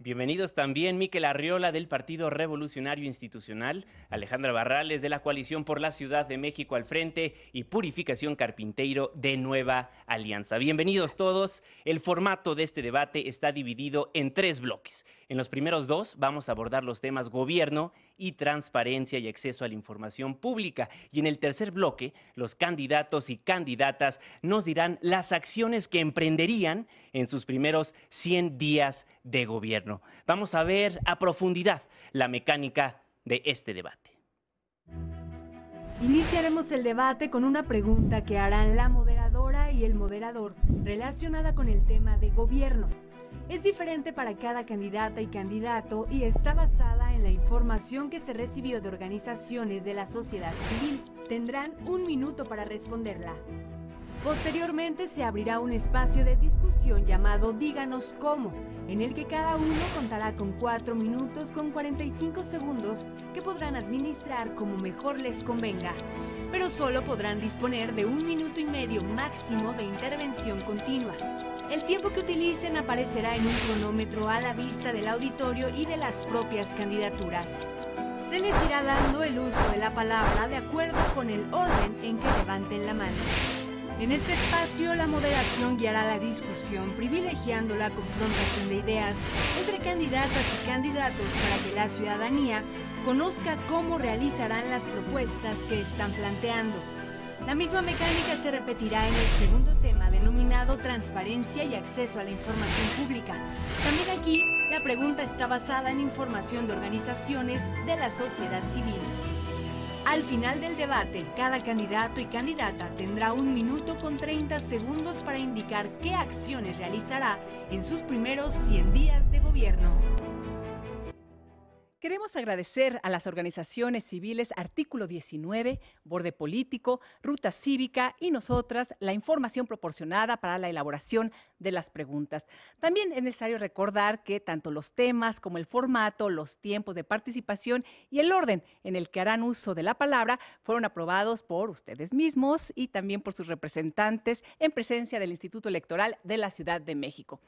Bienvenidos también Miquel Arriola del Partido Revolucionario Institucional, Alejandra Barrales de la Coalición por la Ciudad de México al frente y Purificación Carpinteiro de Nueva Alianza. Bienvenidos todos. El formato de este debate está dividido en tres bloques. En los primeros dos vamos a abordar los temas gobierno y transparencia y acceso a la información pública. Y en el tercer bloque, los candidatos y candidatas nos dirán las acciones que emprenderían en sus primeros 100 días de gobierno. Vamos a ver a profundidad la mecánica de este debate. Iniciaremos el debate con una pregunta que harán la moderadora y el moderador relacionada con el tema de gobierno es diferente para cada candidata y candidato y está basada en la información que se recibió de organizaciones de la sociedad civil. Tendrán un minuto para responderla. Posteriormente se abrirá un espacio de discusión llamado Díganos cómo, en el que cada uno contará con cuatro minutos con 45 segundos que podrán administrar como mejor les convenga, pero solo podrán disponer de un minuto y medio máximo de intervención continua. El tiempo que utilicen aparecerá en un cronómetro a la vista del auditorio y de las propias candidaturas. Se les irá dando el uso de la palabra de acuerdo con el orden en que levanten la mano. En este espacio, la moderación guiará la discusión, privilegiando la confrontación de ideas entre candidatas y candidatos para que la ciudadanía conozca cómo realizarán las propuestas que están planteando. La misma mecánica se repetirá en el segundo tema denominado Transparencia y acceso a la información pública. También aquí la pregunta está basada en información de organizaciones de la sociedad civil. Al final del debate, cada candidato y candidata tendrá un minuto con 30 segundos para indicar qué acciones realizará en sus primeros 100 días de gobierno. Queremos agradecer a las organizaciones civiles Artículo 19, Borde Político, Ruta Cívica y nosotras la información proporcionada para la elaboración de las preguntas. También es necesario recordar que tanto los temas como el formato, los tiempos de participación y el orden en el que harán uso de la palabra fueron aprobados por ustedes mismos y también por sus representantes en presencia del Instituto Electoral de la Ciudad de México.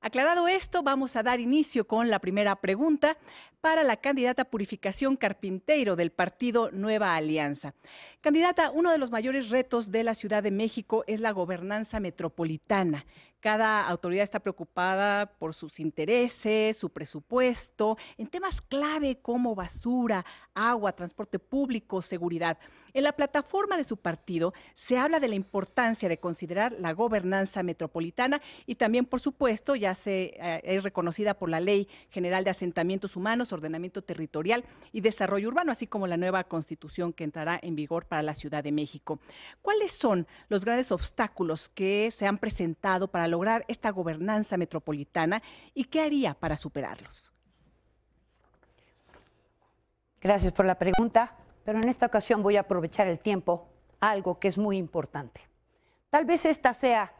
Aclarado esto, vamos a dar inicio con la primera pregunta para la candidata Purificación carpintero del partido Nueva Alianza. Candidata, uno de los mayores retos de la Ciudad de México es la gobernanza metropolitana. Cada autoridad está preocupada por sus intereses, su presupuesto, en temas clave como basura, agua, transporte público, seguridad. En la plataforma de su partido se habla de la importancia de considerar la gobernanza metropolitana y también, por supuesto, ya se eh, es reconocida por la Ley General de Asentamientos Humanos, Ordenamiento Territorial y Desarrollo Urbano, así como la nueva Constitución que entrará en vigor para la Ciudad de México. ¿Cuáles son los grandes obstáculos que se han presentado para lograr esta gobernanza metropolitana y qué haría para superarlos? Gracias por la pregunta, pero en esta ocasión voy a aprovechar el tiempo, algo que es muy importante. Tal vez esta sea,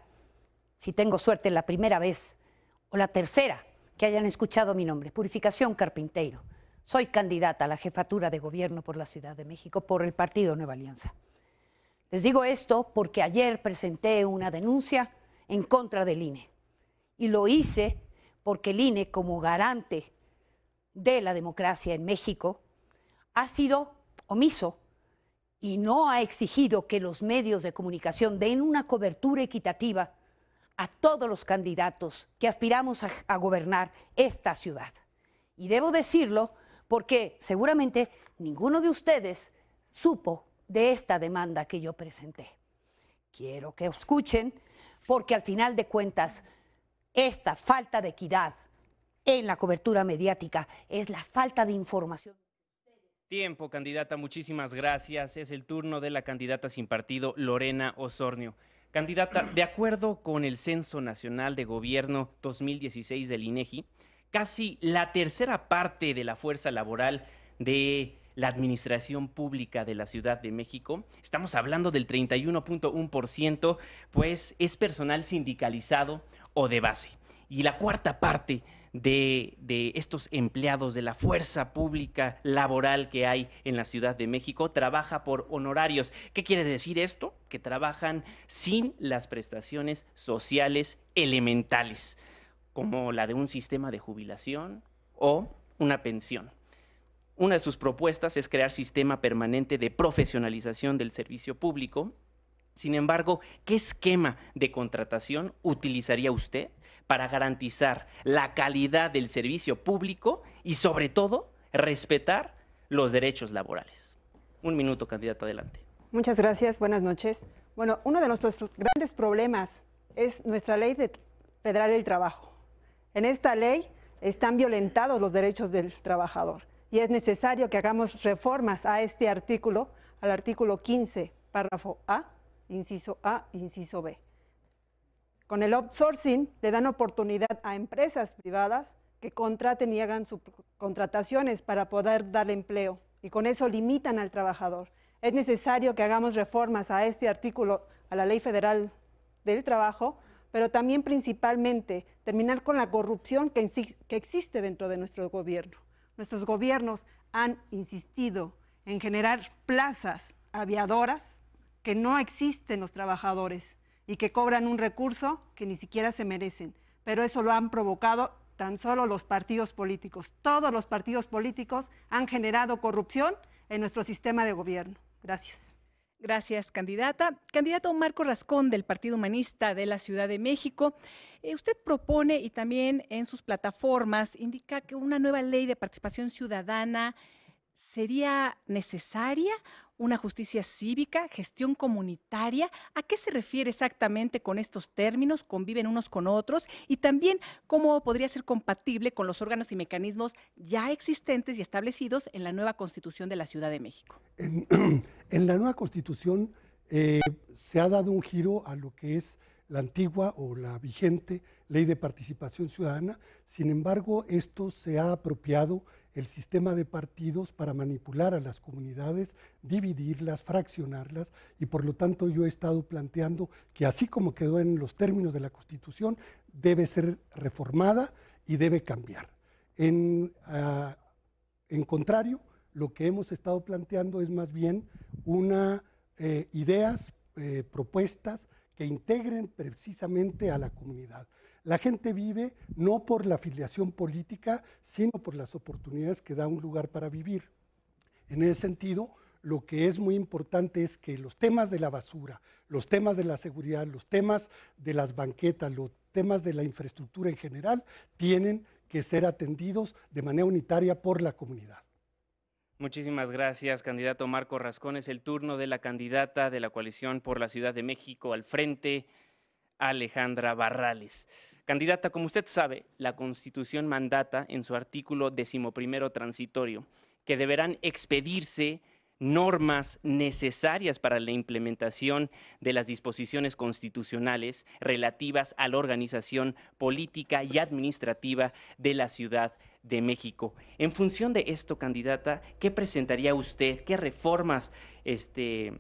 si tengo suerte, la primera vez o la tercera que hayan escuchado mi nombre, Purificación Carpintero. Soy candidata a la jefatura de gobierno por la Ciudad de México por el Partido Nueva Alianza. Les digo esto porque ayer presenté una denuncia en contra del INE y lo hice porque el INE como garante de la democracia en México ha sido omiso y no ha exigido que los medios de comunicación den una cobertura equitativa a todos los candidatos que aspiramos a, a gobernar esta ciudad. Y debo decirlo porque seguramente ninguno de ustedes supo de esta demanda que yo presenté. Quiero que escuchen, porque al final de cuentas, esta falta de equidad en la cobertura mediática es la falta de información. Tiempo, candidata, muchísimas gracias. Es el turno de la candidata sin partido, Lorena Osornio. Candidata, de acuerdo con el Censo Nacional de Gobierno 2016 del INEGI, casi la tercera parte de la fuerza laboral de la administración pública de la Ciudad de México. Estamos hablando del 31.1%, pues es personal sindicalizado o de base. Y la cuarta parte de, estos empleados de la fuerza pública laboral que hay en la Ciudad de México trabaja por honorarios. ¿Qué quiere decir esto? Que trabajan sin las prestaciones sociales elementales como la de un sistema de jubilación o una pensión. Una de sus propuestas es crear sistema permanente de profesionalización del servicio público. Sin embargo, ¿qué esquema de contratación utilizaría usted para garantizar la calidad del servicio público y sobre todo respetar los derechos laborales? Un minuto, candidata, adelante. Muchas gracias, buenas noches. Bueno, uno de nuestros grandes problemas es nuestra ley de pedrar el Trabajo. En esta ley están violentados los derechos del trabajador y es necesario que hagamos reformas a este artículo, al artículo 15, párrafo A, inciso A, inciso B. Con el outsourcing le dan oportunidad a empresas privadas que contraten y hagan subcontrataciones para poder dar empleo y con eso limitan al trabajador. Es necesario que hagamos reformas a este artículo, a la Ley Federal del Trabajo, pero también principalmente terminar con la corrupción que, existe dentro de nuestro gobierno. Nuestros gobiernos han insistido en generar plazas aviadoras que no existen los trabajadores y que cobran un recurso que ni siquiera se merecen. Pero eso lo han provocado tan solo los partidos políticos. Todos los partidos políticos han generado corrupción en nuestro sistema de gobierno. Gracias. Gracias, candidata. Candidato Marco Rascón del Partido Humanista de la Ciudad de México. Eh, usted propone y también en sus plataformas indica que una nueva ley de participación ciudadana sería necesaria una justicia cívica, gestión comunitaria. ¿A qué se refiere exactamente con estos términos? ¿Conviven unos con otros? Y también, ¿cómo podría ser compatible con los órganos y mecanismos ya existentes y establecidos en la nueva Constitución de la Ciudad de México? En, la nueva Constitución eh, se ha dado un giro a lo que es la antigua o la vigente ley de participación ciudadana. Sin embargo, esto se ha apropiado el sistema de partidos para manipular a las comunidades, dividirlas, fraccionarlas, y por lo tanto yo he estado planteando que así como quedó en los términos de la Constitución, debe ser reformada y debe cambiar. En, ah, contrario, lo que hemos estado planteando es más bien una eh, ideas, eh, propuestas que integren precisamente a la comunidad. La gente vive no por la afiliación política, sino por las oportunidades que da un lugar para vivir. En ese sentido, lo que es muy importante es que los temas de la basura, los temas de la seguridad, los temas de las banquetas, los temas de la infraestructura en general, tienen que ser atendidos de manera unitaria por la comunidad. Muchísimas gracias, candidato Marco Rascón. Es el turno de la candidata de la coalición por la Ciudad de México al frente, Alejandra Barrales. Candidata, como usted sabe, la Constitución mandata en su artículo decimoprimero transitorio que deberán expedirse normas necesarias para la implementación de las disposiciones constitucionales relativas a la organización política y administrativa de la Ciudad de México. En función de esto, candidata, ¿qué presentaría usted? ¿Qué reformas este,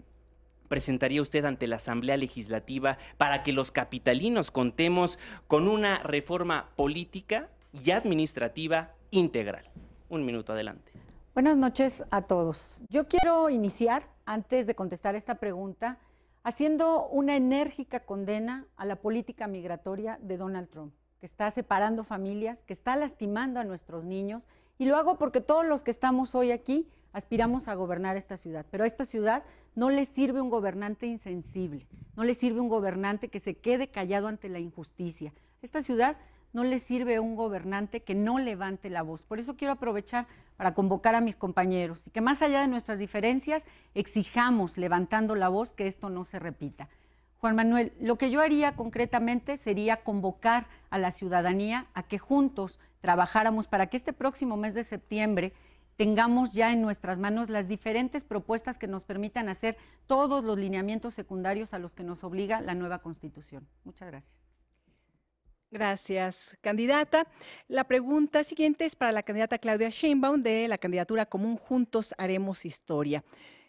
presentaría usted ante la Asamblea Legislativa para que los capitalinos contemos con una reforma política y administrativa integral? Un minuto adelante. Buenas noches a todos. Yo quiero iniciar, antes de contestar esta pregunta, haciendo una enérgica condena a la política migratoria de Donald Trump, que está separando familias, que está lastimando a nuestros niños, y lo hago porque todos los que estamos hoy aquí aspiramos a gobernar esta ciudad, pero a esta ciudad no le sirve un gobernante insensible, no le sirve un gobernante que se quede callado ante la injusticia. A esta ciudad no le sirve un gobernante que no levante la voz. Por eso quiero aprovechar para convocar a mis compañeros y que más allá de nuestras diferencias exijamos levantando la voz que esto no se repita. Juan Manuel, lo que yo haría concretamente sería convocar a la ciudadanía a que juntos trabajáramos para que este próximo mes de septiembre tengamos ya en nuestras manos las diferentes propuestas que nos permitan hacer todos los lineamientos secundarios a los que nos obliga la nueva Constitución. Muchas gracias. Gracias, candidata. La pregunta siguiente es para la candidata Claudia Sheinbaum de la candidatura común Juntos Haremos Historia.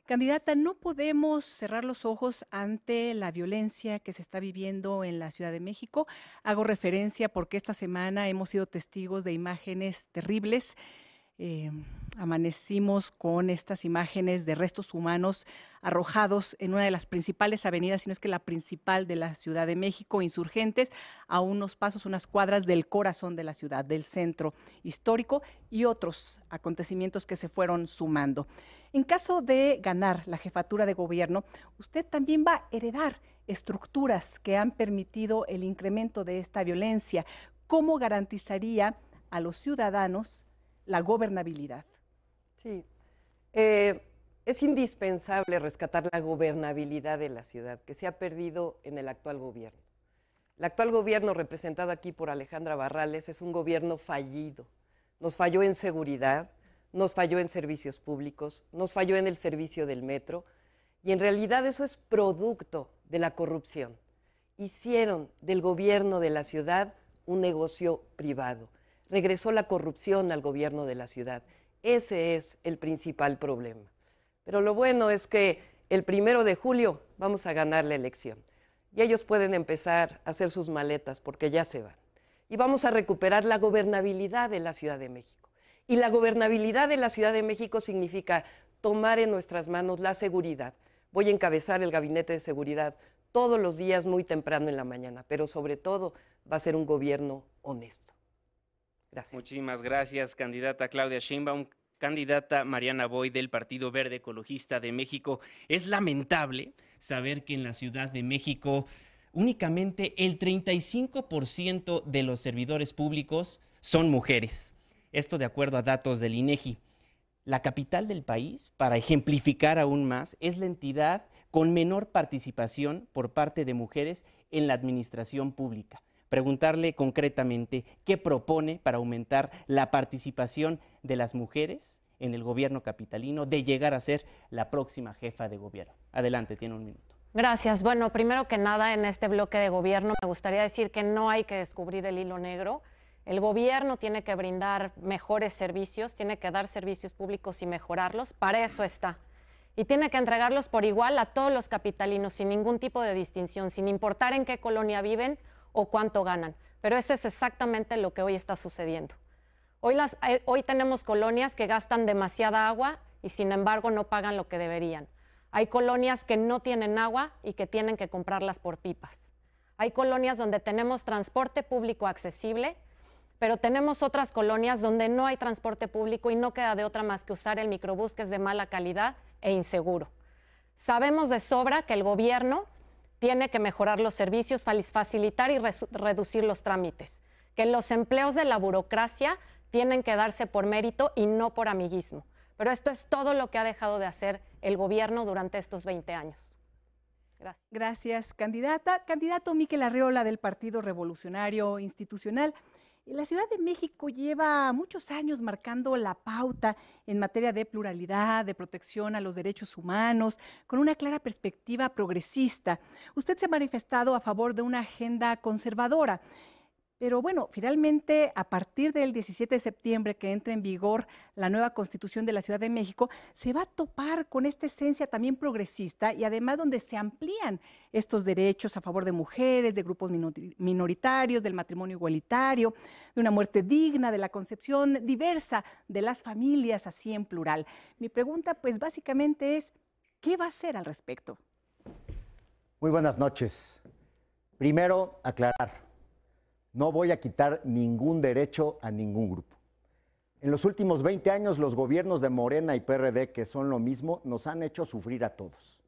Candidata, no podemos cerrar los ojos ante la violencia que se está viviendo en la Ciudad de México. Hago referencia porque esta semana hemos sido testigos de imágenes terribles eh, amanecimos con estas imágenes de restos humanos arrojados en una de las principales avenidas, si no es que la principal de la Ciudad de México, insurgentes, a unos pasos, unas cuadras del corazón de la ciudad, del centro histórico y otros acontecimientos que se fueron sumando. En caso de ganar la jefatura de gobierno, usted también va a heredar estructuras que han permitido el incremento de esta violencia. ¿Cómo garantizaría a los ciudadanos la gobernabilidad. Sí. Eh, es indispensable rescatar la gobernabilidad de la ciudad, que se ha perdido en el actual gobierno. El actual gobierno, representado aquí por Alejandra Barrales, es un gobierno fallido. Nos falló en seguridad, nos falló en servicios públicos, nos falló en el servicio del metro, y en realidad eso es producto de la corrupción. Hicieron del gobierno de la ciudad un negocio privado regresó la corrupción al gobierno de la ciudad. Ese es el principal problema. Pero lo bueno es que el primero de julio vamos a ganar la elección y ellos pueden empezar a hacer sus maletas porque ya se van. Y vamos a recuperar la gobernabilidad de la Ciudad de México. Y la gobernabilidad de la Ciudad de México significa tomar en nuestras manos la seguridad. Voy a encabezar el gabinete de seguridad todos los días muy temprano en la mañana, pero sobre todo va a ser un gobierno honesto. Muchísimas gracias, candidata Claudia Sheinbaum. Candidata Mariana Boy del Partido Verde Ecologista de México. Es lamentable saber que en la Ciudad de México únicamente el 35% de los servidores públicos son mujeres. Esto de acuerdo a datos del INEGI. E la capital del país, para ejemplificar aún más, es la entidad con menor participación por parte de mujeres en la administración pública preguntarle concretamente qué propone para aumentar la participación de las mujeres en el gobierno capitalino, de llegar a ser la próxima jefa de gobierno. Adelante, tiene un minuto. Gracias. Bueno, primero que nada, en este bloque de gobierno me gustaría decir que no hay que descubrir el hilo negro. El gobierno tiene que brindar mejores servicios, tiene que dar servicios públicos y mejorarlos. Para eso está. Y tiene que entregarlos por igual a todos los capitalinos, sin ningún tipo de distinción, sin importar en qué colonia viven o cuánto ganan. Pero ese es exactamente lo que hoy está sucediendo. Hoy, eh, hoy tenemos colonias que gastan demasiada agua y sin embargo no pagan lo que deberían. Hay colonias que no tienen agua y que tienen que comprarlas por pipas. Hay colonias donde tenemos transporte público accesible, pero tenemos otras colonias donde no hay transporte público y no queda de otra más que usar el microbús que es de mala calidad e inseguro. Sabemos de sobra que el gobierno tiene que mejorar los servicios, facilitar y reducir los trámites, que los empleos de la burocracia tienen que darse por mérito y no por amiguismo. Pero esto es todo lo que ha dejado de hacer el gobierno durante estos 20 años. Gracias. candidata. Candidato Miquel Arriola del Partido Revolucionario Institucional. La Ciudad de México lleva muchos años marcando la pauta en materia de pluralidad, de protección a los derechos humanos, con una clara perspectiva progresista. Usted se ha manifestado a favor de una agenda conservadora. Pero bueno, finalmente, a partir del 17 de septiembre que entra en vigor la nueva constitución de la Ciudad de México, se va a topar con esta esencia también progresista y además donde se amplían estos derechos a favor de mujeres, de grupos minoritarios, del matrimonio igualitario, de una muerte digna, de la concepción diversa de las familias, así en plural. Mi pregunta, pues básicamente es, ¿qué va a hacer al respecto? Muy buenas noches. Primero, aclarar no voy a quitar ningún derecho a ningún grupo. En los últimos 20 años los gobiernos de Morena y PRD, que son lo mismo, nos han hecho sufrir a todos.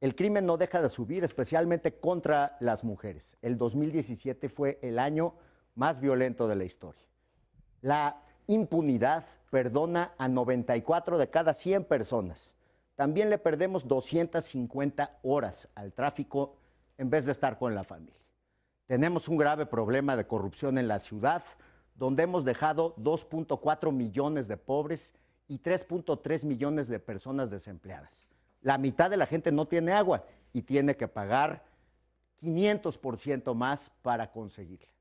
El crimen no deja de subir, especialmente contra las mujeres. El 2017 fue el año más violento de la historia. La impunidad perdona a 94 de cada 100 personas. También le perdemos 250 horas al tráfico en vez de estar con la familia. Tenemos un grave problema de corrupción en la ciudad, donde hemos dejado 2.4 millones de pobres y 3.3 millones de personas desempleadas. La mitad de la gente no tiene agua y tiene que pagar 500% más para conseguirla.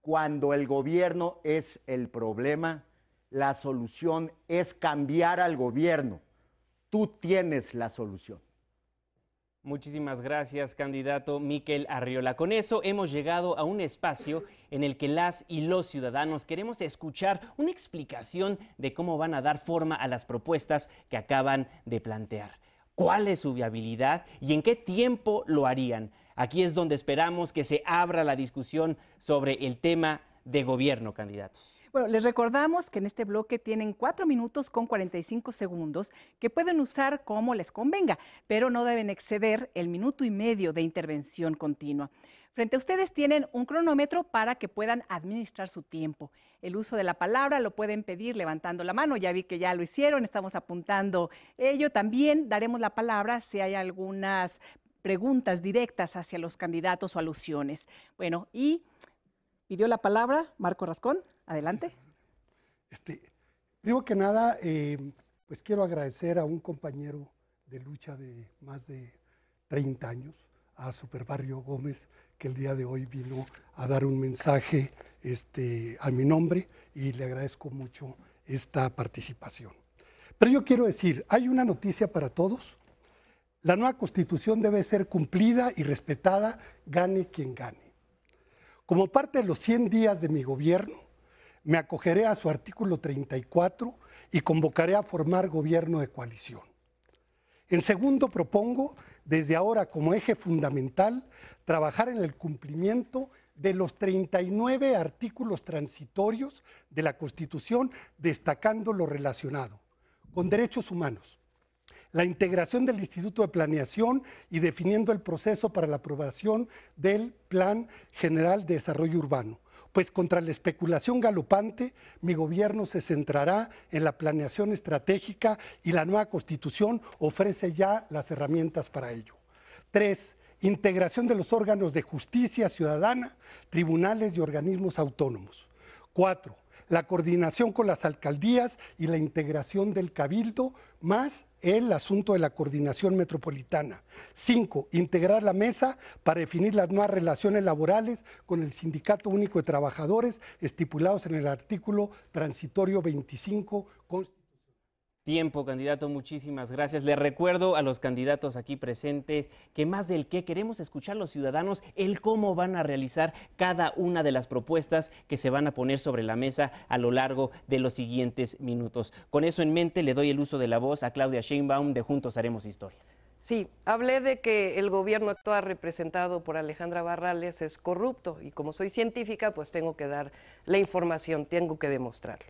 Cuando el gobierno es el problema, la solución es cambiar al gobierno. Tú tienes la solución. Muchísimas gracias, candidato Miquel Arriola. Con eso hemos llegado a un espacio en el que las y los ciudadanos queremos escuchar una explicación de cómo van a dar forma a las propuestas que acaban de plantear. ¿Cuál es su viabilidad y en qué tiempo lo harían? Aquí es donde esperamos que se abra la discusión sobre el tema de gobierno, candidatos. Bueno, les recordamos que en este bloque tienen cuatro minutos con 45 segundos que pueden usar como les convenga, pero no deben exceder el minuto y medio de intervención continua. Frente a ustedes tienen un cronómetro para que puedan administrar su tiempo. El uso de la palabra lo pueden pedir levantando la mano. Ya vi que ya lo hicieron, estamos apuntando ello. También daremos la palabra si hay algunas preguntas directas hacia los candidatos o alusiones. Bueno, y pidió la palabra Marco Rascón. Adelante. Este, primero que nada, eh, pues quiero agradecer a un compañero de lucha de más de 30 años, a Superbarrio Gómez, que el día de hoy vino a dar un mensaje este, a mi nombre y le agradezco mucho esta participación. Pero yo quiero decir, hay una noticia para todos. La nueva constitución debe ser cumplida y respetada, gane quien gane. Como parte de los 100 días de mi gobierno, me acogeré a su artículo 34 y convocaré a formar gobierno de coalición. En segundo, propongo desde ahora como eje fundamental trabajar en el cumplimiento de los 39 artículos transitorios de la Constitución, destacando lo relacionado con derechos humanos, la integración del Instituto de Planeación y definiendo el proceso para la aprobación del Plan General de Desarrollo Urbano, pues contra la especulación galopante, mi gobierno se centrará en la planeación estratégica y la nueva constitución ofrece ya las herramientas para ello. Tres, integración de los órganos de justicia ciudadana, tribunales y organismos autónomos. Cuatro, la coordinación con las alcaldías y la integración del cabildo, más el asunto de la coordinación metropolitana. Cinco, integrar la mesa para definir las nuevas relaciones laborales con el Sindicato Único de Trabajadores estipulados en el artículo transitorio 25 tiempo, candidato. Muchísimas gracias. Le recuerdo a los candidatos aquí presentes que más del que queremos escuchar los ciudadanos el cómo van a realizar cada una de las propuestas que se van a poner sobre la mesa a lo largo de los siguientes minutos. Con eso en mente, le doy el uso de la voz a Claudia Sheinbaum de Juntos Haremos Historia. Sí, hablé de que el gobierno actual representado por Alejandra Barrales es corrupto y como soy científica, pues tengo que dar la información, tengo que demostrarlo.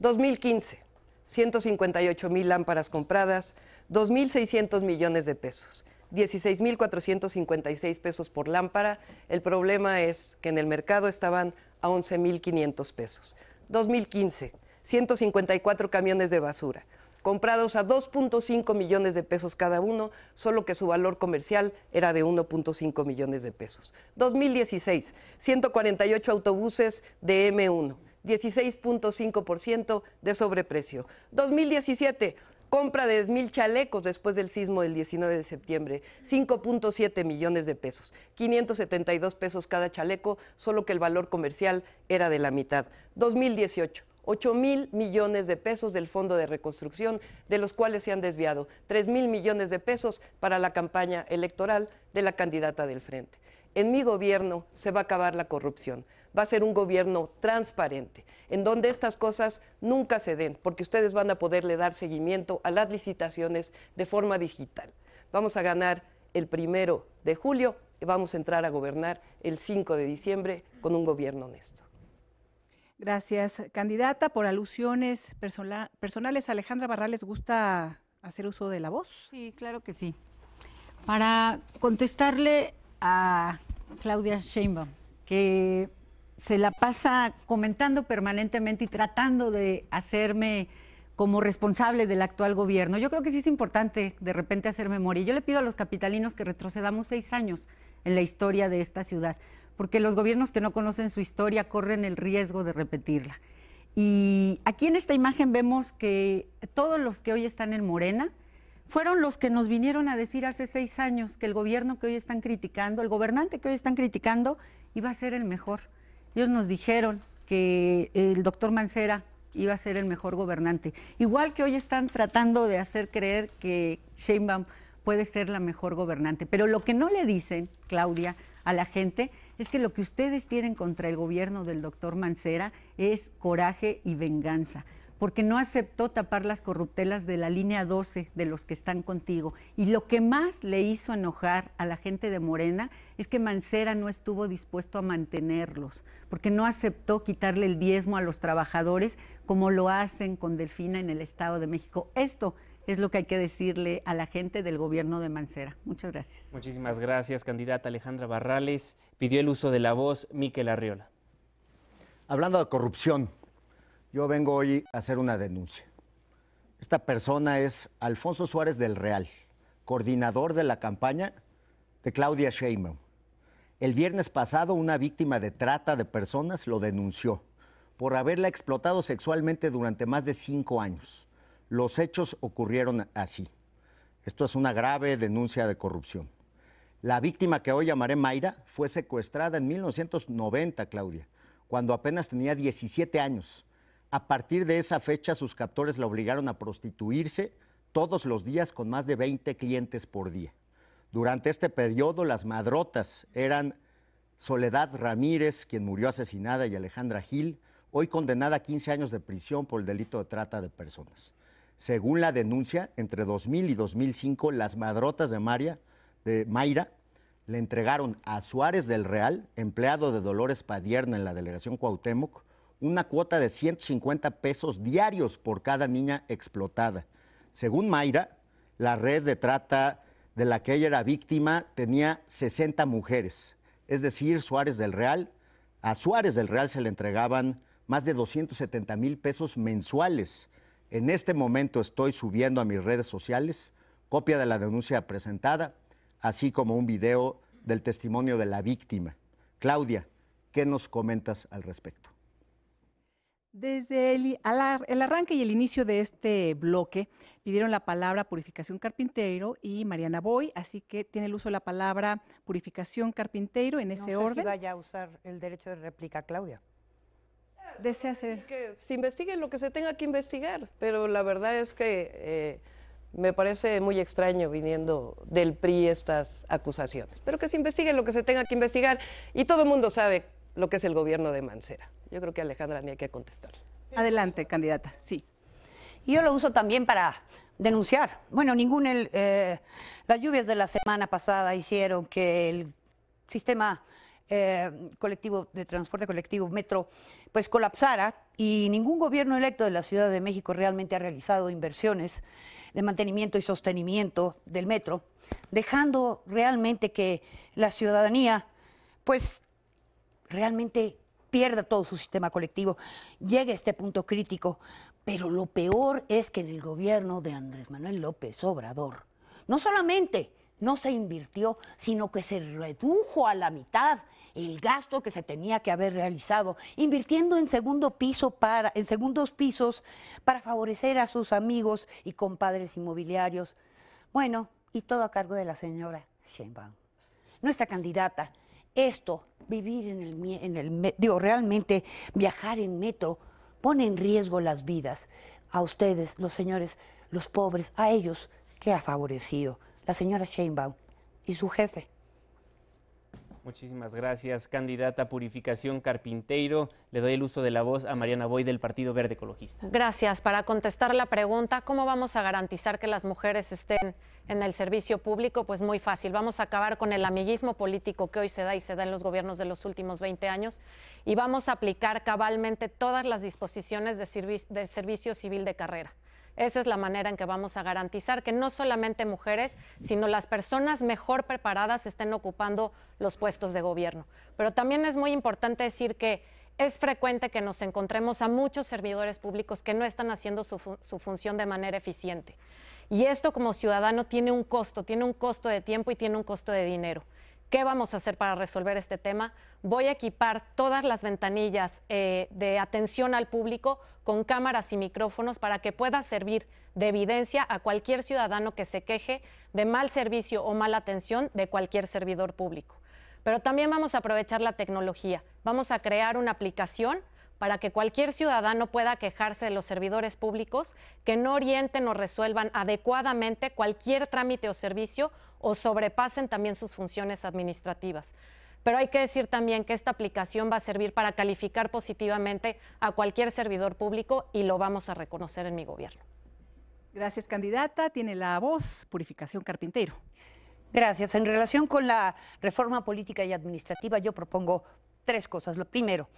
2015 158 mil lámparas compradas, 2.600 millones de pesos, 16.456 pesos por lámpara. El problema es que en el mercado estaban a 11.500 pesos. 2015, 154 camiones de basura, comprados a 2.5 millones de pesos cada uno, solo que su valor comercial era de 1.5 millones de pesos. 2016, 148 autobuses de M1. 16.5% de sobreprecio. 2017, compra de 10.000 chalecos después del sismo del 19 de septiembre, 5.7 millones de pesos, 572 pesos cada chaleco, solo que el valor comercial era de la mitad. 2018. 8 mil millones de pesos del Fondo de Reconstrucción, de los cuales se han desviado 3 mil millones de pesos para la campaña electoral de la candidata del Frente. En mi gobierno se va a acabar la corrupción va a ser un gobierno transparente, en donde estas cosas nunca se den, porque ustedes van a poderle dar seguimiento a las licitaciones de forma digital. Vamos a ganar el primero de julio y vamos a entrar a gobernar el 5 de diciembre con un gobierno honesto. Gracias, candidata. Por alusiones personales, Alejandra ¿les ¿gusta hacer uso de la voz? Sí, claro que sí. Para contestarle a Claudia Sheinbaum, que se la pasa comentando permanentemente y tratando de hacerme como responsable del actual gobierno. Yo creo que sí es importante de repente hacer memoria. Yo le pido a los capitalinos que retrocedamos seis años en la historia de esta ciudad, porque los gobiernos que no conocen su historia corren el riesgo de repetirla. Y aquí en esta imagen vemos que todos los que hoy están en Morena fueron los que nos vinieron a decir hace seis años que el gobierno que hoy están criticando, el gobernante que hoy están criticando, iba a ser el mejor ellos nos dijeron que el doctor Mancera iba a ser el mejor gobernante. Igual que hoy están tratando de hacer creer que Sheinbaum puede ser la mejor gobernante. Pero lo que no le dicen, Claudia, a la gente es que lo que ustedes tienen contra el gobierno del doctor Mancera es coraje y venganza porque no aceptó tapar las corruptelas de la línea 12 de los que están contigo. Y lo que más le hizo enojar a la gente de Morena es que Mancera no estuvo dispuesto a mantenerlos, porque no aceptó quitarle el diezmo a los trabajadores como lo hacen con Delfina en el Estado de México. Esto es lo que hay que decirle a la gente del gobierno de Mancera. Muchas gracias. Muchísimas gracias, candidata Alejandra Barrales. Pidió el uso de la voz Miquel Arriola. Hablando de corrupción, yo vengo hoy a hacer una denuncia. Esta persona es Alfonso Suárez del Real, coordinador de la campaña de Claudia Sheinbaum. El viernes pasado una víctima de trata de personas lo denunció por haberla explotado sexualmente durante más de cinco años. Los hechos ocurrieron así. Esto es una grave denuncia de corrupción. La víctima que hoy llamaré Mayra fue secuestrada en 1990, Claudia, cuando apenas tenía 17 años. A partir de esa fecha, sus captores la obligaron a prostituirse todos los días con más de 20 clientes por día. Durante este periodo, las madrotas eran Soledad Ramírez, quien murió asesinada, y Alejandra Gil, hoy condenada a 15 años de prisión por el delito de trata de personas. Según la denuncia, entre 2000 y 2005, las madrotas de, María, de Mayra le entregaron a Suárez del Real, empleado de Dolores Padierna en la delegación Cuauhtémoc, una cuota de 150 pesos diarios por cada niña explotada. Según Mayra, la red de trata de la que ella era víctima tenía 60 mujeres, es decir, Suárez del Real. A Suárez del Real se le entregaban más de 270 mil pesos mensuales. En este momento estoy subiendo a mis redes sociales copia de la denuncia presentada, así como un video del testimonio de la víctima. Claudia, ¿qué nos comentas al respecto? Desde el, arranque y el inicio de este bloque pidieron la palabra Purificación Carpintero y Mariana Boy, así que tiene el uso de la palabra Purificación Carpintero en ese no sé orden. Si vaya a usar el derecho de réplica, Claudia. Desea hacer. Que se investigue lo que se tenga que investigar, pero la verdad es que eh, me parece muy extraño viniendo del PRI estas acusaciones. Pero que se investigue lo que se tenga que investigar y todo el mundo sabe lo que es el gobierno de Mancera. Yo creo que Alejandra ni hay que contestar. Adelante, candidata, sí. Yo lo uso también para denunciar. Bueno, ningún eh, las lluvias de la semana pasada hicieron que el sistema eh, colectivo de transporte colectivo metro pues colapsara y ningún gobierno electo de la Ciudad de México realmente ha realizado inversiones de mantenimiento y sostenimiento del metro, dejando realmente que la ciudadanía pues realmente pierda todo su sistema colectivo, llegue a este punto crítico. Pero lo peor es que en el gobierno de Andrés Manuel López Obrador, no solamente no se invirtió, sino que se redujo a la mitad el gasto que se tenía que haber realizado, invirtiendo en segundo piso para en segundos pisos para favorecer a sus amigos y compadres inmobiliarios. Bueno, y todo a cargo de la señora Sheinbaum, nuestra candidata esto, vivir en el, en digo, realmente viajar en metro, pone en riesgo las vidas. A ustedes, los señores, los pobres, a ellos, que ha favorecido? La señora Sheinbaum y su jefe. Muchísimas gracias, candidata Purificación Carpinteiro. Le doy el uso de la voz a Mariana Boy del Partido Verde Ecologista. Gracias. Para contestar la pregunta, ¿cómo vamos a garantizar que las mujeres estén en el servicio público, pues muy fácil. Vamos a acabar con el amiguismo político que hoy se da y se da en los gobiernos de los últimos 20 años y vamos a aplicar cabalmente todas las disposiciones de, servicio civil de carrera. Esa es la manera en que vamos a garantizar que no solamente mujeres, sino las personas mejor preparadas estén ocupando los puestos de gobierno. Pero también es muy importante decir que es frecuente que nos encontremos a muchos servidores públicos que no están haciendo su función de manera eficiente. Y esto como ciudadano tiene un costo, tiene un costo de tiempo y tiene un costo de dinero. ¿Qué vamos a hacer para resolver este tema? Voy a equipar todas las ventanillas eh, de atención al público con cámaras y micrófonos para que pueda servir de evidencia a cualquier ciudadano que se queje de mal servicio o mala atención de cualquier servidor público. Pero también vamos a aprovechar la tecnología. Vamos a crear una aplicación para que cualquier ciudadano pueda quejarse de los servidores públicos que no orienten o resuelvan adecuadamente cualquier trámite o servicio o sobrepasen también sus funciones administrativas. Pero hay que decir también que esta aplicación va a servir para calificar positivamente a cualquier servidor público y lo vamos a reconocer en mi gobierno. Gracias, candidata. Tiene la voz Purificación Carpintero. Gracias. En relación con la reforma política y administrativa, yo propongo tres cosas. Lo primero,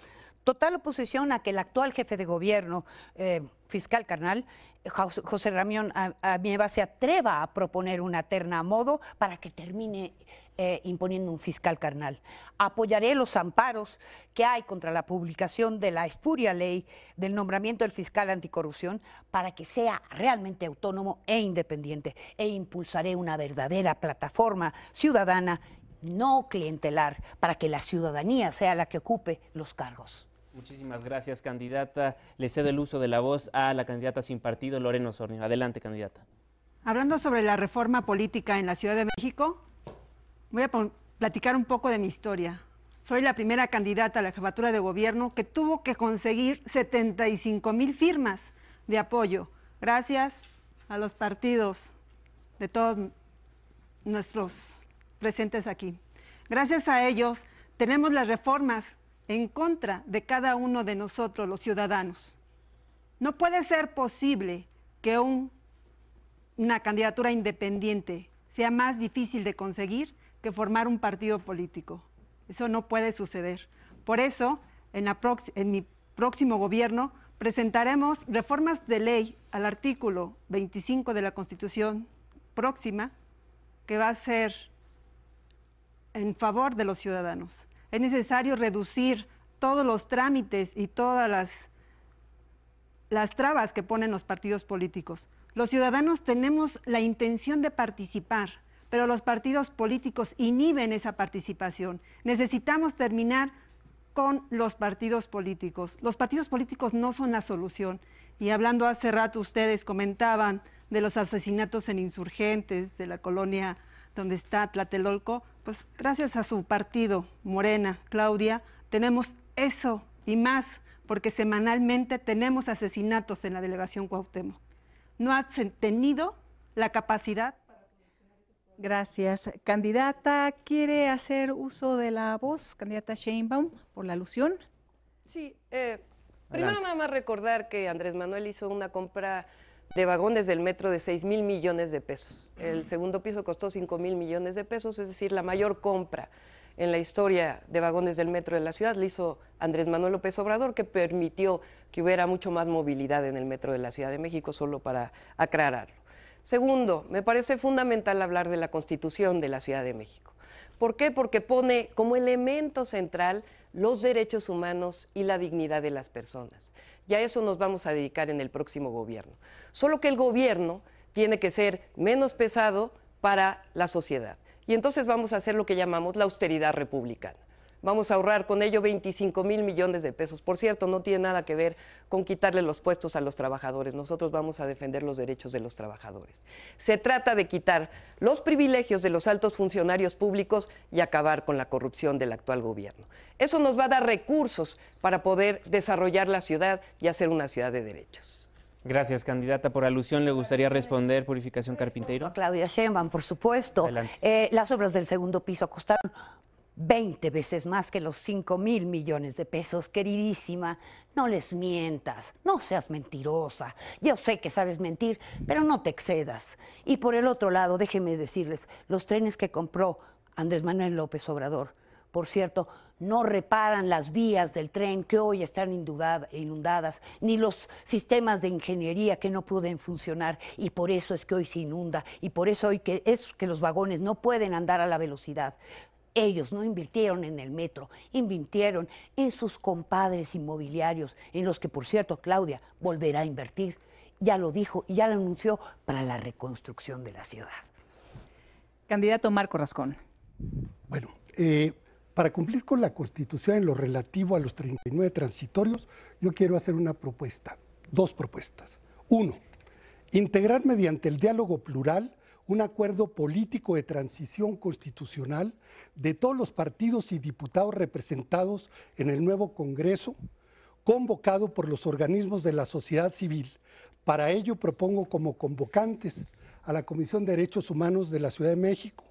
total oposición a que el actual jefe de gobierno, eh, fiscal carnal, eh, José Ramión Amieva, se atreva a proponer una terna a modo para que termine eh, imponiendo un fiscal carnal. Apoyaré los amparos que hay contra la publicación de la espuria ley del nombramiento del fiscal anticorrupción para que sea realmente autónomo e independiente e impulsaré una verdadera plataforma ciudadana no clientelar para que la ciudadanía sea la que ocupe los cargos. Muchísimas gracias, candidata. Le cedo el uso de la voz a la candidata sin partido, Lorena Osornio. Adelante, candidata. Hablando sobre la reforma política en la Ciudad de México, voy a platicar un poco de mi historia. Soy la primera candidata a la jefatura de gobierno que tuvo que conseguir 75 mil firmas de apoyo, gracias a los partidos de todos nuestros presentes aquí. Gracias a ellos tenemos las reformas en contra de cada uno de nosotros los ciudadanos. No puede ser posible que una candidatura independiente sea más difícil de conseguir que formar un partido político. Eso no puede suceder. Por eso, en mi próximo gobierno presentaremos reformas de ley al artículo 25 de la Constitución próxima, que va a ser en favor de los ciudadanos es necesario reducir todos los trámites y todas las, las trabas que ponen los partidos políticos. Los ciudadanos tenemos la intención de participar, pero los partidos políticos inhiben esa participación. Necesitamos terminar con los partidos políticos. Los partidos políticos no son la solución. Y hablando hace rato, ustedes comentaban de los asesinatos en insurgentes de la colonia donde está Tlatelolco, pues gracias a su partido, Morena, Claudia, tenemos eso y más, porque semanalmente tenemos asesinatos en la delegación Cuauhtémoc. No han tenido la capacidad. Gracias. Candidata, ¿quiere hacer uso de la voz, candidata Sheinbaum, por la alusión? Sí, eh, primero nada más recordar que Andrés Manuel hizo una compra de vagones del metro de 6 mil millones de pesos. El segundo piso costó 5 mil millones de pesos, es decir, la mayor compra en la historia de vagones del metro de la ciudad lo hizo Andrés Manuel López Obrador, que permitió que hubiera mucho más movilidad en el metro de la Ciudad de México, solo para aclararlo. Segundo, me parece fundamental hablar de la constitución de la Ciudad de México. ¿Por qué? Porque pone como elemento central los derechos humanos y la dignidad de las personas. Y a eso nos vamos a dedicar en el próximo gobierno. Solo que el gobierno tiene que ser menos pesado para la sociedad. Y entonces vamos a hacer lo que llamamos la austeridad republicana. Vamos a ahorrar con ello 25 mil millones de pesos. Por cierto, no tiene nada que ver con quitarle los puestos a los trabajadores. Nosotros vamos a defender los derechos de los trabajadores. Se trata de quitar los privilegios de los altos funcionarios públicos y acabar con la corrupción del actual gobierno. Eso nos va a dar recursos para poder desarrollar la ciudad y hacer una ciudad de derechos. Gracias, candidata. Por alusión, ¿le gustaría responder Purificación carpintero. A Claudia Sheinbaum, por supuesto. Eh, las obras del segundo piso costaron 20 veces más que los 5 mil millones de pesos, queridísima. No les mientas, no seas mentirosa. Yo sé que sabes mentir, pero no te excedas. Y por el otro lado, déjenme decirles, los trenes que compró Andrés Manuel López Obrador, por cierto, no reparan las vías del tren que hoy están inundadas, ni los sistemas de ingeniería que no pueden funcionar y por eso es que hoy se inunda y por eso hoy es que los vagones no pueden andar a la velocidad. Ellos no invirtieron en el metro, invirtieron en sus compadres inmobiliarios, en los que, por cierto, Claudia volverá a invertir. Ya lo dijo y ya lo anunció para la reconstrucción de la ciudad. Candidato Marco Rascón. Bueno, eh, para cumplir con la Constitución en lo relativo a los 39 transitorios, yo quiero hacer una propuesta, dos propuestas. Uno, integrar mediante el diálogo plural un acuerdo político de transición constitucional de todos los partidos y diputados representados en el nuevo Congreso, convocado por los organismos de la sociedad civil. Para ello propongo como convocantes a la Comisión de Derechos Humanos de la Ciudad de México,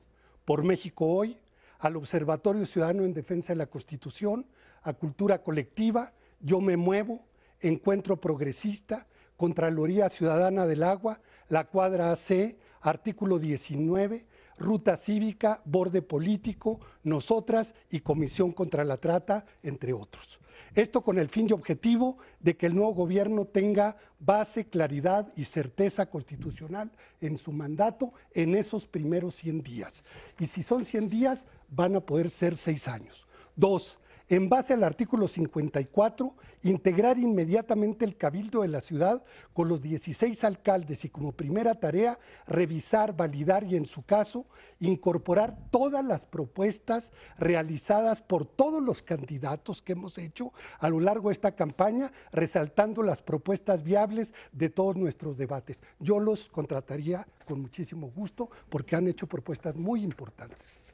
por México Hoy, al Observatorio Ciudadano en Defensa de la Constitución, a Cultura Colectiva, Yo Me Muevo, Encuentro Progresista, Contraloría Ciudadana del Agua, La Cuadra AC, Artículo 19, Ruta Cívica, Borde Político, Nosotras y Comisión contra la Trata, entre otros. Esto con el fin y objetivo de que el nuevo gobierno tenga base, claridad y certeza constitucional en su mandato en esos primeros 100 días. Y si son 100 días, van a poder ser seis años. Dos, en base al artículo 54, integrar inmediatamente el cabildo de la ciudad con los 16 alcaldes y como primera tarea revisar, validar y en su caso incorporar todas las propuestas realizadas por todos los candidatos que hemos hecho a lo largo de esta campaña, resaltando las propuestas viables de todos nuestros debates. Yo los contrataría con muchísimo gusto porque han hecho propuestas muy importantes.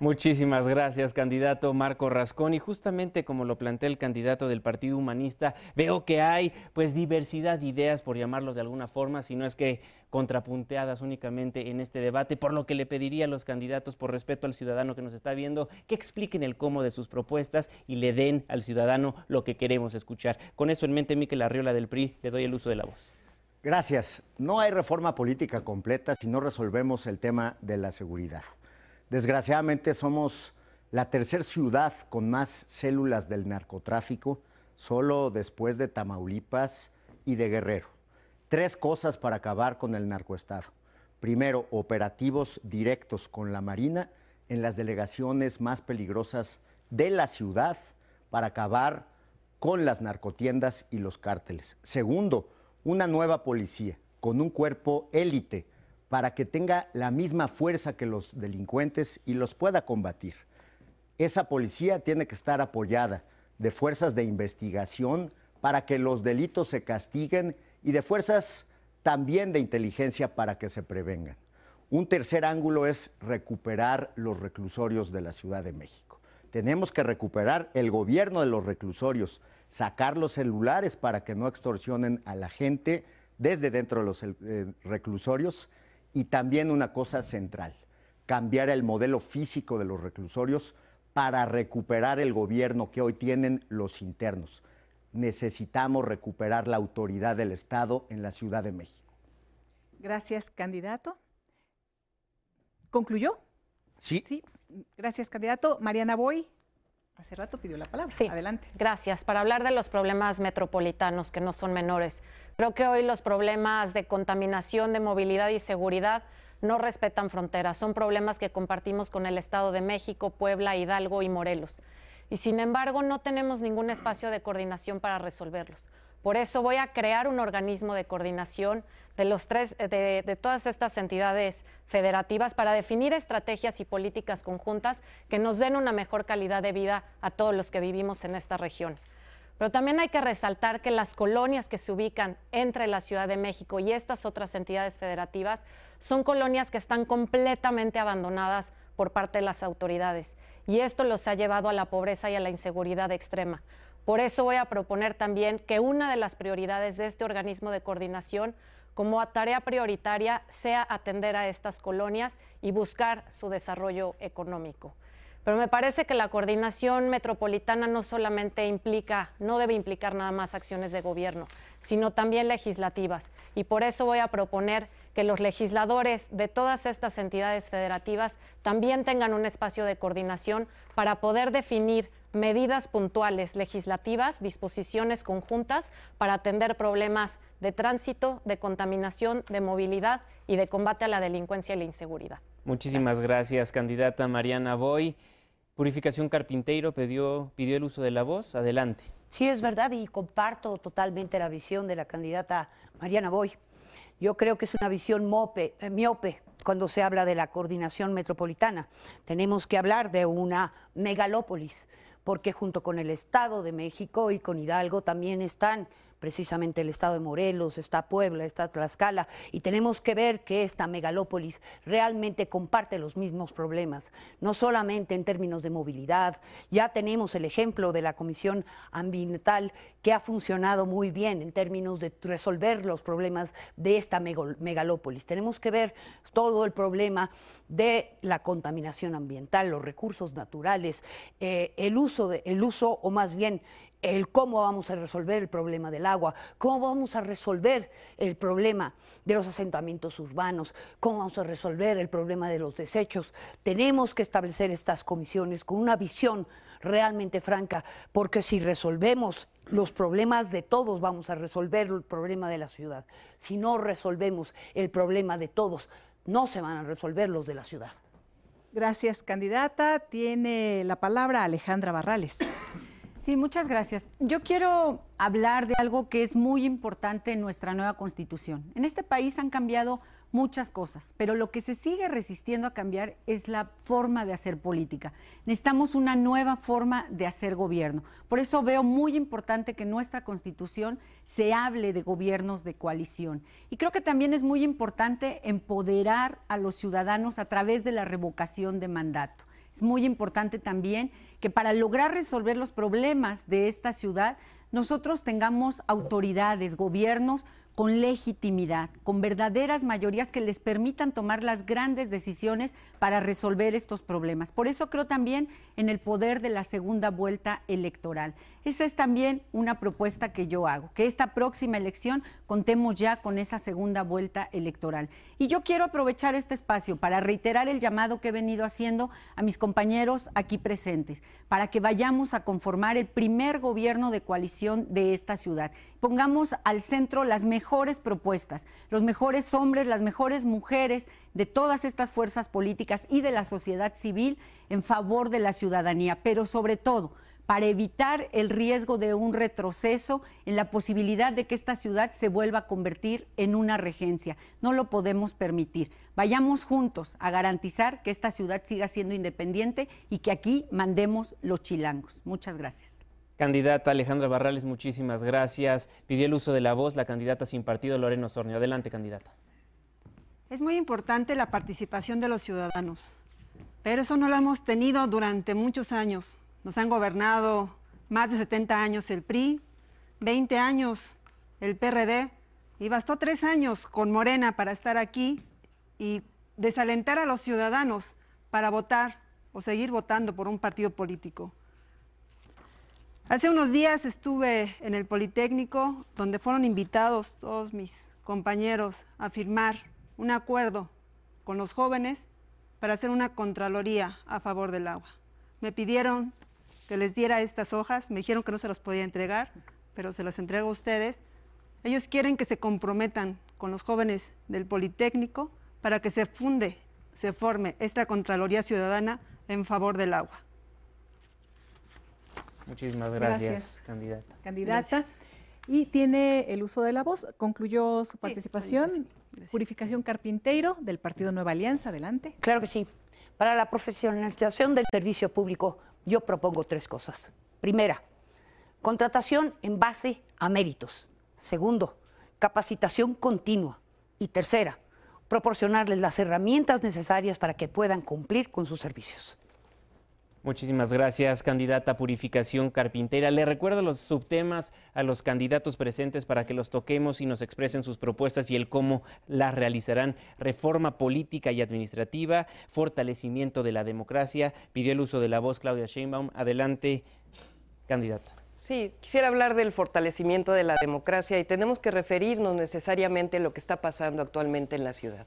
Muchísimas gracias, candidato Marco Rascón. Y justamente como lo plantea el candidato del Partido Humanista, veo que hay pues diversidad de ideas, por llamarlo de alguna forma, si no es que contrapunteadas únicamente en este debate, por lo que le pediría a los candidatos, por respeto al ciudadano que nos está viendo, que expliquen el cómo de sus propuestas y le den al ciudadano lo que queremos escuchar. Con eso en mente, Miquel Arriola del PRI, le doy el uso de la voz. Gracias. No hay reforma política completa si no resolvemos el tema de la seguridad. Desgraciadamente somos la tercera ciudad con más células del narcotráfico, solo después de Tamaulipas y de Guerrero. Tres cosas para acabar con el narcoestado. Primero, operativos directos con la Marina en las delegaciones más peligrosas de la ciudad para acabar con las narcotiendas y los cárteles. Segundo, una nueva policía con un cuerpo élite para que tenga la misma fuerza que los delincuentes y los pueda combatir. Esa policía tiene que estar apoyada de fuerzas de investigación para que los delitos se castiguen y de fuerzas también de inteligencia para que se prevengan. Un tercer ángulo es recuperar los reclusorios de la Ciudad de México. Tenemos que recuperar el gobierno de los reclusorios, sacar los celulares para que no extorsionen a la gente desde dentro de los eh, reclusorios y también una cosa central, cambiar el modelo físico de los reclusorios para recuperar el gobierno que hoy tienen los internos. Necesitamos recuperar la autoridad del Estado en la Ciudad de México. Gracias, candidato. ¿Concluyó? Sí. Sí, gracias, candidato. Mariana Boy. Hace rato pidió la palabra. Sí. Adelante. Gracias. Para hablar de los problemas metropolitanos que no son menores, Creo que hoy los problemas de contaminación, de movilidad y seguridad no respetan fronteras. Son problemas que compartimos con el Estado de México, Puebla, Hidalgo y Morelos. Y sin embargo, no tenemos ningún espacio de coordinación para resolverlos. Por eso voy a crear un organismo de coordinación de, de, de, todas estas entidades federativas para definir estrategias y políticas conjuntas que nos den una mejor calidad de vida a todos los que vivimos en esta región. Pero también hay que resaltar que las colonias que se ubican entre la Ciudad de México y estas otras entidades federativas son colonias que están completamente abandonadas por parte de las autoridades y esto los ha llevado a la pobreza y a la inseguridad extrema. Por eso voy a proponer también que una de las prioridades de este organismo de coordinación como tarea prioritaria sea atender a estas colonias y buscar su desarrollo económico. Pero me parece que la coordinación metropolitana no solamente implica, no debe implicar nada más acciones de gobierno, sino también legislativas. Y por eso voy a proponer que los legisladores de todas estas entidades federativas también tengan un espacio de coordinación para poder definir medidas puntuales legislativas, disposiciones conjuntas para atender problemas de tránsito, de contaminación, de movilidad y de combate a la delincuencia y la inseguridad. Muchísimas gracias, candidata Mariana Boy. Purificación Carpinteiro pidió, el uso de la voz. Adelante. Sí, es verdad y comparto totalmente la visión de la candidata Mariana Boy. Yo creo que es una visión eh, miope cuando se habla de la coordinación metropolitana. Tenemos que hablar de una megalópolis, porque junto con el Estado de México y con Hidalgo también están precisamente el estado de Morelos, está Puebla, está Tlaxcala, y tenemos que ver que esta megalópolis realmente comparte los mismos problemas, no solamente en términos de movilidad, ya tenemos el ejemplo de la Comisión Ambiental que ha funcionado muy bien en términos de resolver los problemas de esta megalópolis. Tenemos que ver todo el problema de la contaminación ambiental, los recursos naturales, eh, el, uso el uso o más bien el cómo vamos a resolver el problema del agua, cómo vamos a resolver el problema de los asentamientos urbanos, cómo vamos a resolver el problema de los desechos. Tenemos que establecer estas comisiones con una visión realmente franca, porque si resolvemos los problemas de todos, vamos a resolver el problema de la ciudad. Si no resolvemos el problema de todos, no se van a resolver los de la ciudad. Gracias, candidata. Tiene la palabra Alejandra Barrales. Sí, muchas gracias. Yo quiero hablar de algo que es muy importante en nuestra nueva constitución. En este país han cambiado muchas cosas, pero lo que se sigue resistiendo a cambiar es la forma de hacer política. Necesitamos una nueva forma de hacer gobierno. Por eso veo muy importante que en nuestra constitución se hable de gobiernos de coalición. Y creo que también es muy importante empoderar a los ciudadanos a través de la revocación de mandato. Es muy importante también que para lograr resolver los problemas de esta ciudad, nosotros tengamos autoridades, gobiernos con legitimidad, con verdaderas mayorías que les permitan tomar las grandes decisiones para resolver estos problemas. Por eso creo también en el poder de la segunda vuelta electoral. Esa es también una propuesta que yo hago, que esta próxima elección contemos ya con esa segunda vuelta electoral. Y yo quiero aprovechar este espacio para reiterar el llamado que he venido haciendo a mis compañeros aquí presentes, para que vayamos a conformar el primer gobierno de coalición de esta ciudad. Pongamos al centro las mejores propuestas, los mejores hombres, las mejores mujeres de todas estas fuerzas políticas y de la sociedad civil en favor de la ciudadanía, pero sobre todo para evitar el riesgo de un retroceso en la posibilidad de que esta ciudad se vuelva a convertir en una regencia. No lo podemos permitir. Vayamos juntos a garantizar que esta ciudad siga siendo independiente y que aquí mandemos los chilangos. Muchas gracias. Candidata Alejandra Barrales, muchísimas gracias. Pidió el uso de la voz la candidata sin partido Lorena Osornio. Adelante, candidata. Es muy importante la participación de los ciudadanos, pero eso no lo hemos tenido durante muchos años. Nos han gobernado más de 70 años el PRI, 20 años el PRD y bastó tres años con Morena para estar aquí y desalentar a los ciudadanos para votar o seguir votando por un partido político. Hace unos días estuve en el Politécnico donde fueron invitados todos mis compañeros a firmar un acuerdo con los jóvenes para hacer una contraloría a favor del agua. Me pidieron que les diera estas hojas, me dijeron que no se las podía entregar, pero se las entrego a ustedes. Ellos quieren que se comprometan con los jóvenes del Politécnico para que se funde, se forme esta Contraloría Ciudadana en favor del agua. Muchísimas gracias, candidata. Candidata. Y tiene el uso de la voz. Concluyó su participación. Purificación Carpintero del Partido Nueva Alianza. Adelante. Claro que sí. Para la profesionalización del servicio público yo propongo tres cosas. Primera, contratación en base a méritos. Segundo, capacitación continua. Y tercera, proporcionarles las herramientas necesarias para que puedan cumplir con sus servicios. Muchísimas gracias, candidata Purificación Carpintera. Le recuerdo los subtemas a los candidatos presentes para que los toquemos y nos expresen sus propuestas y el cómo las realizarán. Reforma política y administrativa, fortalecimiento de la democracia. Pidió el uso de la voz Claudia Sheinbaum. Adelante, candidata. Sí, quisiera hablar del fortalecimiento de la democracia y tenemos que referirnos necesariamente a lo que está pasando actualmente en la ciudad.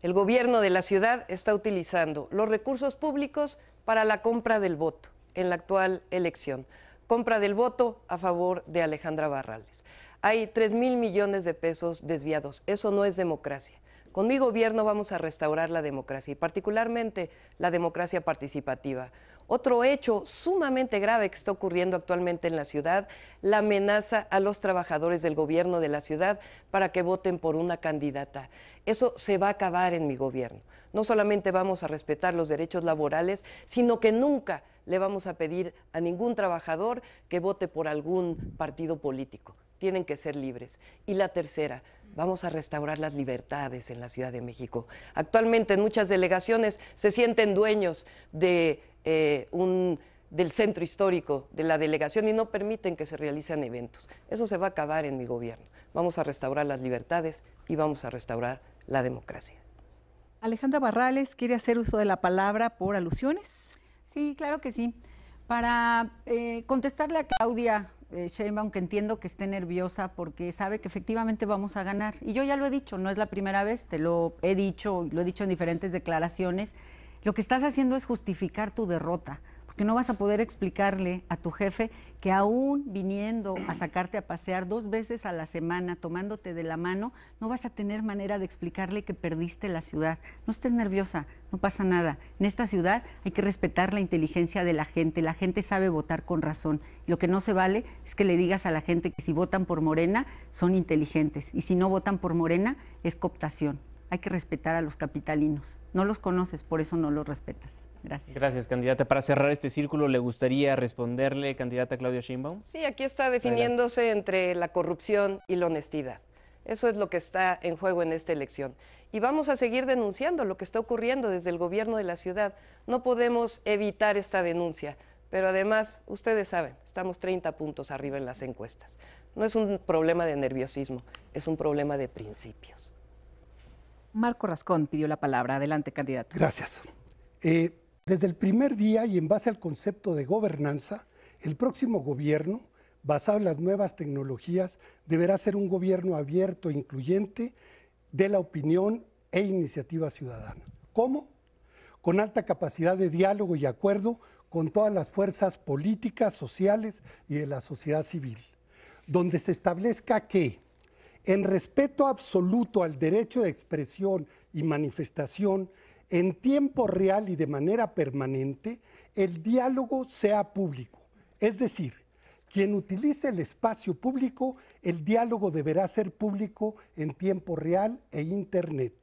El gobierno de la ciudad está utilizando los recursos públicos para la compra del voto en la actual elección. Compra del voto a favor de Alejandra Barrales. Hay 3 mil millones de pesos desviados. Eso no es democracia. Con mi gobierno vamos a restaurar la democracia y particularmente la democracia participativa. Otro hecho sumamente grave que está ocurriendo actualmente en la ciudad, la amenaza a los trabajadores del gobierno de la ciudad para que voten por una candidata. Eso se va a acabar en mi gobierno. No solamente vamos a respetar los derechos laborales, sino que nunca le vamos a pedir a ningún trabajador que vote por algún partido político. Tienen que ser libres. Y la tercera, vamos a restaurar las libertades en la Ciudad de México. Actualmente en muchas delegaciones se sienten dueños de eh, del centro histórico de la delegación y no permiten que se realicen eventos. Eso se va a acabar en mi gobierno. Vamos a restaurar las libertades y vamos a restaurar la democracia. Alejandra Barrales quiere hacer uso de la palabra por alusiones. Sí, claro que sí. Para eh, contestarle a Claudia eh, Sheinbaum, que entiendo que esté nerviosa porque sabe que efectivamente vamos a ganar. Y yo ya lo he dicho, no es la primera vez, te lo he dicho, lo he dicho en diferentes declaraciones lo que estás haciendo es justificar tu derrota, porque no vas a poder explicarle a tu jefe que aún viniendo a sacarte a pasear dos veces a la semana, tomándote de la mano, no vas a tener manera de explicarle que perdiste la ciudad. No estés nerviosa, no pasa nada. En esta ciudad hay que respetar la inteligencia de la gente. La gente sabe votar con razón. Lo que no se vale es que le digas a la gente que si votan por Morena son inteligentes y si no votan por Morena es cooptación hay que respetar a los capitalinos. No los conoces, por eso no los respetas. Gracias. Gracias, candidata. Para cerrar este círculo, ¿le gustaría responderle, candidata Claudia Sheinbaum? Sí, aquí está definiéndose entre la corrupción y la honestidad. Eso es lo que está en juego en esta elección. Y vamos a seguir denunciando lo que está ocurriendo desde el gobierno de la ciudad. No podemos evitar esta denuncia, pero además, ustedes saben, estamos 30 puntos arriba en las encuestas. No es un problema de nerviosismo, es un problema de principios. Marco Rascón pidió la palabra. Adelante, candidato. Gracias. Eh, desde el primer día y en base al concepto de gobernanza, el próximo gobierno, basado en las nuevas tecnologías, deberá ser un gobierno abierto e incluyente de la opinión e iniciativa ciudadana. ¿Cómo? Con alta capacidad de diálogo y acuerdo con todas las fuerzas políticas, sociales y de la sociedad civil, donde se establezca que en respeto absoluto al derecho de expresión y manifestación, en tiempo real y de manera permanente, el diálogo sea público. Es decir, quien utilice el espacio público, el diálogo deberá ser público en tiempo real e Internet.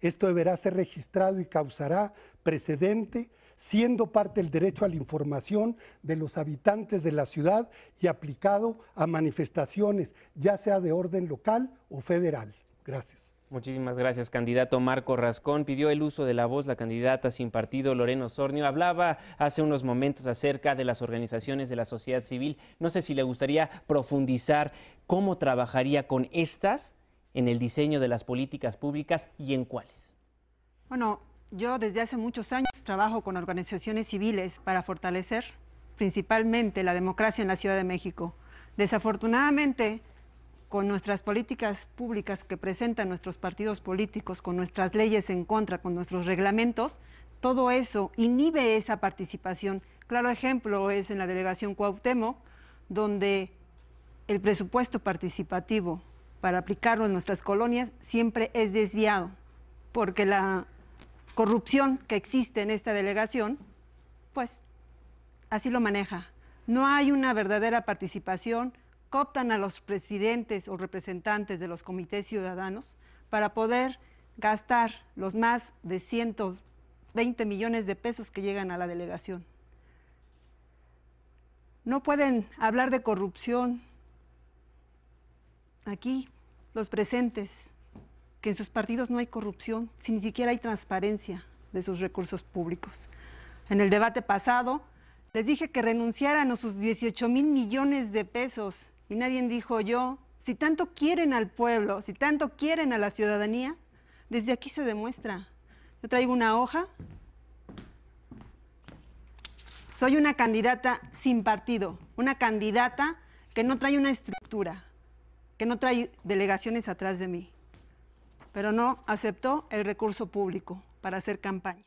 Esto deberá ser registrado y causará precedente siendo parte del derecho a la información de los habitantes de la ciudad y aplicado a manifestaciones, ya sea de orden local o federal. Gracias. Muchísimas gracias, candidato Marco Rascón. Pidió el uso de la voz la candidata sin partido Lorena Sornio. Hablaba hace unos momentos acerca de las organizaciones de la sociedad civil. No sé si le gustaría profundizar cómo trabajaría con estas en el diseño de las políticas públicas y en cuáles. Bueno, yo desde hace muchos años trabajo con organizaciones civiles para fortalecer principalmente la democracia en la Ciudad de México. Desafortunadamente, con nuestras políticas públicas que presentan nuestros partidos políticos, con nuestras leyes en contra, con nuestros reglamentos, todo eso inhibe esa participación. Claro ejemplo es en la delegación Cuauhtémoc, donde el presupuesto participativo para aplicarlo en nuestras colonias siempre es desviado, porque la corrupción que existe en esta delegación, pues así lo maneja. No hay una verdadera participación, cooptan a los presidentes o representantes de los comités ciudadanos para poder gastar los más de 120 millones de pesos que llegan a la delegación. No pueden hablar de corrupción aquí los presentes que en sus partidos no hay corrupción, si ni siquiera hay transparencia de sus recursos públicos. En el debate pasado les dije que renunciaran a sus 18 mil millones de pesos y nadie dijo yo, si tanto quieren al pueblo, si tanto quieren a la ciudadanía, desde aquí se demuestra. Yo traigo una hoja. Soy una candidata sin partido, una candidata que no trae una estructura, que no trae delegaciones atrás de mí pero no aceptó el recurso público para hacer campaña.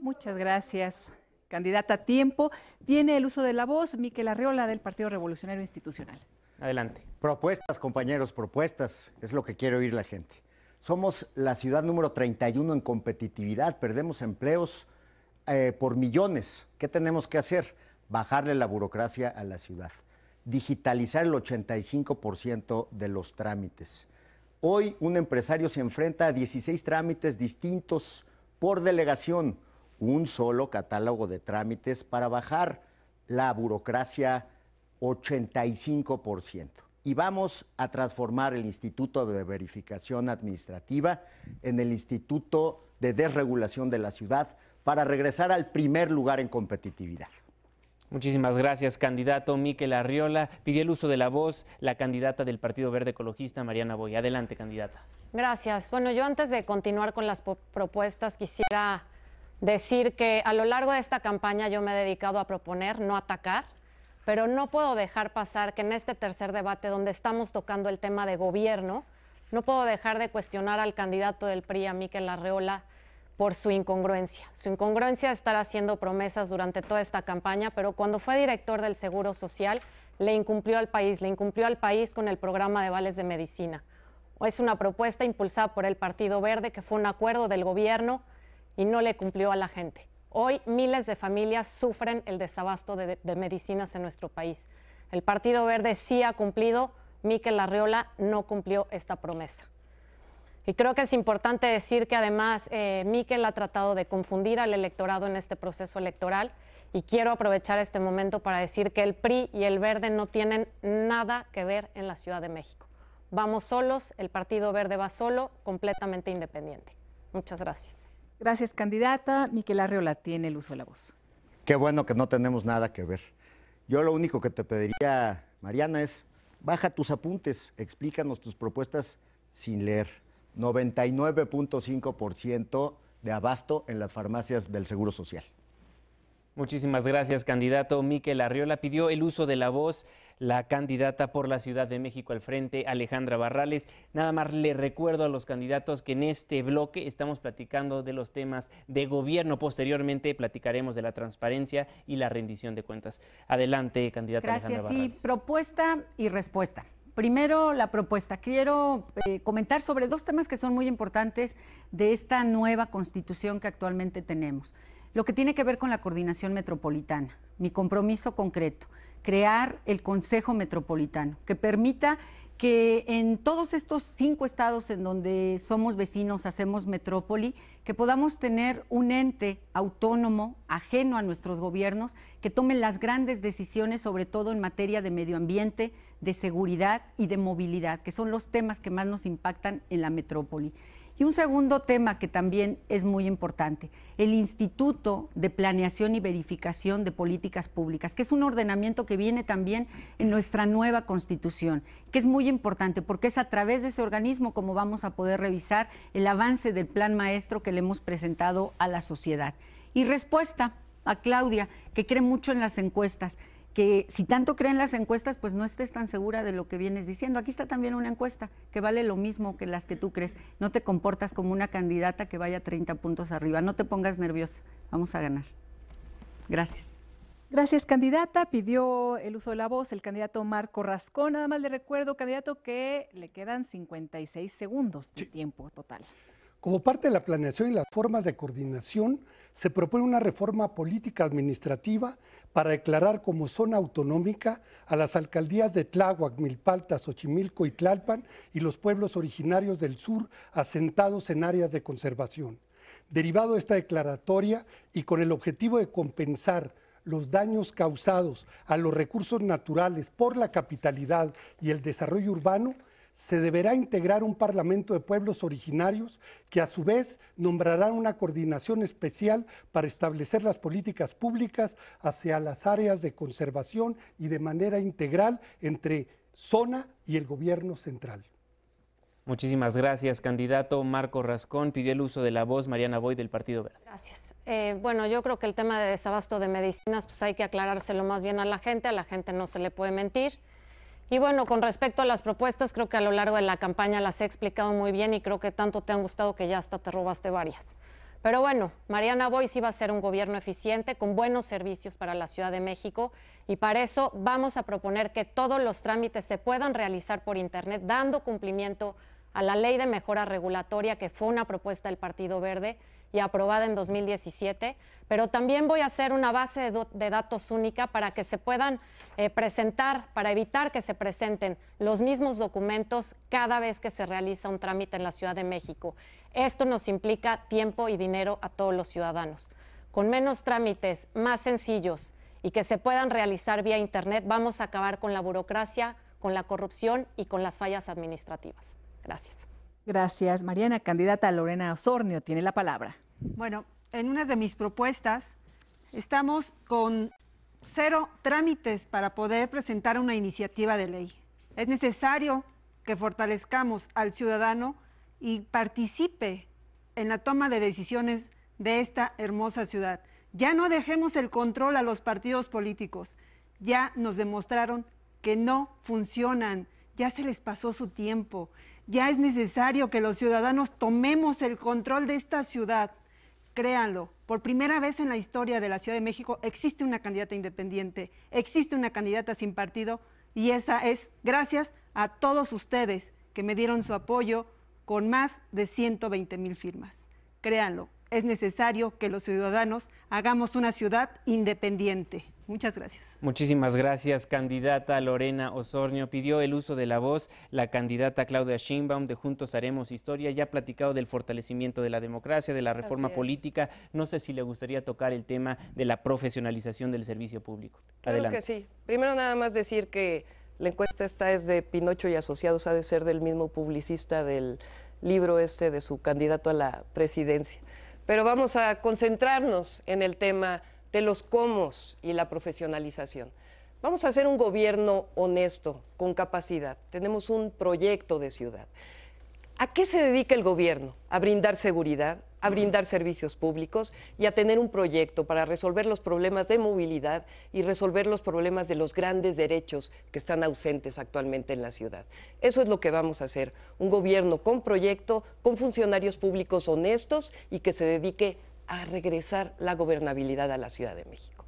Muchas gracias. Candidata a tiempo, tiene el uso de la voz Miquel Arriola del Partido Revolucionario Institucional. Adelante. Propuestas, compañeros, propuestas, es lo que quiere oír la gente. Somos la ciudad número 31 en competitividad, perdemos empleos eh, por millones. ¿Qué tenemos que hacer? Bajarle la burocracia a la ciudad, digitalizar el 85% de los trámites Hoy un empresario se enfrenta a 16 trámites distintos por delegación, un solo catálogo de trámites para bajar la burocracia 85%. Y vamos a transformar el Instituto de Verificación Administrativa en el Instituto de Desregulación de la Ciudad para regresar al primer lugar en competitividad. Muchísimas gracias, candidato Miquel Arriola. Pidió el uso de la voz la candidata del Partido Verde Ecologista, Mariana Boy. Adelante, candidata. Gracias. Bueno, yo antes de continuar con las propuestas quisiera decir que a lo largo de esta campaña yo me he dedicado a proponer, no atacar, pero no puedo dejar pasar que en este tercer debate donde estamos tocando el tema de gobierno, no puedo dejar de cuestionar al candidato del PRI, a Miquel Arriola, por su incongruencia. Su incongruencia de estar haciendo promesas durante toda esta campaña, pero cuando fue director del Seguro Social le incumplió al país, le incumplió al país con el programa de vales de medicina. Es una propuesta impulsada por el Partido Verde que fue un acuerdo del gobierno y no le cumplió a la gente. Hoy miles de familias sufren el desabasto de, medicinas en nuestro país. El Partido Verde sí ha cumplido, Miquel Arriola no cumplió esta promesa. Y creo que es importante decir que además eh, Miquel ha tratado de confundir al electorado en este proceso electoral y quiero aprovechar este momento para decir que el PRI y el Verde no tienen nada que ver en la Ciudad de México. Vamos solos, el Partido Verde va solo, completamente independiente. Muchas gracias. Gracias, candidata. Miquel Arriola tiene el uso de la voz. Qué bueno que no tenemos nada que ver. Yo lo único que te pediría, Mariana, es baja tus apuntes, explícanos tus propuestas sin leer. 99.5% de abasto en las farmacias del Seguro Social. Muchísimas gracias, candidato. Miquel Arriola pidió el uso de la voz. La candidata por la Ciudad de México al frente, Alejandra Barrales. Nada más le recuerdo a los candidatos que en este bloque estamos platicando de los temas de gobierno. Posteriormente platicaremos de la transparencia y la rendición de cuentas. Adelante, candidata Barrales. Sí, propuesta y respuesta primero la propuesta. Quiero eh, comentar sobre dos temas que son muy importantes de esta nueva constitución que actualmente tenemos. Lo que tiene que ver con la coordinación metropolitana, mi compromiso concreto, crear el Consejo Metropolitano, que permita que en todos estos cinco estados en donde somos vecinos, hacemos metrópoli, que podamos tener un ente autónomo, ajeno a nuestros gobiernos, que tome las grandes decisiones, sobre todo en materia de medio ambiente, de seguridad y de movilidad, que son los temas que más nos impactan en la metrópoli. Y un segundo tema que también es muy importante, el Instituto de Planeación y Verificación de Políticas Públicas, que es un ordenamiento que viene también en nuestra nueva constitución, que es muy importante porque es a través de ese organismo como vamos a poder revisar el avance del plan maestro que le hemos presentado a la sociedad. Y respuesta a Claudia, que cree mucho en las encuestas que si tanto creen las encuestas, pues no estés tan segura de lo que vienes diciendo. Aquí está también una encuesta que vale lo mismo que las que tú crees. No te comportas como una candidata que vaya 30 puntos arriba. No te pongas nerviosa. Vamos a ganar. Gracias. Gracias, candidata. Pidió el uso de la voz el candidato Marco Rascón. Nada más le recuerdo, candidato, que le quedan 56 segundos de tiempo total. Como parte de la planeación y las formas de coordinación, se propone una reforma política administrativa para declarar como zona autonómica a las alcaldías de Tláhuac, milpaltas Xochimilco y Tlalpan y los pueblos originarios del sur asentados en áreas de conservación. Derivado de esta declaratoria y con el objetivo de compensar los daños causados a los recursos naturales por la capitalidad y el desarrollo urbano, se deberá integrar un Parlamento de Pueblos Originarios que a su vez nombrará una coordinación especial para establecer las políticas públicas hacia las áreas de conservación y de manera integral entre zona y el gobierno central. Muchísimas gracias, candidato Marco Rascón. Pidió el uso de la voz Mariana Boyd, del Partido Verde. Gracias. Eh, bueno, yo creo que el tema de desabasto de medicinas, pues hay que aclarárselo más bien a la gente. A la gente no se le puede mentir. Y bueno, con respecto a las propuestas, creo que a lo largo de la campaña las he explicado muy bien y creo que tanto te han gustado que ya hasta te robaste varias. Pero bueno, Mariana Boys iba a ser un gobierno eficiente, con buenos servicios para la Ciudad de México y para eso vamos a proponer que todos los trámites se puedan realizar por Internet, dando cumplimiento a la ley de mejora regulatoria que fue una propuesta del Partido Verde y aprobada en 2017, pero también voy a hacer una base de datos única para que se puedan eh, presentar, para evitar que se presenten los mismos documentos cada vez que se realiza un trámite en la Ciudad de México. Esto nos implica tiempo y dinero a todos los ciudadanos. Con menos trámites, más sencillos y que se puedan realizar vía Internet, vamos a acabar con la burocracia, con la corrupción y con las fallas administrativas. Gracias. Gracias, Mariana. Candidata Lorena Osornio tiene la palabra. Bueno, en una de mis propuestas estamos con cero trámites para poder presentar una iniciativa de ley. Es necesario que fortalezcamos al ciudadano y participe en la toma de decisiones de esta hermosa ciudad. Ya no dejemos el control a los partidos políticos. Ya nos demostraron que no funcionan, ya se les pasó su tiempo. Ya es necesario que los ciudadanos tomemos el control de esta ciudad créanlo, por primera vez en la historia de la Ciudad de México existe una candidata independiente, existe una candidata sin partido y esa es gracias a todos ustedes que me dieron su apoyo con más de 120 mil firmas. Créanlo, es necesario que los ciudadanos hagamos una ciudad independiente. Muchas gracias. Muchísimas gracias, candidata Lorena Osornio. Pidió el uso de la voz la candidata Claudia schinbaum de Juntos Haremos Historia. Ya ha platicado del fortalecimiento de la democracia, de la reforma política. No sé si le gustaría tocar el tema de la profesionalización del servicio público. Claro que sí. Primero nada más decir que la encuesta esta es de Pinocho y Asociados, ha de ser del mismo publicista del libro este de su candidato a la presidencia. Pero vamos a concentrarnos en el tema de los comos y la profesionalización. Vamos a hacer un gobierno honesto, con capacidad. Tenemos un proyecto de ciudad. ¿A qué se dedica el gobierno? A brindar seguridad, a brindar servicios públicos y a tener un proyecto para resolver los problemas de movilidad y resolver los problemas de los grandes derechos que están ausentes actualmente en la ciudad. Eso es lo que vamos a hacer, un gobierno con proyecto, con funcionarios públicos honestos y que se dedique a regresar la gobernabilidad a la Ciudad de México.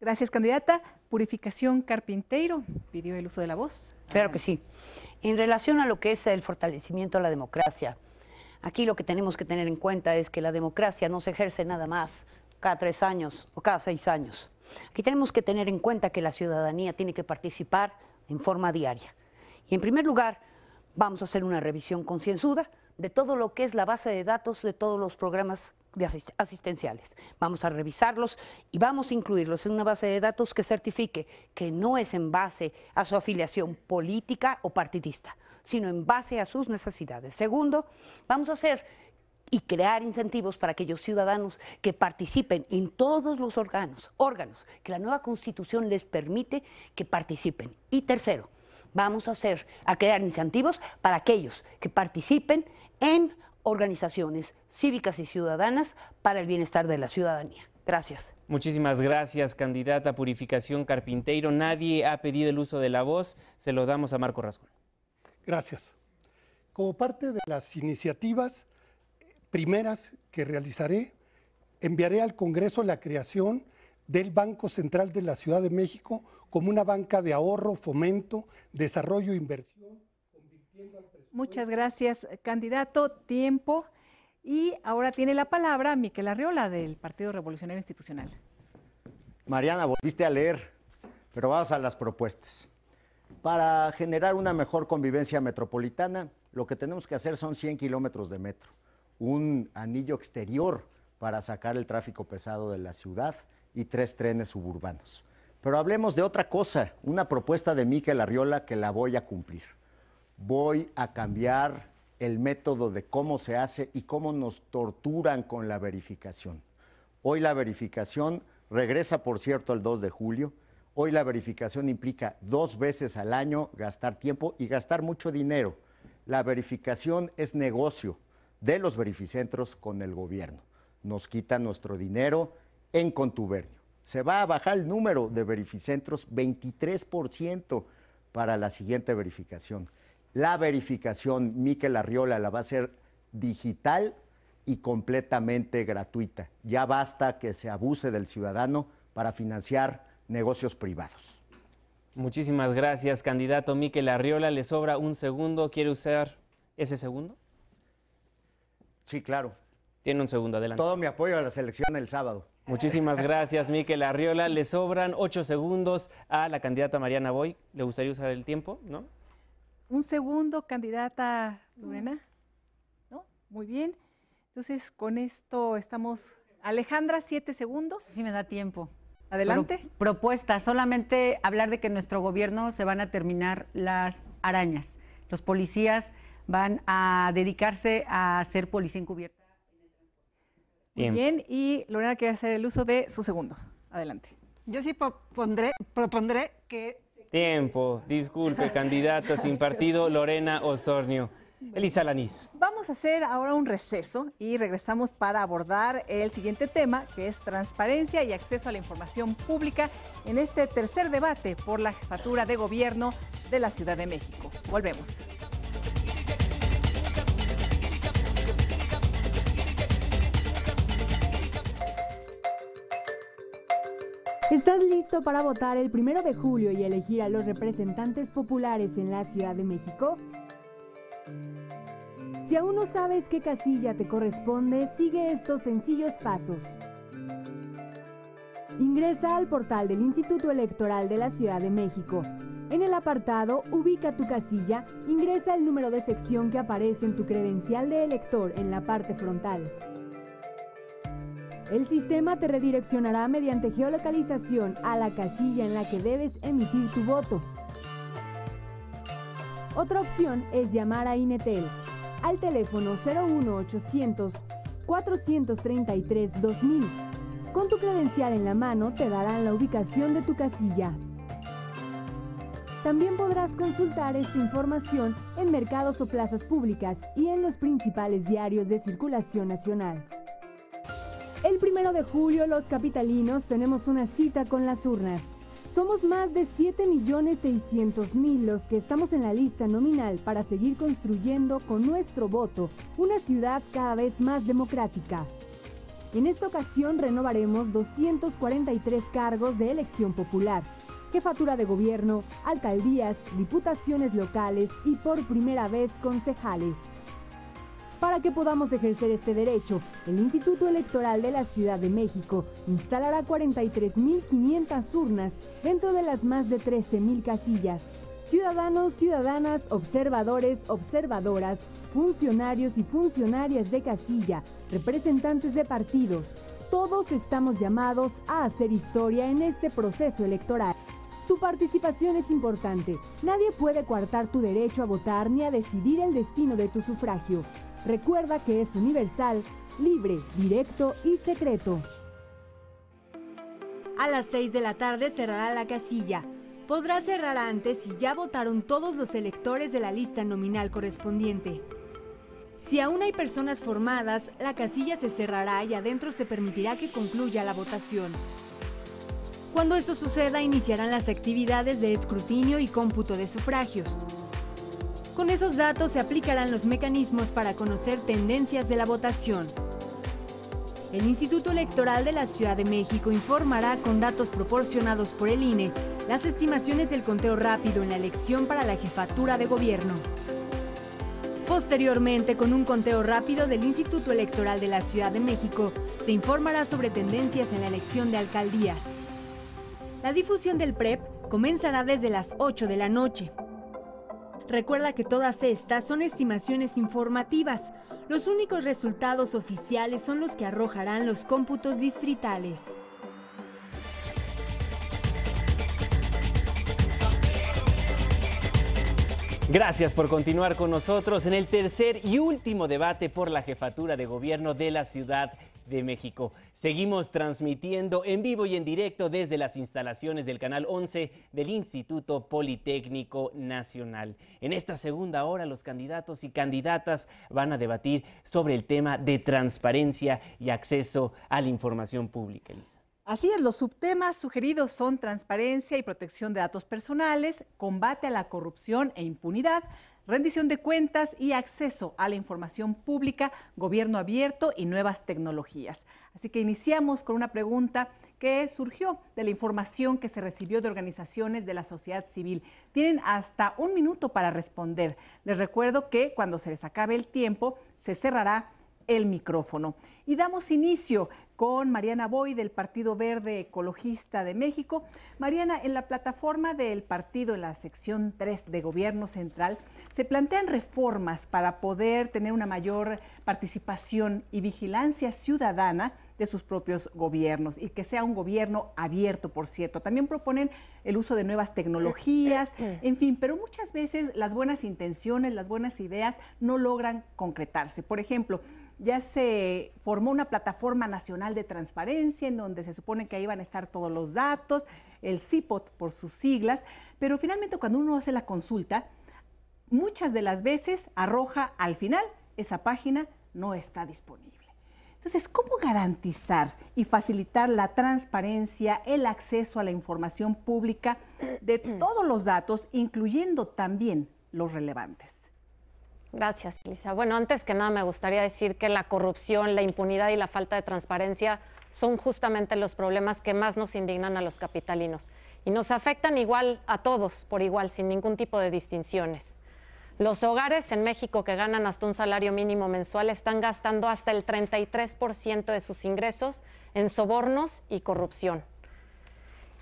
Gracias, candidata. Purificación Carpinteiro pidió el uso de la voz. Claro que sí. En relación a lo que es el fortalecimiento de la democracia, aquí lo que tenemos que tener en cuenta es que la democracia no se ejerce nada más cada tres años o cada seis años. Aquí tenemos que tener en cuenta que la ciudadanía tiene que participar en forma diaria. Y en primer lugar, vamos a hacer una revisión concienzuda de todo lo que es la base de datos de todos los programas de asistenciales. Vamos a revisarlos y vamos a incluirlos en una base de datos que certifique que no es en base a su afiliación política o partidista, sino en base a sus necesidades. Segundo, vamos a hacer y crear incentivos para aquellos ciudadanos que participen en todos los órganos, órganos que la nueva constitución les permite que participen. Y tercero, vamos a hacer a crear incentivos para aquellos que participen en organizaciones cívicas y ciudadanas para el bienestar de la ciudadanía. Gracias. Muchísimas gracias, candidata Purificación Carpinteiro. Nadie ha pedido el uso de la voz. Se lo damos a Marco Rascón. Gracias. Como parte de las iniciativas primeras que realizaré, enviaré al Congreso la creación del Banco Central de la Ciudad de México como una banca de ahorro, fomento, desarrollo e inversión, convirtiendo al Muchas gracias, candidato. Tiempo. Y ahora tiene la palabra Miquel Arriola del Partido Revolucionario Institucional. Mariana, volviste a leer, pero vamos a las propuestas. Para generar una mejor convivencia metropolitana, lo que tenemos que hacer son 100 kilómetros de metro, un anillo exterior para sacar el tráfico pesado de la ciudad y tres trenes suburbanos. Pero hablemos de otra cosa, una propuesta de Miquel Arriola que la voy a cumplir voy a cambiar el método de cómo se hace y cómo nos torturan con la verificación. Hoy la verificación regresa, por cierto, el 2 de julio. Hoy la verificación implica dos veces al año gastar tiempo y gastar mucho dinero. La verificación es negocio de los verificentros con el gobierno. Nos quita nuestro dinero en contubernio. Se va a bajar el número de verificentros 23% para la siguiente verificación la verificación Miquel Arriola la va a hacer digital y completamente gratuita. Ya basta que se abuse del ciudadano para financiar negocios privados. Muchísimas gracias, candidato Miquel Arriola. ¿Le sobra un segundo? ¿Quiere usar ese segundo? Sí, claro. Tiene un segundo, adelante. Todo mi apoyo a la selección el sábado. Muchísimas gracias, Miquel Arriola. Le sobran ocho segundos a la candidata Mariana Boy. ¿Le gustaría usar el tiempo? ¿No? Un segundo, candidata Lorena. ¿No? Muy bien. Entonces, con esto estamos. Alejandra, siete segundos. Sí, me da tiempo. Adelante. propuesta, solamente hablar de que en nuestro gobierno se van a terminar las arañas. Los policías van a dedicarse a hacer policía encubierta. Muy bien, y Lorena quiere hacer el uso de su segundo. Adelante. Yo sí propondré que Tiempo. Disculpe, candidato sin partido, Lorena Osornio. Elisa Laniz. Vamos a hacer ahora un receso y regresamos para abordar el siguiente tema, que es transparencia y acceso a la información pública en este tercer debate por la jefatura de gobierno de la Ciudad de México. Volvemos. ¿Estás listo para votar el primero de julio y elegir a los representantes populares en la Ciudad de México? Si aún no sabes qué casilla te corresponde, sigue estos sencillos pasos. Ingresa al portal del Instituto Electoral de la Ciudad de México. En el apartado Ubica tu casilla, ingresa el número de sección que aparece en tu credencial de elector en la parte frontal. El sistema te redireccionará mediante geolocalización a la casilla en la que debes emitir tu voto. Otra opción es llamar a Inetel al teléfono 01800 433 2000. Con tu credencial en la mano te darán la ubicación de tu casilla. También podrás consultar esta información en mercados o plazas públicas y en los principales diarios de circulación nacional. El primero de julio los capitalinos tenemos una cita con las urnas. Somos más de 7.600.000 los que estamos en la lista nominal para seguir construyendo con nuestro voto una ciudad cada vez más democrática. En esta ocasión renovaremos 243 cargos de elección popular, jefatura de gobierno, alcaldías, diputaciones locales y por primera vez concejales. Para que podamos ejercer este derecho, el Instituto Electoral de la Ciudad de México instalará 43.500 urnas dentro de las más de 13.000 casillas. Ciudadanos, ciudadanas, observadores, observadoras, funcionarios y funcionarias de casilla, representantes de partidos, todos estamos llamados a hacer historia en este proceso electoral. Tu participación es importante. Nadie puede coartar tu derecho a votar ni a decidir el destino de tu sufragio. Recuerda que es universal, libre, directo y secreto. A las 6 de la tarde cerrará la casilla. Podrá cerrar antes si ya votaron todos los electores de la lista nominal correspondiente. Si aún hay personas formadas, la casilla se cerrará y adentro se permitirá que concluya la votación. Cuando esto suceda, iniciarán las actividades de escrutinio y cómputo de sufragios. Con esos datos se aplicarán los mecanismos para conocer tendencias de la votación. El Instituto Electoral de la Ciudad de México informará con datos proporcionados por el INE las estimaciones del conteo rápido en la elección para la jefatura de gobierno. Posteriormente, con un conteo rápido del Instituto Electoral de la Ciudad de México, se informará sobre tendencias en la elección de alcaldías. La difusión del PREP comenzará desde las 8 de la noche. Recuerda que todas estas son estimaciones informativas. Los únicos resultados oficiales son los que arrojarán los cómputos distritales. Gracias por continuar con nosotros en el tercer y último debate por la jefatura de gobierno de la ciudad de México. Seguimos transmitiendo en vivo y en directo desde las instalaciones del Canal 11 del Instituto Politécnico Nacional. En esta segunda hora los candidatos y candidatas van a debatir sobre el tema de transparencia y acceso a la información pública. Así es, los subtemas sugeridos son transparencia y protección de datos personales, combate a la corrupción e impunidad, rendición de cuentas y acceso a la información pública, gobierno abierto y nuevas tecnologías. Así que iniciamos con una pregunta que surgió de la información que se recibió de organizaciones de la sociedad civil. Tienen hasta un minuto para responder. Les recuerdo que cuando se les acabe el tiempo, se cerrará el micrófono. Y damos inicio con Mariana Boy del Partido Verde Ecologista de México. Mariana, en la plataforma del partido, en la sección 3 de Gobierno Central, se plantean reformas para poder tener una mayor participación y vigilancia ciudadana de sus propios gobiernos y que sea un gobierno abierto, por cierto. También proponen el uso de nuevas tecnologías, en fin, pero muchas veces las buenas intenciones, las buenas ideas no logran concretarse. Por ejemplo, ya se formó una plataforma nacional de transparencia en donde se supone que ahí van a estar todos los datos, el CIPOT por sus siglas, pero finalmente cuando uno hace la consulta, muchas de las veces arroja al final esa página no está disponible. Entonces, ¿cómo garantizar y facilitar la transparencia, el acceso a la información pública de todos los datos, incluyendo también los relevantes? Gracias, Lisa. Bueno, antes que nada me gustaría decir que la corrupción, la impunidad y la falta de transparencia son justamente los problemas que más nos indignan a los capitalinos y nos afectan igual a todos, por igual, sin ningún tipo de distinciones. Los hogares en México que ganan hasta un salario mínimo mensual están gastando hasta el 33% de sus ingresos en sobornos y corrupción.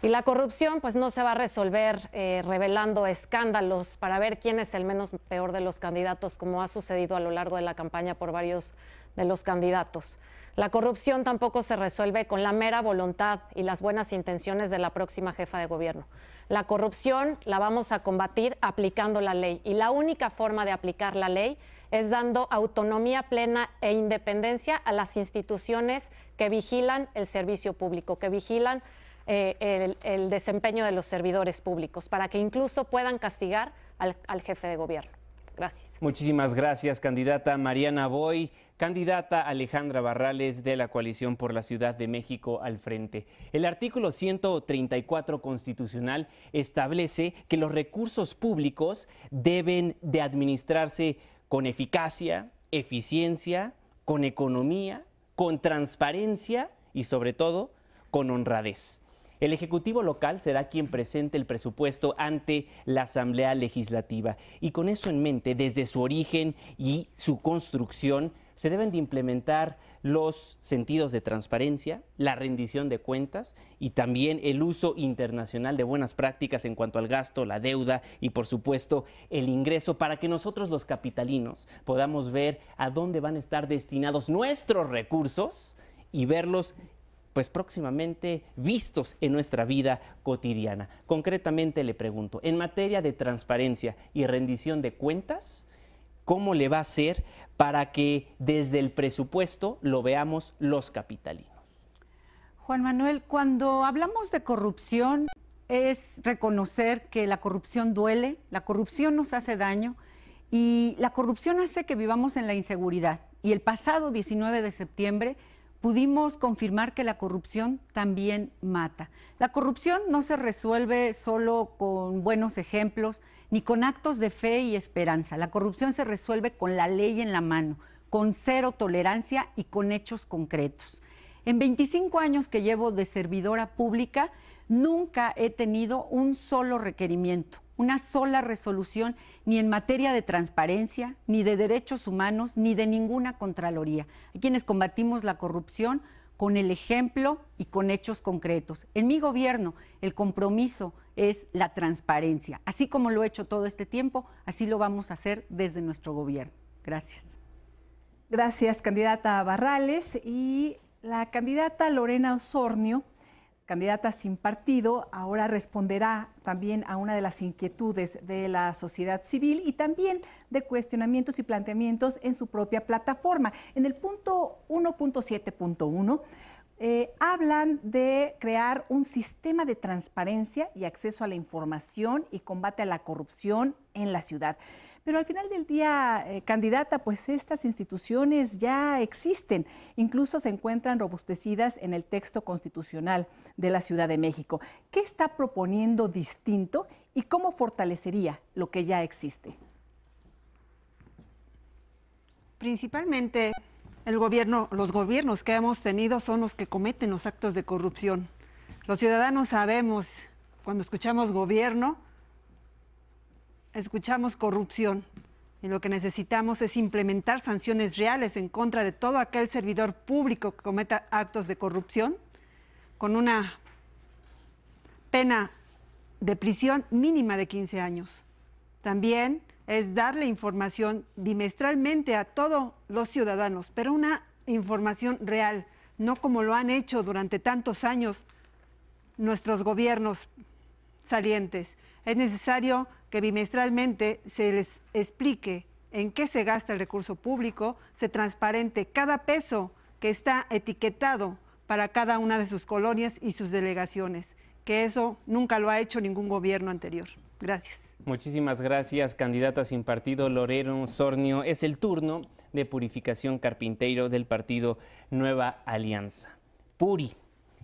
Y la corrupción pues no se va a resolver eh, revelando escándalos para ver quién es el menos peor de los candidatos, como ha sucedido a lo largo de la campaña por varios de los candidatos. La corrupción tampoco se resuelve con la mera voluntad y las buenas intenciones de la próxima jefa de gobierno. La corrupción la vamos a combatir aplicando la ley y la única forma de aplicar la ley es dando autonomía plena e independencia a las instituciones que vigilan el servicio público, que vigilan eh, el, desempeño de los servidores públicos, para que incluso puedan castigar al, al jefe de gobierno. Gracias. Muchísimas gracias, candidata Mariana Boy candidata Alejandra Barrales de la coalición por la Ciudad de México al frente. El artículo 134 constitucional establece que los recursos públicos deben de administrarse con eficacia, eficiencia, con economía, con transparencia y sobre todo con honradez. El Ejecutivo local será quien presente el presupuesto ante la Asamblea Legislativa. Y con eso en mente, desde su origen y su construcción, se deben de implementar los sentidos de transparencia, la rendición de cuentas y también el uso internacional de buenas prácticas en cuanto al gasto, la deuda y por supuesto el ingreso para que nosotros los capitalinos podamos ver a dónde van a estar destinados nuestros recursos y verlos pues próximamente vistos en nuestra vida cotidiana. Concretamente le pregunto, en materia de transparencia y rendición de cuentas, ¿cómo le va a ser para que desde el presupuesto lo veamos los capitalinos? Juan Manuel, cuando hablamos de corrupción es reconocer que la corrupción duele, la corrupción nos hace daño y la corrupción hace que vivamos en la inseguridad. Y el pasado 19 de septiembre pudimos confirmar que la corrupción también mata. La corrupción no se resuelve solo con buenos ejemplos ni con actos de fe y esperanza. La corrupción se resuelve con la ley en la mano, con cero tolerancia y con hechos concretos. En 25 años que llevo de servidora pública, nunca he tenido un solo requerimiento una sola resolución ni en materia de transparencia, ni de derechos humanos, ni de ninguna Contraloría. Hay quienes combatimos la corrupción con el ejemplo y con hechos concretos. En mi gobierno el compromiso es la transparencia. Así como lo he hecho todo este tiempo, así lo vamos a hacer desde nuestro gobierno. Gracias. Gracias, candidata Barrales. Y la candidata Lorena Osornio candidata sin partido, ahora responderá también a una de las inquietudes de la sociedad civil y también de cuestionamientos y planteamientos en su propia plataforma. En el punto 1.7.1 eh, hablan de crear un sistema de transparencia y acceso a la información y combate a la corrupción en la ciudad. Pero al final del día, eh, candidata, pues estas instituciones ya existen, incluso se encuentran robustecidas en el texto constitucional de la Ciudad de México. ¿Qué está proponiendo distinto y cómo fortalecería lo que ya existe? Principalmente el gobierno, los gobiernos que hemos tenido son los que cometen los actos de corrupción. Los ciudadanos sabemos, cuando escuchamos gobierno, escuchamos corrupción y lo que necesitamos es implementar sanciones reales en contra de todo aquel servidor público que cometa actos de corrupción con una pena de prisión mínima de 15 años. También es darle información bimestralmente a todos los ciudadanos, pero una información real, no como lo han hecho durante tantos años nuestros gobiernos salientes. Es necesario que bimestralmente se les explique en qué se gasta el recurso público, se transparente cada peso que está etiquetado para cada una de sus colonias y sus delegaciones, que eso nunca lo ha hecho ningún gobierno anterior. Gracias. Muchísimas gracias, candidata sin partido Lorero Sornio. Es el turno de Purificación Carpintero del partido Nueva Alianza. Puri.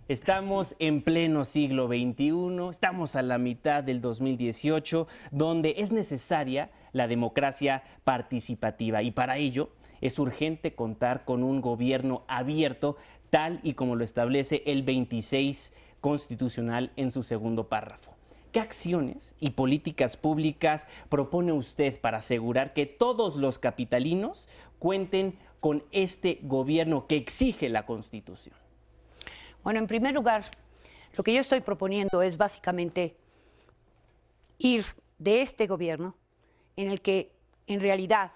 Estamos en pleno siglo XXI, estamos a la mitad del 2018, donde es necesaria la democracia participativa y para ello es urgente contar con un gobierno abierto, tal y como lo establece el 26 constitucional en su segundo párrafo. ¿Qué acciones y políticas públicas propone usted para asegurar que todos los capitalinos cuenten con este gobierno que exige la Constitución? Bueno, en primer lugar, lo que yo estoy proponiendo es básicamente ir de este gobierno en el que en realidad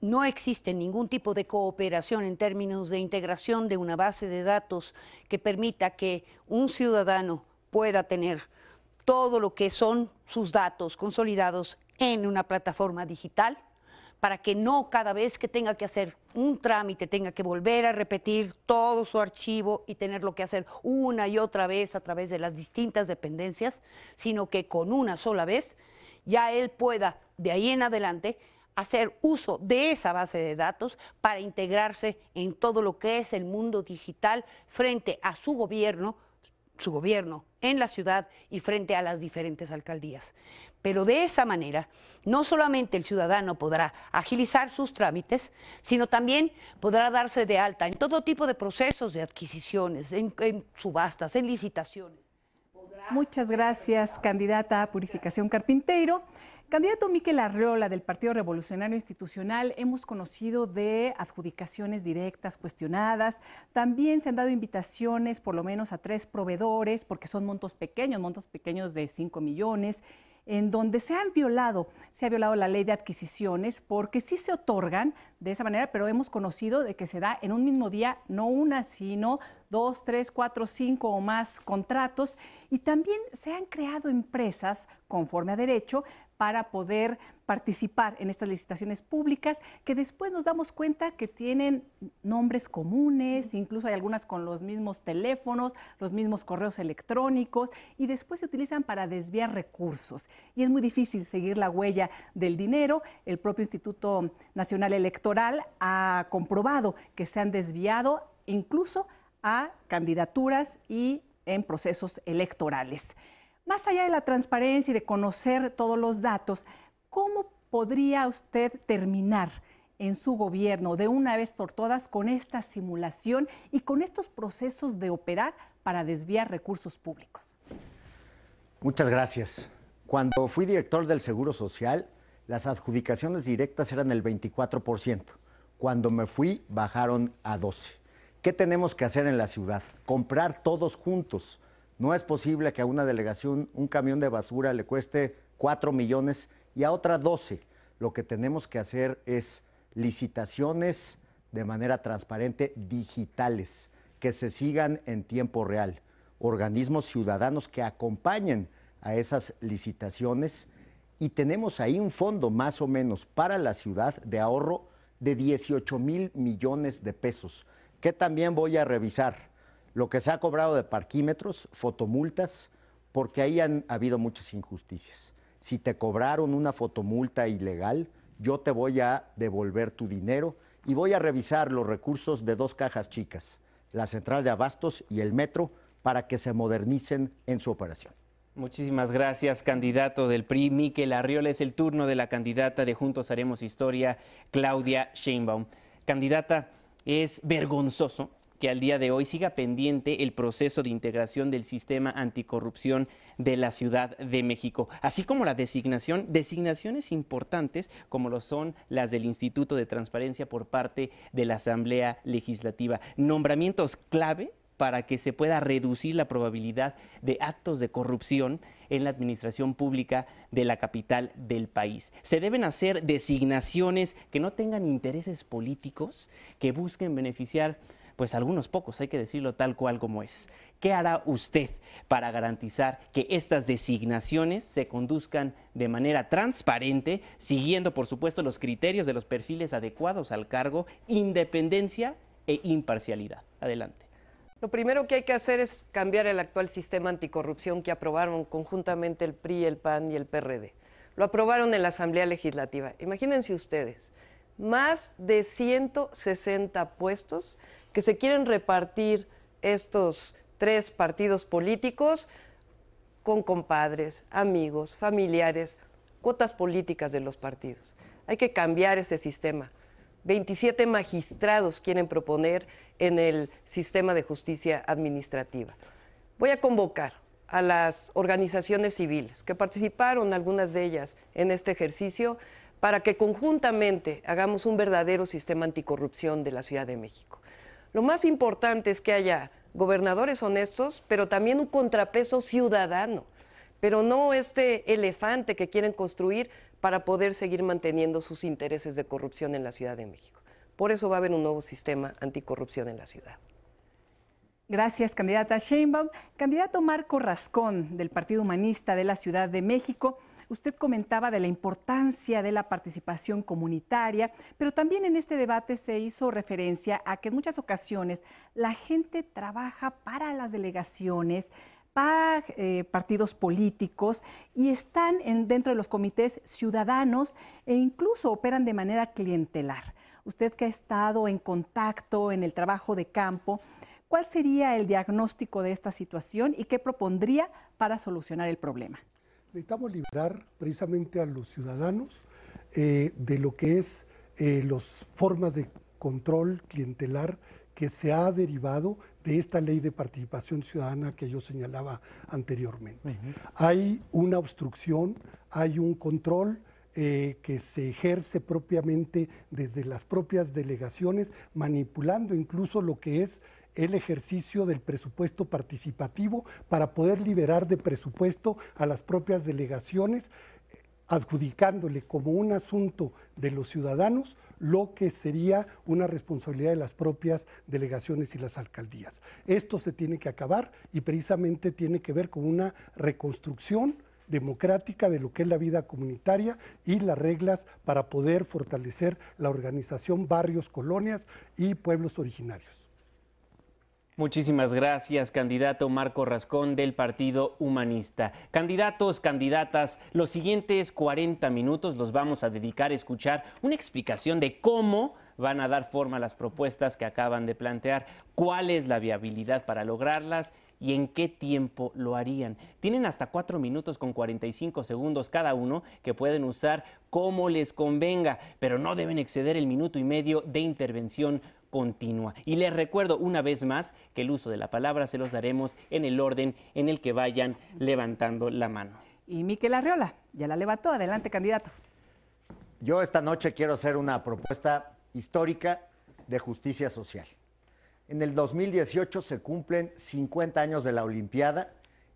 no existe ningún tipo de cooperación en términos de integración de una base de datos que permita que un ciudadano pueda tener todo lo que son sus datos consolidados en una plataforma digital para que no cada vez que tenga que hacer un trámite tenga que volver a repetir todo su archivo y tenerlo que hacer una y otra vez a través de las distintas dependencias, sino que con una sola vez ya él pueda de ahí en adelante hacer uso de esa base de datos para integrarse en todo lo que es el mundo digital frente a su gobierno, su gobierno en la ciudad y frente a las diferentes alcaldías. Pero de esa manera, no solamente el ciudadano podrá agilizar sus trámites, sino también podrá darse de alta en todo tipo de procesos de adquisiciones, en, subastas, en licitaciones. Muchas gracias, candidata a Purificación Carpintero. Candidato Miquel Arreola del Partido Revolucionario Institucional, hemos conocido de adjudicaciones directas cuestionadas. También se han dado invitaciones por lo menos a tres proveedores, porque son montos pequeños, montos pequeños de 5 millones, en donde se han violado, se ha violado la ley de adquisiciones, porque sí se otorgan de esa manera, pero hemos conocido de que se da en un mismo día, no una, sino dos, tres, cuatro, cinco o más contratos. Y también se han creado empresas, conforme a derecho, para poder participar en estas licitaciones públicas que después nos damos cuenta que tienen nombres comunes, incluso hay algunas con los mismos teléfonos, los mismos correos electrónicos y después se utilizan para desviar recursos. Y es muy difícil seguir la huella del dinero. El propio Instituto Nacional Electoral ha comprobado que se han desviado incluso a candidaturas y en procesos electorales. Más allá de la transparencia y de conocer todos los datos, ¿cómo podría usted terminar en su gobierno de una vez por todas con esta simulación y con estos procesos de operar para desviar recursos públicos? Muchas gracias. Cuando fui director del Seguro Social, las adjudicaciones directas eran el 24%. Cuando me fui, bajaron a 12%. ¿Qué tenemos que hacer en la ciudad? Comprar todos juntos. No es posible que a una delegación un camión de basura le cueste 4 millones y a otra 12. Lo que tenemos que hacer es licitaciones de manera transparente, digitales, que se sigan en tiempo real. Organismos ciudadanos que acompañen a esas licitaciones y tenemos ahí un fondo más o menos para la ciudad de ahorro de 18 mil millones de pesos, que también voy a revisar lo que se ha cobrado de parquímetros, fotomultas, porque ahí han habido muchas injusticias. Si te cobraron una fotomulta ilegal, yo te voy a devolver tu dinero y voy a revisar los recursos de dos cajas chicas, la central de abastos y el metro, para que se modernicen en su operación. Muchísimas gracias, candidato del PRI, Miquel Arriola. Es el turno de la candidata de Juntos Haremos Historia, Claudia Sheinbaum. Candidata, es vergonzoso que al día de hoy siga pendiente el proceso de integración del sistema anticorrupción de la Ciudad de México, así como la designación, designaciones importantes como lo son las del Instituto de Transparencia por parte de la Asamblea Legislativa. Nombramientos clave para que se pueda reducir la probabilidad de actos de corrupción en la administración pública de la capital del país. Se deben hacer designaciones que no tengan intereses políticos, que busquen beneficiar pues algunos pocos, hay que decirlo tal cual como es. ¿Qué hará usted para garantizar que estas designaciones se conduzcan de manera transparente, siguiendo por supuesto los criterios de los perfiles adecuados al cargo, independencia e imparcialidad? Adelante. Lo primero que hay que hacer es cambiar el actual sistema anticorrupción que aprobaron conjuntamente el PRI, el PAN y el PRD. Lo aprobaron en la Asamblea Legislativa. Imagínense ustedes, más de 160 puestos que se quieren repartir estos tres partidos políticos con compadres, amigos, familiares, cuotas políticas de los partidos. Hay que cambiar ese sistema. 27 magistrados quieren proponer en el sistema de justicia administrativa. Voy a convocar a las organizaciones civiles que participaron, algunas de ellas, en este ejercicio, para que conjuntamente hagamos un verdadero sistema anticorrupción de la Ciudad de México. Lo más importante es que haya gobernadores honestos, pero también un contrapeso ciudadano, pero no este elefante que quieren construir para poder seguir manteniendo sus intereses de corrupción en la Ciudad de México. Por eso va a haber un nuevo sistema anticorrupción en la ciudad. Gracias, candidata Sheinbaum. Candidato Marco Rascón, del Partido Humanista de la Ciudad de México, Usted comentaba de la importancia de la participación comunitaria, pero también en este debate se hizo referencia a que en muchas ocasiones la gente trabaja para las delegaciones, para eh, partidos políticos y están dentro de los comités ciudadanos e incluso operan de manera clientelar. Usted que ha estado en contacto en el trabajo de campo, ¿cuál sería el diagnóstico de esta situación y qué propondría para solucionar el problema? necesitamos liberar precisamente a los ciudadanos eh, de lo que es eh, las formas de control clientelar que se ha derivado de esta ley de participación ciudadana que yo señalaba anteriormente. Hay una obstrucción, hay un control. Eh, que se ejerce propiamente desde las propias delegaciones, manipulando incluso lo que es el ejercicio del presupuesto participativo para poder liberar de presupuesto a las propias delegaciones, adjudicándole como un asunto de los ciudadanos lo que sería una responsabilidad de las propias delegaciones y las alcaldías. Esto se tiene que acabar y precisamente tiene que ver con una reconstrucción democrática de lo que es la vida comunitaria y las reglas para poder fortalecer la organización barrios, colonias y pueblos originarios. Muchísimas gracias, candidato Marco Rascón del Partido Humanista. Candidatos, candidatas, los siguientes 40 minutos los vamos a dedicar a escuchar una explicación de cómo van a dar forma a las propuestas que acaban de plantear, cuál es la viabilidad para lograrlas y en qué tiempo lo harían. Tienen hasta 4 minutos con 45 segundos cada uno que pueden usar como les convenga, pero no deben exceder el minuto y medio de intervención continua. Y les recuerdo una vez más que el uso de la palabra se los daremos en el orden en el que vayan levantando la mano. Y Miquel Arriola, ya la levantó. Adelante, candidato. Yo esta noche quiero hacer una propuesta histórica de justicia social. En el 2018 se cumplen 50 años de la Olimpiada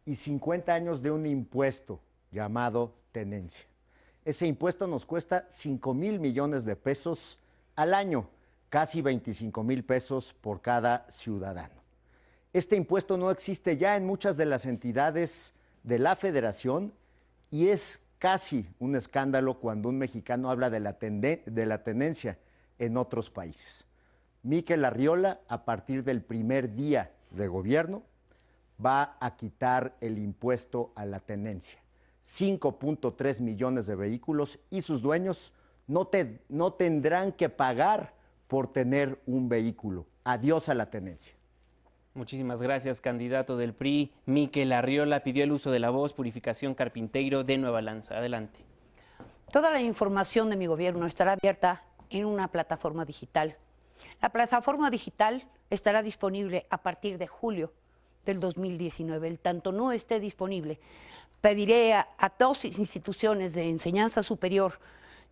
y 50 años de un impuesto llamado tenencia. Ese impuesto nos cuesta 5 mil millones de pesos al año casi 25 mil pesos por cada ciudadano. Este impuesto no existe ya en muchas de las entidades de la federación y es casi un escándalo cuando un mexicano habla de la, de tendencia en otros países. Miquel Arriola, a partir del primer día de gobierno, va a quitar el impuesto a la tenencia. 5.3 millones de vehículos y sus dueños no, te, no tendrán que pagar por tener un vehículo. Adiós a la tenencia. Muchísimas gracias, candidato del PRI. Miquel Arriola pidió el uso de la voz Purificación Carpinteiro de Nueva Lanza. Adelante. Toda la información de mi gobierno estará abierta en una plataforma digital. La plataforma digital estará disponible a partir de julio del 2019. El tanto no esté disponible, pediré a, todas dos instituciones de enseñanza superior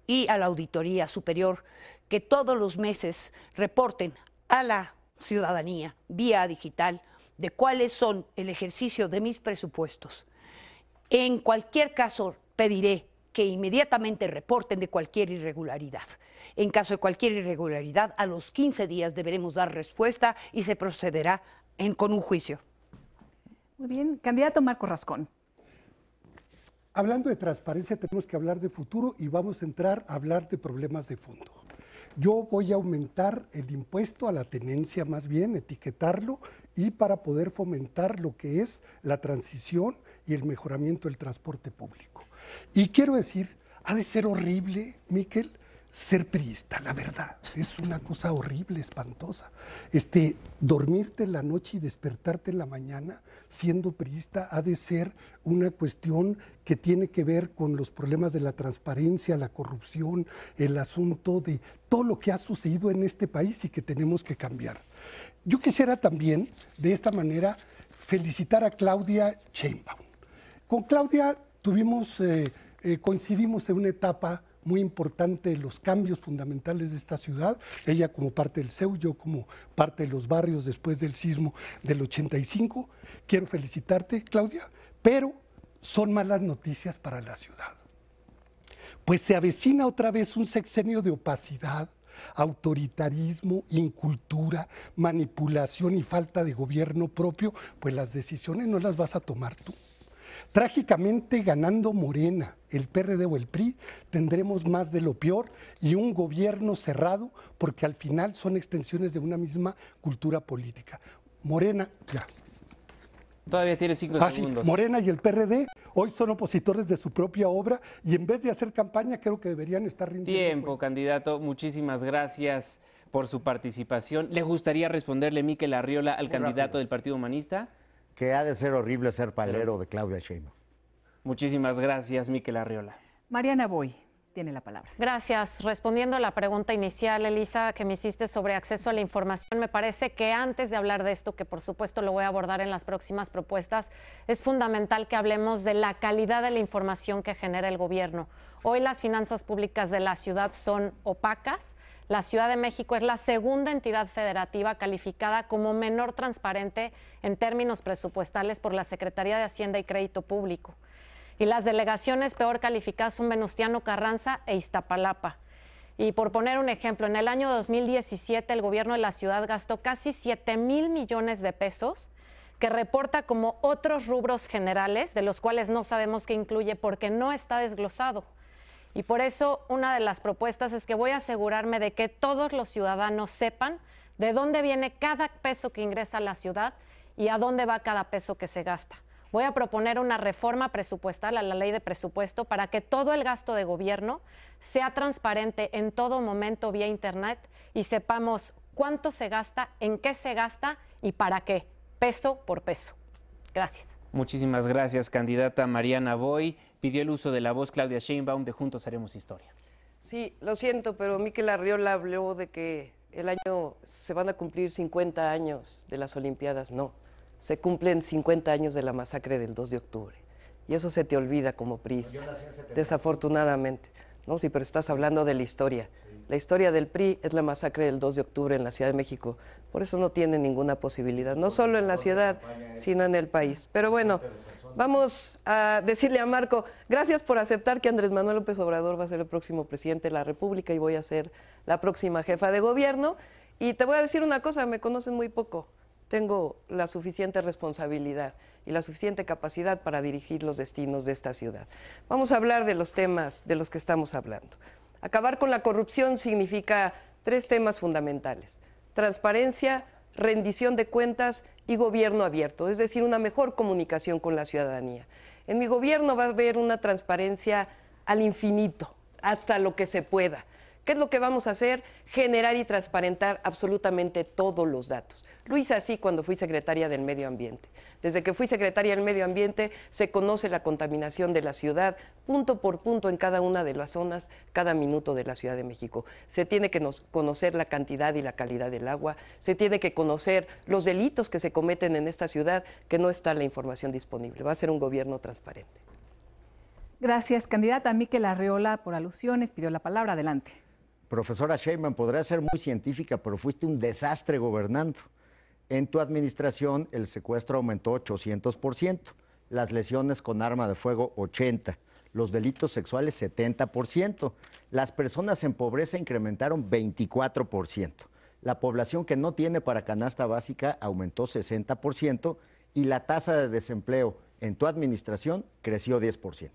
y a la Auditoría Superior que todos los meses reporten a la ciudadanía vía digital de cuáles son el ejercicio de mis presupuestos. En cualquier caso, pediré que inmediatamente reporten de cualquier irregularidad. En caso de cualquier irregularidad, a los 15 días deberemos dar respuesta y se procederá con un juicio. Muy bien, candidato Marco Rascón. Hablando de transparencia, tenemos que hablar de futuro y vamos a entrar a hablar de problemas de fondo yo voy a aumentar el impuesto a la tenencia más bien, etiquetarlo, y para poder fomentar lo que es la transición y el mejoramiento del transporte público. Y quiero decir, ha de ser horrible, Miquel, ser priista, la verdad. Es una cosa horrible, espantosa. Este, dormirte en la noche y despertarte en la mañana siendo periodista, ha de ser una cuestión que tiene que ver con los problemas de la transparencia, la corrupción, el asunto de todo lo que ha sucedido en este país y que tenemos que cambiar. Yo quisiera también, de esta manera, felicitar a Claudia Chainbaum. Con Claudia tuvimos, eh, eh, coincidimos en una etapa muy importante los cambios fundamentales de esta ciudad, ella como parte del CEU, yo como parte de los barrios después del sismo del 85. Quiero felicitarte, Claudia, pero son malas noticias para la ciudad. Pues se avecina otra vez un sexenio de opacidad, autoritarismo, incultura, manipulación y falta de gobierno propio, pues las decisiones no las vas a tomar tú Trágicamente ganando Morena, el PRD o el PRI, tendremos más de lo peor y un gobierno cerrado porque al final son extensiones de una misma cultura política. Morena, ya. Todavía tiene cinco ah, segundos. Morena y el PRD hoy son opositores de su propia obra y en vez de hacer campaña creo que deberían estar rindiendo. Tiempo, candidato. Muchísimas gracias por su participación. ¿Le gustaría responderle, Miquel Arriola, al candidato del Partido Humanista? que ha de ser horrible ser palero de Claudia Sheinbaum. Muchísimas gracias, Miquel Arriola. Mariana Boy tiene la palabra. Gracias. Respondiendo a la pregunta inicial, Elisa, que me hiciste sobre acceso a la información, me parece que antes de hablar de esto, que por supuesto lo voy a abordar en las próximas propuestas, es fundamental que hablemos de la calidad de la información que genera el gobierno. Hoy las finanzas públicas de la ciudad son opacas la Ciudad de México es la segunda entidad federativa calificada como menor transparente en términos presupuestales por la Secretaría de Hacienda y Crédito Público. Y las delegaciones peor calificadas son Venustiano Carranza e Iztapalapa. Y por poner un ejemplo, en el año 2017 el gobierno de la ciudad gastó casi 7 mil millones de pesos, que reporta como otros rubros generales, de los cuales no sabemos qué incluye porque no está desglosado. Y por eso una de las propuestas es que voy a asegurarme de que todos los ciudadanos sepan de dónde viene cada peso que ingresa a la ciudad y a dónde va cada peso que se gasta. Voy a proponer una reforma presupuestal a la ley de presupuesto para que todo el gasto de gobierno sea transparente en todo momento vía Internet y sepamos cuánto se gasta, en qué se gasta y para qué, peso por peso. Gracias. Muchísimas gracias, candidata Mariana Boy pidió el uso de la voz Claudia Sheinbaum de Juntos Haremos Historia. Sí, lo siento, pero Miquel Arriola habló de que el año se van a cumplir 50 años de las Olimpiadas. No, se cumplen 50 años de la masacre del 2 de octubre. Y eso se te olvida como PRI, desafortunadamente. No, sí, pero estás hablando de la historia. La historia del PRI es la masacre del 2 de octubre en la Ciudad de México. Por eso no tiene ninguna posibilidad, no solo en la ciudad, sino en el país. Pero bueno, vamos a decirle a Marco, gracias por aceptar que Andrés Manuel López Obrador va a ser el próximo presidente de la República y voy a ser la próxima jefa de gobierno. Y te voy a decir una cosa, me conocen muy poco. Tengo la suficiente responsabilidad y la suficiente capacidad para dirigir los destinos de esta ciudad. Vamos a hablar de los temas de los que estamos hablando. Acabar con la corrupción significa tres temas fundamentales. Transparencia, rendición de cuentas y gobierno abierto, es decir, una mejor comunicación con la ciudadanía. En mi gobierno va a haber una transparencia al infinito, hasta lo que se pueda. ¿Qué es lo que vamos a hacer? Generar y transparentar absolutamente todos los datos. Lo hice así cuando fui secretaria del Medio Ambiente. Desde que fui secretaria del Medio Ambiente se conoce la contaminación de la ciudad punto por punto en cada una de las zonas, cada minuto de la Ciudad de México. Se tiene que conocer la cantidad y la calidad del agua, se tiene que conocer los delitos que se cometen en esta ciudad, que no está la información disponible. Va a ser un gobierno transparente. Gracias, candidata Miquel Arriola, por alusiones. Pidió la palabra. Adelante. Profesora Sheyman, podrá ser muy científica, pero fuiste un desastre gobernando. En tu administración el secuestro aumentó 800%, las lesiones con arma de fuego 80%, los delitos sexuales 70%, las personas en pobreza incrementaron 24%, la población que no tiene para canasta básica aumentó 60% y la tasa de desempleo en tu administración creció 10%.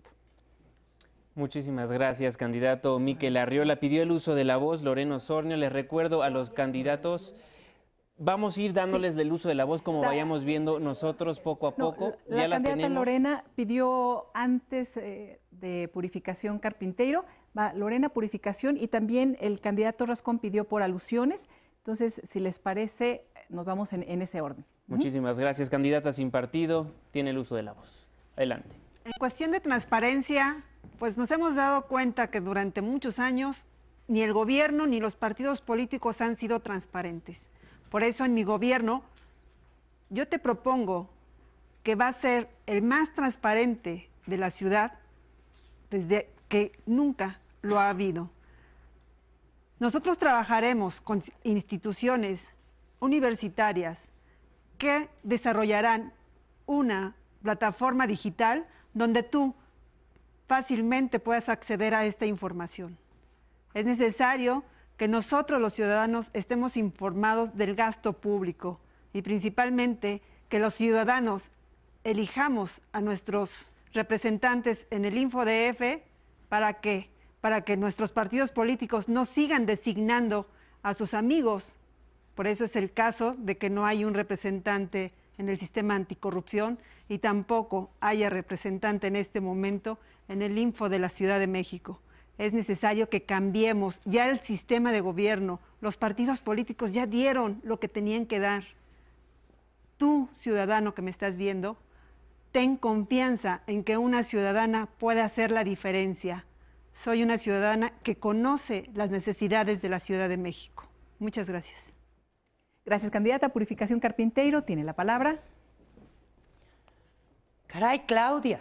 Muchísimas gracias, candidato Miquel Arriola. Pidió el uso de la voz Loreno Sornio. Les recuerdo a los candidatos Vamos a ir dándoles el uso de la voz como vayamos viendo nosotros poco a poco. La, candidata Lorena pidió antes eh, de Purificación Carpintero, Lorena Purificación y también el candidato Rascón pidió por alusiones. Entonces, si les parece, nos vamos en, ese orden. Muchísimas gracias, candidata sin partido, tiene el uso de la voz. Adelante. En cuestión de transparencia, pues nos hemos dado cuenta que durante muchos años ni el gobierno ni los partidos políticos han sido transparentes. Por eso en mi gobierno yo te propongo que va a ser el más transparente de la ciudad desde que nunca lo ha habido. Nosotros trabajaremos con instituciones universitarias que desarrollarán una plataforma digital donde tú fácilmente puedas acceder a esta información. Es necesario que nosotros los ciudadanos estemos informados del gasto público y principalmente que los ciudadanos elijamos a nuestros representantes en el Info para que para que nuestros partidos políticos no sigan designando a sus amigos. Por eso es el caso de que no hay un representante en el sistema anticorrupción y tampoco haya representante en este momento en el Info de la Ciudad de México es necesario que cambiemos ya el sistema de gobierno. Los partidos políticos ya dieron lo que tenían que dar. Tú, ciudadano que me estás viendo, ten confianza en que una ciudadana puede hacer la diferencia. Soy una ciudadana que conoce las necesidades de la Ciudad de México. Muchas gracias. Gracias, candidata. Purificación Carpinteiro tiene la palabra. Caray, Claudia,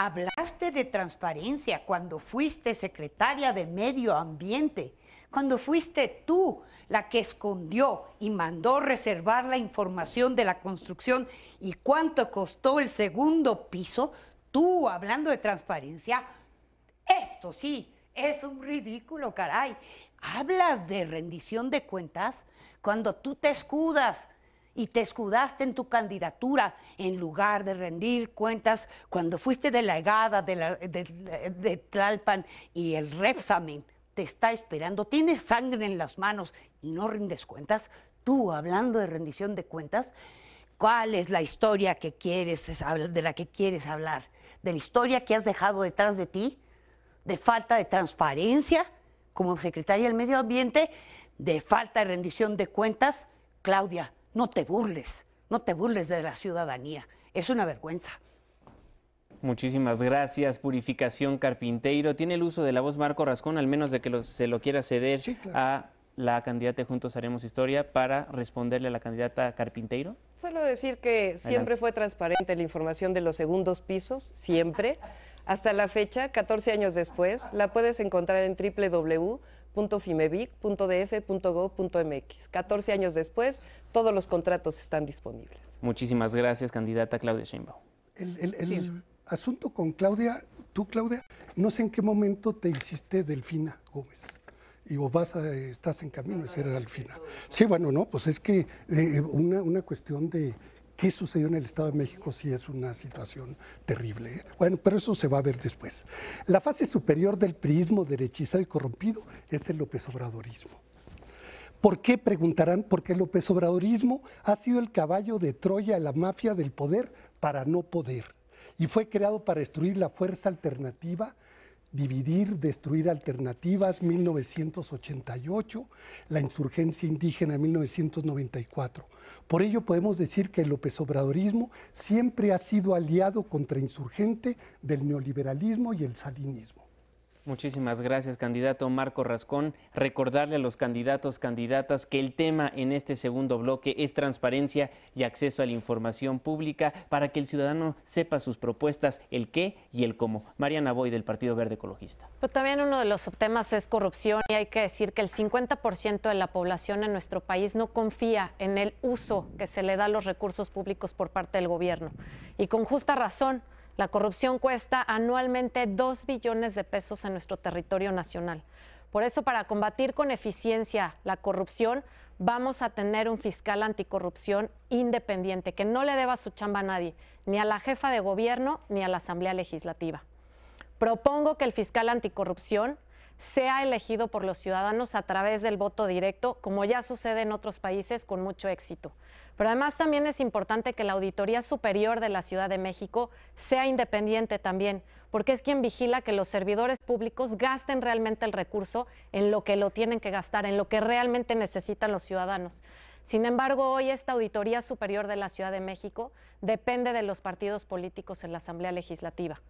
Hablaste de transparencia cuando fuiste secretaria de Medio Ambiente, cuando fuiste tú la que escondió y mandó reservar la información de la construcción y cuánto costó el segundo piso, tú hablando de transparencia, esto sí, es un ridículo, caray. Hablas de rendición de cuentas cuando tú te escudas y te escudaste en tu candidatura en lugar de rendir cuentas cuando fuiste delegada de, la, de, Tlalpan y el Repsamen te está esperando, tienes sangre en las manos y no rindes cuentas, tú hablando de rendición de cuentas, ¿cuál es la historia que quieres, de la que quieres hablar? ¿De la historia que has dejado detrás de ti? ¿De falta de transparencia? como secretaria del Medio Ambiente de falta de rendición de cuentas, Claudia, no te burles, no te burles de la ciudadanía. Es una vergüenza. Muchísimas gracias, Purificación Carpinteiro. Tiene el uso de la voz Marco Rascón, al menos de que se lo quiera ceder a la candidata Juntos Haremos Historia para responderle a la candidata Carpinteiro? Solo decir que siempre fue transparente la información de los segundos pisos, siempre. Hasta la fecha, 14 años después, la puedes encontrar en www www.fimevic.df.gov.mx. 14 años después, todos los contratos están disponibles. Muchísimas gracias, candidata Claudia Sheinbaum. El, asunto con Claudia, tú Claudia, no sé en qué momento te hiciste Delfina Gómez. Y vos vas estás en camino a ser Delfina. Sí, bueno, no, pues es que eh, una cuestión de qué sucedió en el Estado de México si es una situación terrible. Bueno, pero eso se va a ver después. La fase superior del priismo derechizado y corrompido es el López Obradorismo. ¿Por qué? Preguntarán, porque el López Obradorismo ha sido el caballo de Troya, la mafia del poder para no poder. Y fue creado para destruir la fuerza alternativa, dividir, destruir alternativas, 1988, la insurgencia indígena, 1994. Por ello podemos decir que el López Obradorismo siempre ha sido aliado contra insurgente del neoliberalismo y el salinismo. Muchísimas gracias, candidato Marco Rascón. Recordarle a los candidatos, candidatas, que el tema en este segundo bloque es transparencia y acceso a la información pública para que el ciudadano sepa sus propuestas, el qué y el cómo. Mariana Boy, del Partido Verde Ecologista. Pero pues también uno de los subtemas es corrupción y hay que decir que el 50% de la población en nuestro país no confía en el uso que se le da a los recursos públicos por parte del gobierno. Y con justa razón. La corrupción cuesta anualmente 2 billones de pesos en nuestro territorio nacional. Por eso, para combatir con eficiencia la corrupción, vamos a tener un fiscal anticorrupción independiente que no le deba su chamba a nadie, ni a la jefa de gobierno ni a la Asamblea Legislativa. Propongo que el fiscal anticorrupción sea elegido por los ciudadanos a través del voto directo, como ya sucede en otros países con mucho éxito. Pero además también es importante que la Auditoría Superior de la Ciudad de México sea independiente también, porque es quien vigila que los servidores públicos gasten realmente el recurso en lo que lo tienen que gastar, en lo que realmente necesitan los ciudadanos. Sin embargo, hoy esta Auditoría Superior de la Ciudad de México depende de los partidos políticos en la Asamblea Legislativa.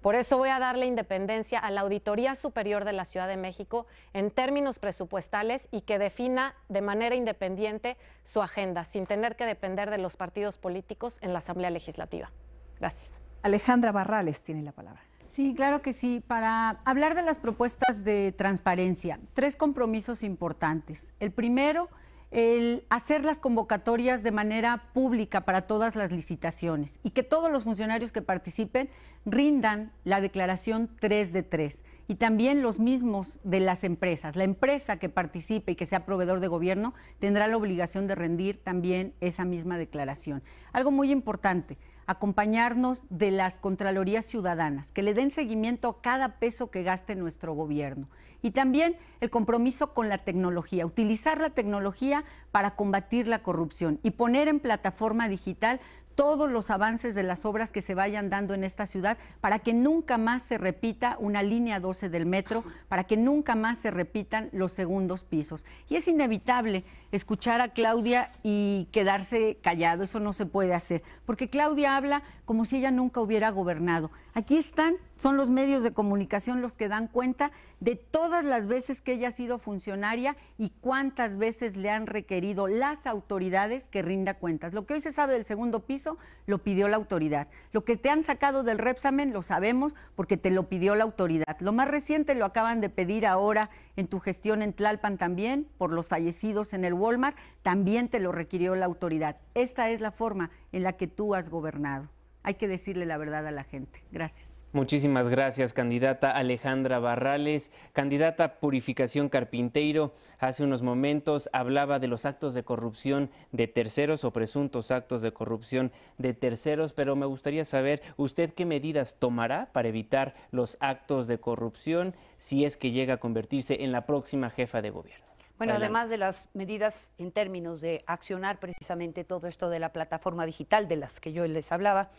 Por eso voy a darle independencia a la Auditoría Superior de la Ciudad de México en términos presupuestales y que defina de manera independiente su agenda, sin tener que depender de los partidos políticos en la Asamblea Legislativa. Gracias. Alejandra Barrales tiene la palabra. Sí, claro que sí. Para hablar de las propuestas de transparencia, tres compromisos importantes. El primero el hacer las convocatorias de manera pública para todas las licitaciones y que todos los funcionarios que participen rindan la declaración 3 de 3 y también los mismos de las empresas. La empresa que participe y que sea proveedor de gobierno tendrá la obligación de rendir también esa misma declaración. Algo muy importante, acompañarnos de las Contralorías Ciudadanas, que le den seguimiento a cada peso que gaste nuestro gobierno. Y también el compromiso con la tecnología, utilizar la tecnología para combatir la corrupción y poner en plataforma digital todos los avances de las obras que se vayan dando en esta ciudad para que nunca más se repita una línea 12 del metro, para que nunca más se repitan los segundos pisos. Y es inevitable escuchar a Claudia y quedarse callado, eso no se puede hacer, porque Claudia habla como si ella nunca hubiera gobernado. Aquí están son los medios de comunicación los que dan cuenta de todas las veces que ella ha sido funcionaria y cuántas veces le han requerido las autoridades que rinda cuentas. Lo que hoy se sabe del segundo piso lo pidió la autoridad. Lo que te han sacado del Repsamen lo sabemos porque te lo pidió la autoridad. Lo más reciente lo acaban de pedir ahora en tu gestión en Tlalpan también, por los fallecidos en el Walmart, también te lo requirió la autoridad. Esta es la forma en la que tú has gobernado. Hay que decirle la verdad a la gente. Gracias. Muchísimas gracias, candidata Alejandra Barrales. Candidata Purificación Carpinteiro, hace unos momentos hablaba de los actos de corrupción de terceros o presuntos actos de corrupción de terceros, pero me gustaría saber usted qué medidas tomará para evitar los actos de corrupción si es que llega a convertirse en la próxima jefa de gobierno. Bueno, además de las medidas en términos de accionar precisamente todo esto de la plataforma digital de las que yo les hablaba,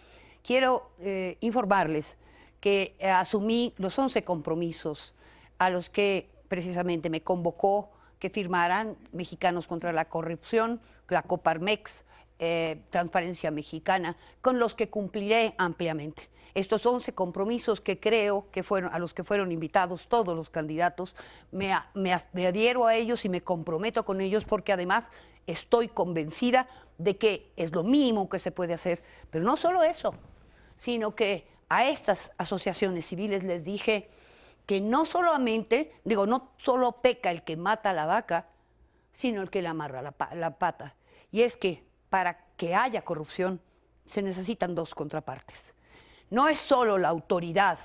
quiero eh, informarles que eh, asumí los 11 compromisos a los que precisamente me convocó que firmaran Mexicanos contra la Corrupción, la Coparmex, eh, Transparencia Mexicana, con los que cumpliré ampliamente. Estos 11 compromisos que creo que fueron, a los que fueron invitados todos los candidatos, me, me adhiero a ellos y me comprometo con ellos porque además estoy convencida de que es lo mínimo que se puede hacer. Pero no solo eso, sino que a estas asociaciones civiles les dije que no solamente, digo, no solo peca el que mata la vaca, sino el que le amarra la, la pata. Y es que para que haya corrupción se necesitan dos contrapartes. No es solo la autoridad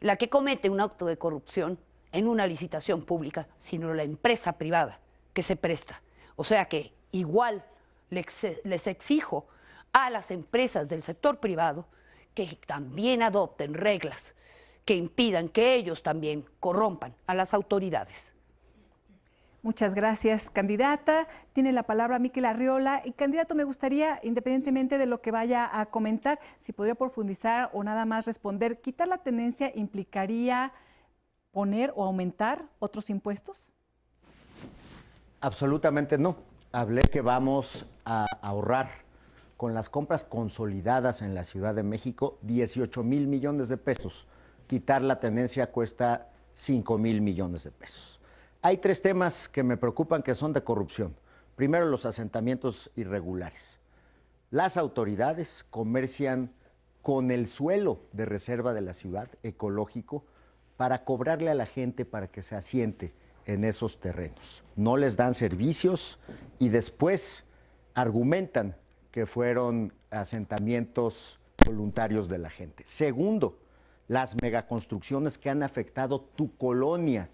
la que comete un acto de corrupción en una licitación pública, sino la empresa privada que se presta. O sea que igual les exijo a las empresas del sector privado que también adopten reglas que impidan que ellos también corrompan a las autoridades. Muchas gracias, candidata. Tiene la palabra Miquel Arriola. Y candidato, me gustaría, independientemente de lo que vaya a comentar, si podría profundizar o nada más responder, ¿quitar la tenencia implicaría poner o aumentar otros impuestos? Absolutamente no. Hablé que vamos a ahorrar con las compras consolidadas en la Ciudad de México, 18 mil millones de pesos. Quitar la tendencia cuesta 5 mil millones de pesos. Hay tres temas que me preocupan que son de corrupción. Primero, los asentamientos irregulares. Las autoridades comercian con el suelo de reserva de la ciudad ecológico para cobrarle a la gente para que se asiente en esos terrenos. No les dan servicios y después argumentan que fueron asentamientos voluntarios de la gente. Segundo, las megaconstrucciones que han afectado tu colonia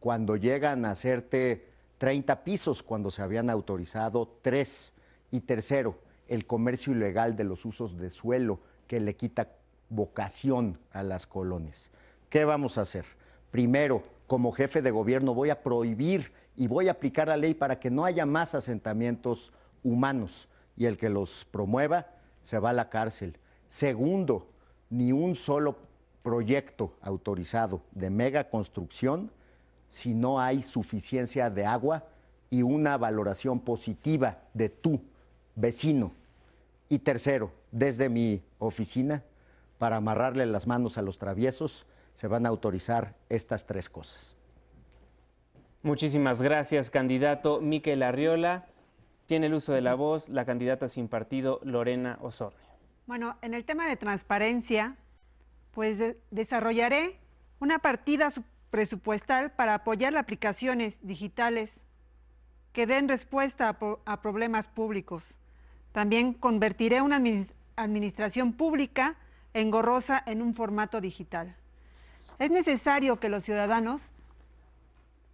cuando llegan a hacerte 30 pisos cuando se habían autorizado tres. Y tercero, el comercio ilegal de los usos de suelo que le quita vocación a las colonias. ¿Qué vamos a hacer? Primero, como jefe de gobierno voy a prohibir y voy a aplicar la ley para que no haya más asentamientos humanos y el que los promueva se va a la cárcel. Segundo, ni un solo proyecto autorizado de mega construcción si no hay suficiencia de agua y una valoración positiva de tu vecino. Y tercero, desde mi oficina, para amarrarle las manos a los traviesos, se van a autorizar estas tres cosas. Muchísimas gracias, candidato Miquel Arriola tiene el uso de la voz la candidata sin partido Lorena Osorio. Bueno, en el tema de transparencia, pues desarrollaré una partida presupuestal para apoyar las aplicaciones digitales que den respuesta a, problemas públicos. También convertiré una administración pública engorrosa en un formato digital. Es necesario que los ciudadanos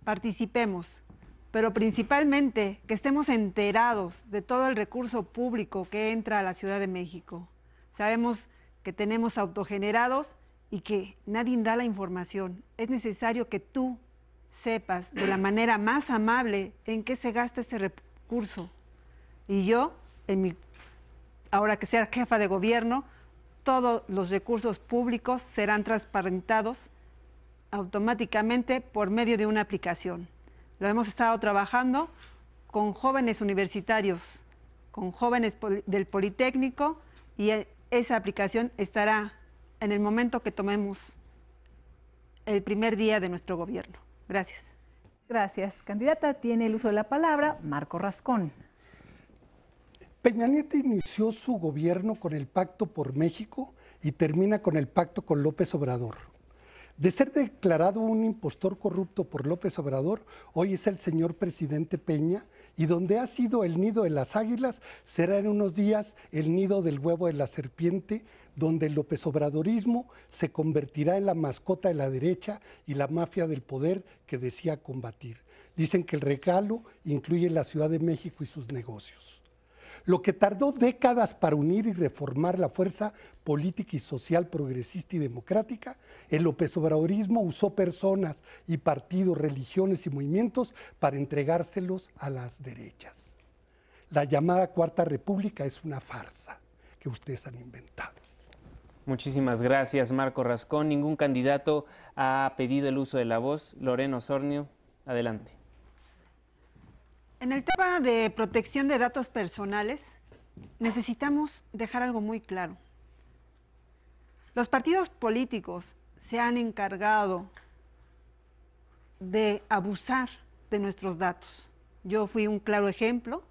participemos pero principalmente que estemos enterados de todo el recurso público que entra a la Ciudad de México. Sabemos que tenemos autogenerados y que nadie da la información. Es necesario que tú sepas de la manera más amable en qué se gasta ese recurso. Y yo, en ahora que sea jefa de gobierno, todos los recursos públicos serán transparentados automáticamente por medio de una aplicación. Lo hemos estado trabajando con jóvenes universitarios, con jóvenes del Politécnico y e, esa aplicación estará en el momento que tomemos el primer día de nuestro gobierno. Gracias. Gracias. Candidata, tiene el uso de la palabra Marco Rascón. Peña Nieto inició su gobierno con el Pacto por México y termina con el pacto con López Obrador. De ser declarado un impostor corrupto por López Obrador, hoy es el señor presidente Peña y donde ha sido el nido de las águilas será en unos días el nido del huevo de la serpiente, donde el López Obradorismo se convertirá en la mascota de la derecha y la mafia del poder que decía combatir. Dicen que el regalo incluye la Ciudad de México y sus negocios lo que tardó décadas para unir y reformar la fuerza política y social progresista y democrática, el López Obradorismo usó personas y partidos, religiones y movimientos para entregárselos a las derechas. La llamada Cuarta República es una farsa que ustedes han inventado. Muchísimas gracias, Marco Rascón. Ningún candidato ha pedido el uso de la voz. Loreno Sornio, adelante. En el tema de protección de datos personales, necesitamos dejar algo muy claro. Los partidos políticos se han encargado de abusar de nuestros datos. Yo fui un claro ejemplo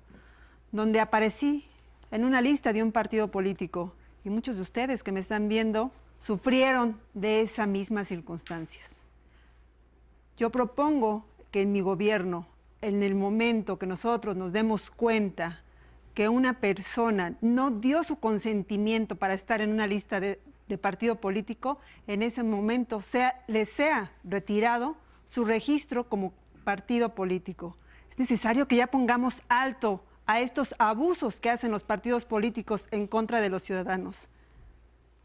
donde aparecí en una lista de un partido político y muchos de ustedes que me están viendo sufrieron de esas mismas circunstancias. Yo propongo que en mi gobierno en el momento que nosotros nos demos cuenta que una persona no dio su consentimiento para estar en una lista de, partido político, en ese momento le sea retirado su registro como partido político. Es necesario que ya pongamos alto a estos abusos que hacen los partidos políticos en contra de los ciudadanos.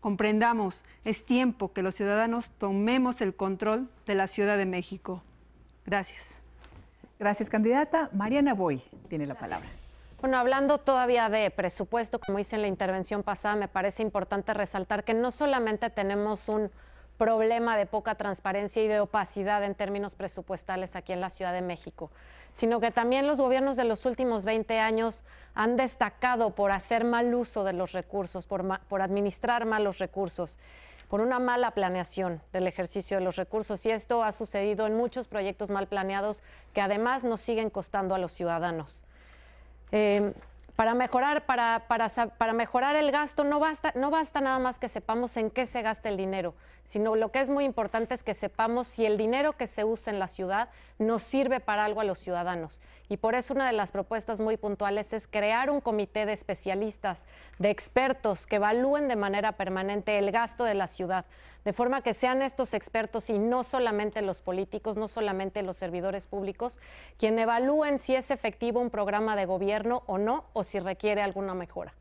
Comprendamos, es tiempo que los ciudadanos tomemos el control de la Ciudad de México. Gracias. Gracias, candidata. Mariana Boy tiene la palabra. Bueno, hablando todavía de presupuesto, como hice en la intervención pasada, me parece importante resaltar que no solamente tenemos un problema de poca transparencia y de opacidad en términos presupuestales aquí en la Ciudad de México, sino que también los gobiernos de los últimos 20 años han destacado por hacer mal uso de los recursos, por, por administrar malos recursos por una mala planeación del ejercicio de los recursos. Y esto ha sucedido en muchos proyectos mal planeados que además nos siguen costando a los ciudadanos. Eh, para mejorar, para, para mejorar el gasto no basta, no basta nada más que sepamos en qué se gasta el dinero, sino lo que es muy importante es que sepamos si el dinero que se usa en la ciudad nos sirve para algo a los ciudadanos. Y por eso una de las propuestas muy puntuales es crear un comité de especialistas, de expertos que evalúen de manera permanente el gasto de la ciudad, de forma que sean estos expertos y no solamente los políticos, no solamente los servidores públicos, quien evalúen si es efectivo un programa de gobierno o no, o si requiere alguna mejora.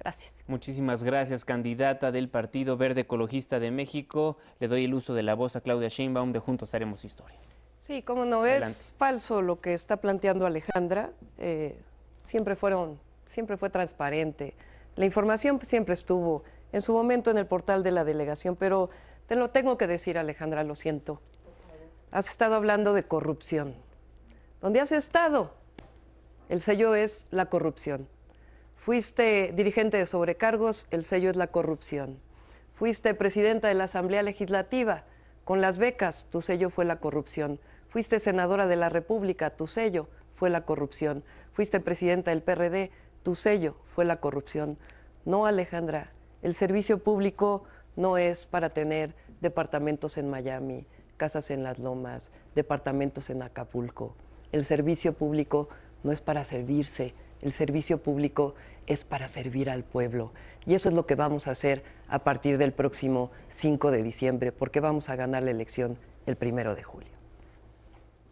Gracias. Muchísimas gracias, candidata del Partido Verde Ecologista de México. Le doy el uso de la voz a Claudia Sheinbaum de Juntos Haremos Historia. Sí, como no es falso lo que está planteando Alejandra, eh, siempre fueron, siempre fue transparente. La información siempre estuvo en su momento en el portal de la delegación, pero te lo tengo que decir, Alejandra, lo siento. Has estado hablando de corrupción. ¿Dónde has estado? El sello es la corrupción. Fuiste dirigente de sobrecargos, el sello es la corrupción. Fuiste presidenta de la Asamblea Legislativa, con las becas, tu sello fue la corrupción. Fuiste senadora de la República, tu sello fue la corrupción. Fuiste presidenta del PRD, tu sello fue la corrupción. No, Alejandra, el servicio público no es para tener departamentos en Miami, casas en las lomas, departamentos en Acapulco. El servicio público no es para servirse, el servicio público es para servir al pueblo. Y eso es lo que vamos a hacer a partir del próximo 5 de diciembre, porque vamos a ganar la elección el primero de julio.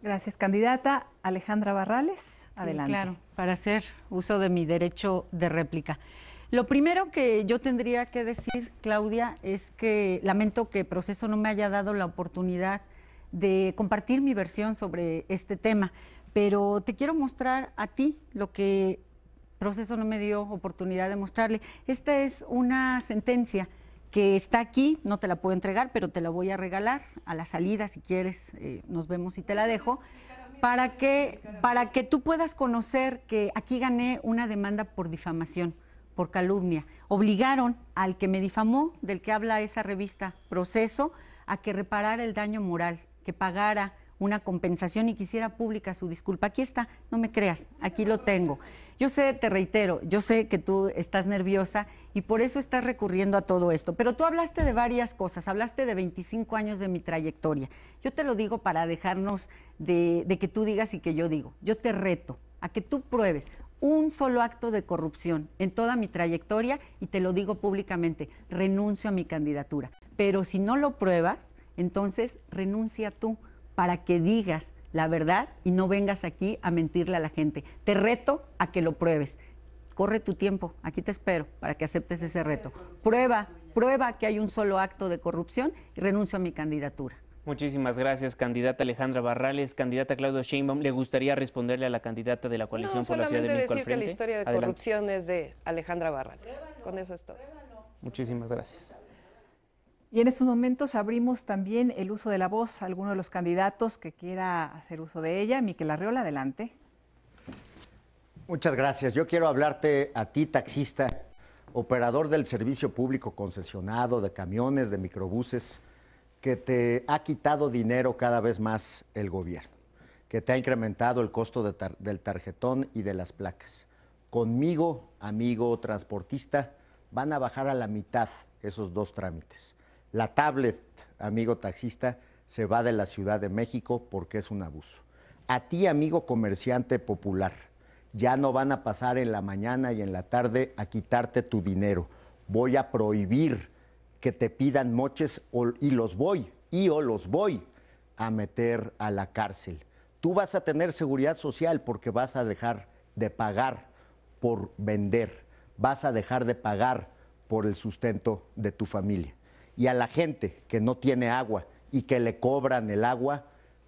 Gracias, candidata. Alejandra Barrales, adelante. claro, para hacer uso de mi derecho de réplica. Lo primero que yo tendría que decir, Claudia, es que lamento que el Proceso no me haya dado la oportunidad de compartir mi versión sobre este tema, pero te quiero mostrar a ti lo que proceso no me dio oportunidad de mostrarle. Esta es una sentencia que está aquí, no te la puedo entregar, pero te la voy a regalar a la salida si quieres, eh, nos vemos y te la dejo, para que, para que tú puedas conocer que aquí gané una demanda por difamación, por calumnia. Obligaron al que me difamó, del que habla esa revista Proceso, a que reparara el daño moral, que pagara una compensación y quisiera pública su disculpa. Aquí está, no me creas, aquí lo tengo. Yo sé, te reitero, yo sé que tú estás nerviosa y por eso estás recurriendo a todo esto, pero tú hablaste de varias cosas, hablaste de 25 años de mi trayectoria. Yo te lo digo para dejarnos de, de que tú digas y que yo digo. Yo te reto a que tú pruebes un solo acto de corrupción en toda mi trayectoria y te lo digo públicamente, renuncio a mi candidatura. Pero si no lo pruebas, entonces renuncia tú para que digas la verdad y no vengas aquí a mentirle a la gente. Te reto a que lo pruebes. Corre tu tiempo, aquí te espero para que aceptes ese reto. Prueba, prueba que hay un solo acto de corrupción y renuncio a mi candidatura. Muchísimas gracias, candidata Alejandra Barrales, candidata Claudia Sheinbaum. ¿Le gustaría responderle a la candidata de la coalición por la Ciudad de México decir al que la historia de corrupción es de Alejandra Barrales. Con eso es Muchísimas gracias. Y en estos momentos abrimos también el uso de la voz a alguno de los candidatos que quiera hacer uso de ella. Miquel Arriola, adelante. Muchas gracias. Yo quiero hablarte a ti, taxista, operador del servicio público concesionado de camiones, de microbuses, que te ha quitado dinero cada vez más el gobierno, que te ha incrementado el costo del tarjetón y de las placas. Conmigo, amigo transportista, van a bajar a la mitad esos dos trámites la tablet, amigo taxista, se va de la Ciudad de México porque es un abuso. A ti, amigo comerciante popular, ya no van a pasar en la mañana y en la tarde a quitarte tu dinero. Voy a prohibir que te pidan moches y los voy, y o los voy a meter a la cárcel. Tú vas a tener seguridad social porque vas a dejar de pagar por vender, vas a dejar de pagar por el sustento de tu familia y a la gente que no tiene agua y que le cobran el agua,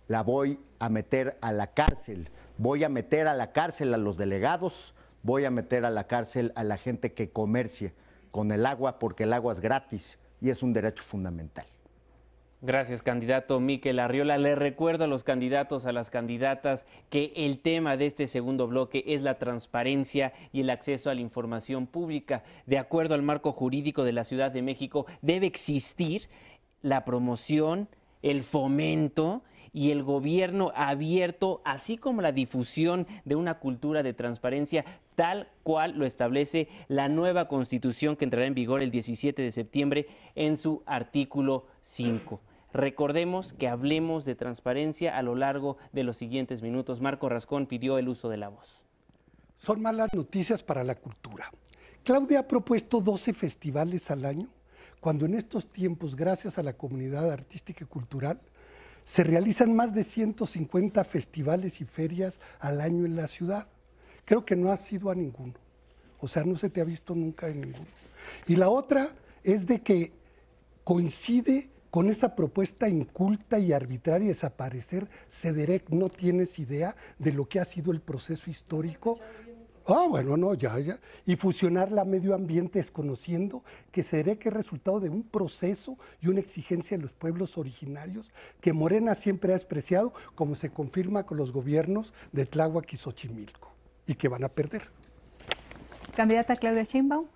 la voy a meter a la cárcel. Voy a meter a la cárcel a los delegados, voy a meter a la cárcel a la gente que comercie con el agua porque el agua es gratis y es un derecho fundamental. Gracias, candidato Miquel Arriola. Le recuerdo a los candidatos, a las candidatas, que el tema de este segundo bloque es la transparencia y el acceso a la información pública. De acuerdo al marco jurídico de la Ciudad de México, debe existir la promoción, el fomento y el gobierno abierto, así como la difusión de una cultura de transparencia tal cual lo establece la nueva constitución que entrará en vigor el 17 de septiembre en su artículo 5. Recordemos que hablemos de transparencia a lo largo de los siguientes minutos. Marco Rascón pidió el uso de la voz. Son malas noticias para la cultura. Claudia ha propuesto 12 festivales al año, cuando en estos tiempos, gracias a la comunidad artística y cultural, se realizan más de 150 festivales y ferias al año en la ciudad. Creo que no has sido a ninguno. O sea, no se te ha visto nunca en ninguno. Y la otra es de que coincide con esa propuesta inculta y arbitraria de desaparecer, Cederec no tienes idea de lo que ha sido el proceso histórico Ah, bueno, no, ya, ya. Y fusionar la medio ambiente desconociendo que será que resultado de un proceso y una exigencia de los pueblos originarios que Morena siempre ha despreciado, como se confirma con los gobiernos de Tláhuac y Xochimilco, y que van a perder. Candidata Claudia Sheinbaum.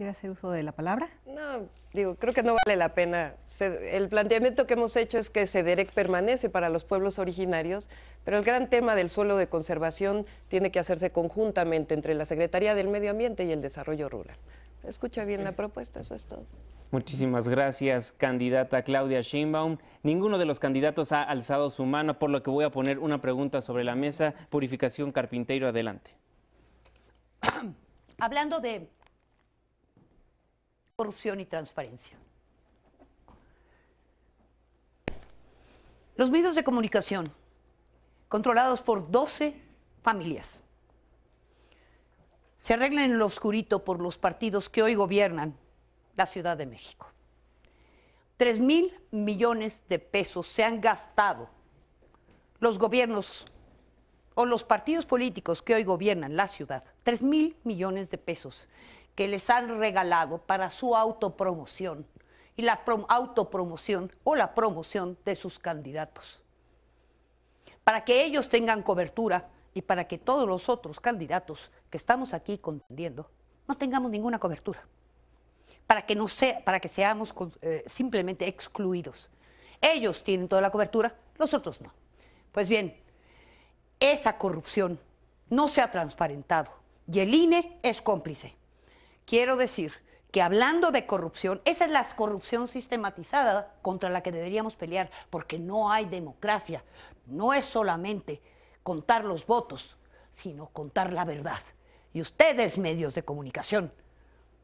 ¿Quiere hacer uso de la palabra? No, digo, creo que no vale la pena. el planteamiento que hemos hecho es que CEDEREC permanece para los pueblos originarios, pero el gran tema del suelo de conservación tiene que hacerse conjuntamente entre la Secretaría del Medio Ambiente y el Desarrollo Rural. Escucha bien la propuesta, eso es todo. Muchísimas gracias, candidata Claudia Sheinbaum. Ninguno de los candidatos ha alzado su mano, por lo que voy a poner una pregunta sobre la mesa. Purificación Carpintero, adelante. Hablando de corrupción y transparencia. Los medios de comunicación, controlados por 12 familias, se arreglan en lo oscurito por los partidos que hoy gobiernan la Ciudad de México. Tres mil millones de pesos se han gastado los gobiernos o los partidos políticos que hoy gobiernan la ciudad. Tres mil millones de pesos que les han regalado para su autopromoción y la autopromoción o la promoción de sus candidatos. Para que ellos tengan cobertura y para que todos los otros candidatos que estamos aquí contendiendo no tengamos ninguna cobertura. Para que, no sea, para que seamos eh, simplemente excluidos. Ellos tienen toda la cobertura, los otros no. Pues bien, esa corrupción no se ha transparentado y el INE es cómplice quiero decir que hablando de corrupción, esa es la corrupción sistematizada contra la que deberíamos pelear, porque no hay democracia. No es solamente contar los votos, sino contar la verdad. Y ustedes, medios de comunicación,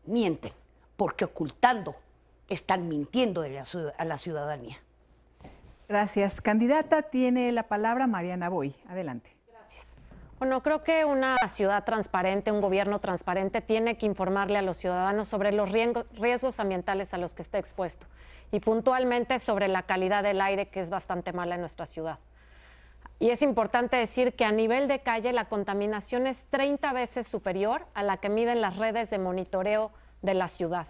mienten, porque ocultando están mintiendo a la ciudadanía. Gracias. Candidata, tiene la palabra Mariana Boy. Adelante. Bueno, creo que una ciudad transparente, un gobierno transparente, tiene que informarle a los ciudadanos sobre los riesgos ambientales a los que está expuesto y puntualmente sobre la calidad del aire que es bastante mala en nuestra ciudad. Y es importante decir que a nivel de calle la contaminación es 30 veces superior a la que miden las redes de monitoreo de la ciudad.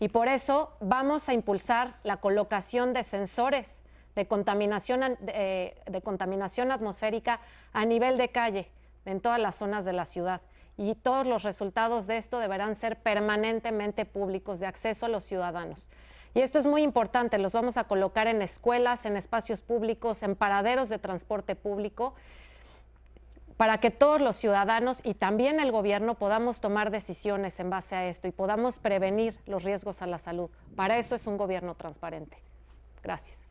Y por eso vamos a impulsar la colocación de sensores de contaminación, de contaminación atmosférica a nivel de calle en todas las zonas de la ciudad. Y todos los resultados de esto deberán ser permanentemente públicos de acceso a los ciudadanos. Y esto es muy importante, los vamos a colocar en escuelas, en espacios públicos, en paraderos de transporte público, para que todos los ciudadanos y también el gobierno podamos tomar decisiones en base a esto y podamos prevenir los riesgos a la salud. Para eso es un gobierno transparente. Gracias.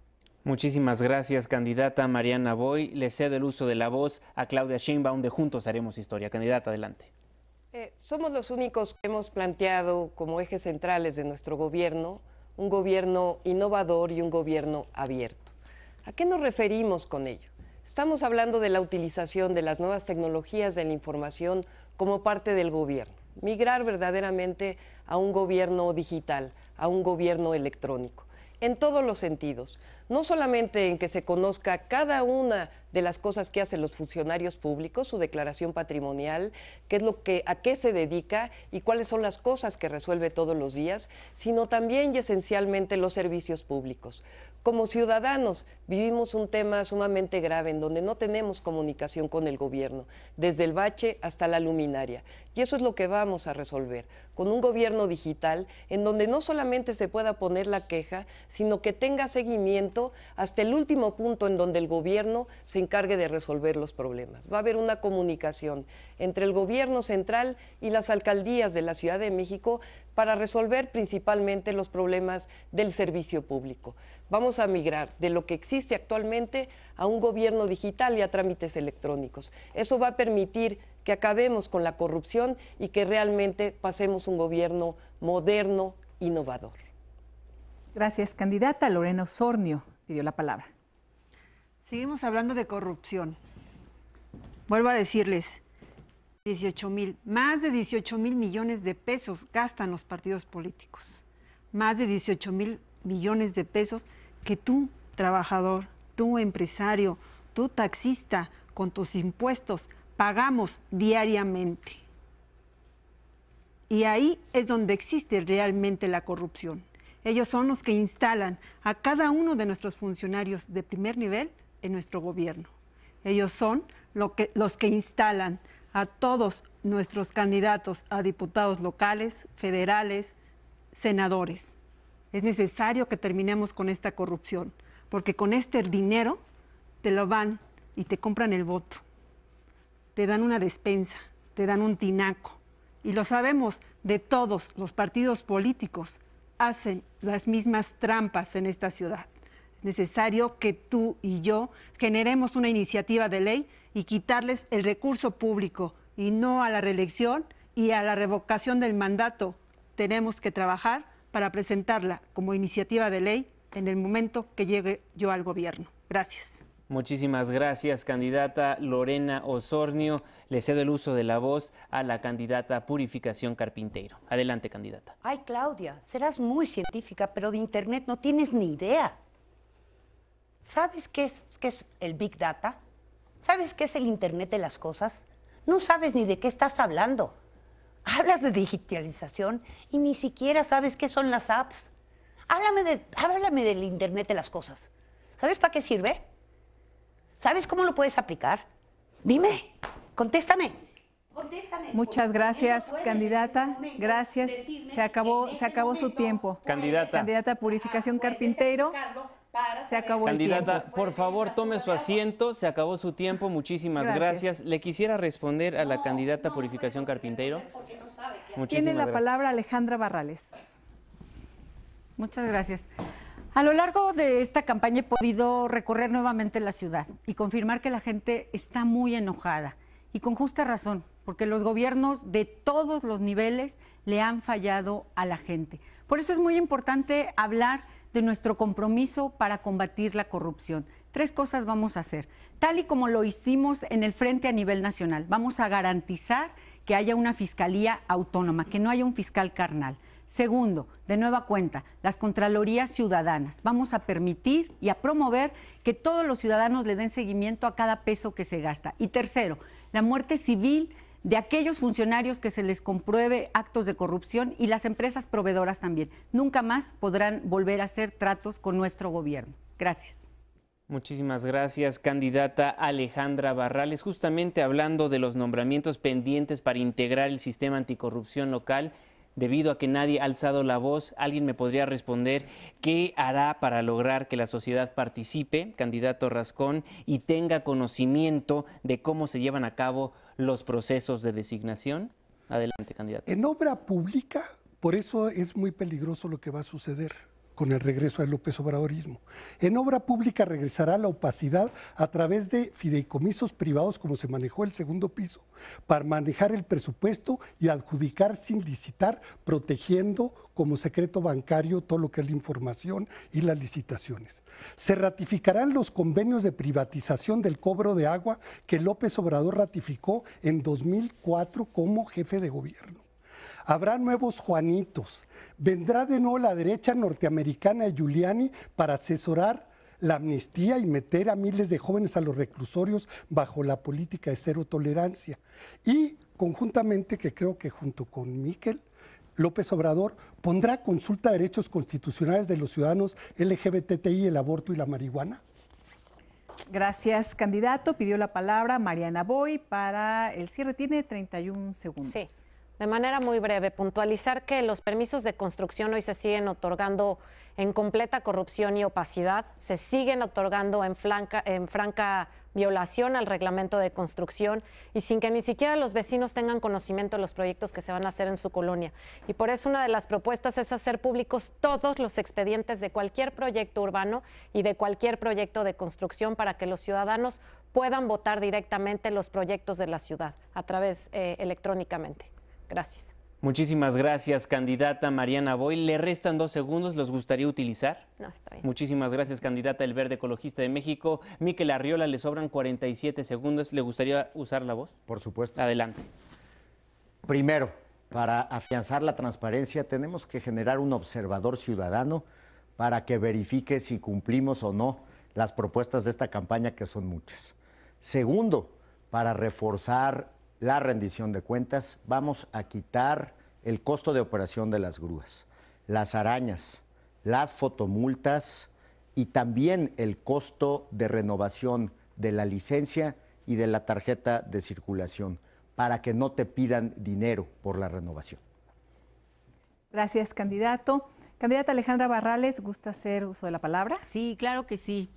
Muchísimas gracias, candidata Mariana Boy. Le cedo el uso de la voz a Claudia Sheinbaum de Juntos Haremos Historia. Candidata, adelante. Eh, somos los únicos que hemos planteado como ejes centrales de nuestro gobierno un gobierno innovador y un gobierno abierto. ¿A qué nos referimos con ello? Estamos hablando de la utilización de las nuevas tecnologías de la información como parte del gobierno. Migrar verdaderamente a un gobierno digital, a un gobierno electrónico, en todos los sentidos no solamente en que se conozca cada una de las cosas que hacen los funcionarios públicos, su declaración patrimonial, qué lo a qué se dedica y cuáles son las cosas que resuelve todos los días, sino también y esencialmente los servicios públicos. Como ciudadanos vivimos un tema sumamente grave en donde no tenemos comunicación con el gobierno, desde el bache hasta la luminaria. Y eso es lo que vamos a resolver con un gobierno digital en donde no solamente se pueda poner la queja, sino que tenga seguimiento hasta el último punto en donde el gobierno se encargue de resolver los problemas. Va a haber una comunicación entre el gobierno central y las alcaldías de la Ciudad de México para resolver principalmente los problemas del servicio público. Vamos a migrar de lo que existe actualmente a un gobierno digital y a trámites electrónicos. Eso va a permitir que acabemos con la corrupción y que realmente pasemos un gobierno moderno, innovador. Gracias, candidata. Lorena Osornio pidió la palabra. Seguimos hablando de corrupción. Vuelvo a decirles, 18 mil, más de 18 mil millones de pesos gastan los partidos políticos. Más de 18 mil millones de pesos que tú, trabajador, tú, empresario, tú, taxista, con tus impuestos, pagamos diariamente. Y ahí es donde existe realmente la corrupción. Ellos son los que instalan a cada uno de nuestros funcionarios de primer nivel en nuestro gobierno. Ellos son los que instalan a todos nuestros candidatos a diputados locales, federales, senadores. Es necesario que terminemos con esta corrupción, porque con este dinero te lo van y te compran el voto te dan una despensa, te dan un tinaco. Y lo sabemos, de todos los partidos políticos hacen las mismas trampas en esta ciudad. Es necesario que tú y yo generemos una iniciativa de ley y quitarles el recurso público y no a la reelección y a la revocación del mandato. Tenemos que trabajar para presentarla como iniciativa de ley en el momento que llegue yo al gobierno. Gracias. Muchísimas gracias, candidata Lorena Osornio. Le cedo el uso de la voz a la candidata Purificación Carpintero. Adelante, candidata. Ay, Claudia, serás muy científica, pero de Internet no tienes ni idea. ¿Sabes qué es, qué es el Big Data? ¿Sabes qué es el Internet de las cosas? No sabes ni de qué estás hablando. Hablas de digitalización y ni siquiera sabes qué son las apps. Háblame, de, háblame del Internet de las cosas. ¿Sabes para qué sirve? ¿Sabes cómo lo puedes aplicar? Dime, contéstame. Contéstame. Muchas gracias, candidata. Este gracias. Se acabó, se acabó su tiempo. Candidata. Candidata Purificación ah, Carpintero. Se acabó el tiempo. por favor, tome su asiento. Se acabó su tiempo. Muchísimas gracias. Le quisiera responder a la candidata Purificación Carpintero. Tiene la palabra Alejandra Barrales. Muchas gracias. A lo largo de esta campaña he podido recorrer nuevamente la ciudad y confirmar que la gente está muy enojada y con justa razón, porque los gobiernos de todos los niveles le han fallado a la gente. Por eso es muy importante hablar de nuestro compromiso para combatir la corrupción. Tres cosas vamos a hacer, tal y como lo hicimos en el Frente a nivel nacional. Vamos a garantizar que haya una fiscalía autónoma, que no haya un fiscal carnal. Segundo, de nueva cuenta, las Contralorías Ciudadanas. Vamos a permitir y a promover que todos los ciudadanos le den seguimiento a cada peso que se gasta. Y tercero, la muerte civil de aquellos funcionarios que se les compruebe actos de corrupción y las empresas proveedoras también. Nunca más podrán volver a hacer tratos con nuestro gobierno. Gracias. Muchísimas gracias, candidata Alejandra Barrales. Justamente hablando de los nombramientos pendientes para integrar el sistema anticorrupción local, debido a que nadie ha alzado la voz, alguien me podría responder qué hará para lograr que la sociedad participe, candidato Rascón, y tenga conocimiento de cómo se llevan a cabo los procesos de designación. Adelante, candidato. En obra pública, por eso es muy peligroso lo que va a suceder con el regreso del López Obradorismo. En obra pública regresará la opacidad a través de fideicomisos privados como se manejó el segundo piso, para manejar el presupuesto y adjudicar sin licitar, protegiendo como secreto bancario todo lo que es la información y las licitaciones. Se ratificarán los convenios de privatización del cobro de agua que López Obrador ratificó en 2004 como jefe de gobierno. Habrá nuevos Juanitos, vendrá de nuevo la derecha norteamericana de Giuliani para asesorar la amnistía y meter a miles de jóvenes a los reclusorios bajo la política de cero tolerancia. Y conjuntamente, que creo que junto con Miquel, López Obrador pondrá consulta derechos constitucionales de los ciudadanos LGBTI, el aborto y la marihuana. Gracias, candidato. Pidió la palabra Mariana Boy para el cierre. Tiene 31 segundos de manera muy breve, puntualizar que los permisos de construcción hoy se siguen otorgando en completa corrupción y opacidad, se siguen otorgando en, franca violación al reglamento de construcción y sin que ni siquiera los vecinos tengan conocimiento de los proyectos que se van a hacer en su colonia. Y por eso una de las propuestas es hacer públicos todos los expedientes de cualquier proyecto urbano y de cualquier proyecto de construcción para que los ciudadanos puedan votar directamente los proyectos de la ciudad a través eh, electrónicamente. Gracias. Muchísimas gracias, candidata Mariana Boy. ¿Le restan dos segundos? ¿Los gustaría utilizar? No, está bien. Muchísimas gracias, candidata El Verde Ecologista de México. Miquel Arriola, le sobran 47 segundos. ¿Le gustaría usar la voz? Por supuesto. Adelante. Primero, para afianzar la transparencia, tenemos que generar un observador ciudadano para que verifique si cumplimos o no las propuestas de esta campaña, que son muchas. Segundo, para reforzar la rendición de cuentas, vamos a quitar el costo de operación de las grúas, las arañas, las fotomultas y también el costo de renovación de la licencia y de la tarjeta de circulación para que no te pidan dinero por la renovación. Gracias, candidato. Candidata Alejandra Barrales, ¿gusta hacer uso de la palabra? Sí, claro que sí.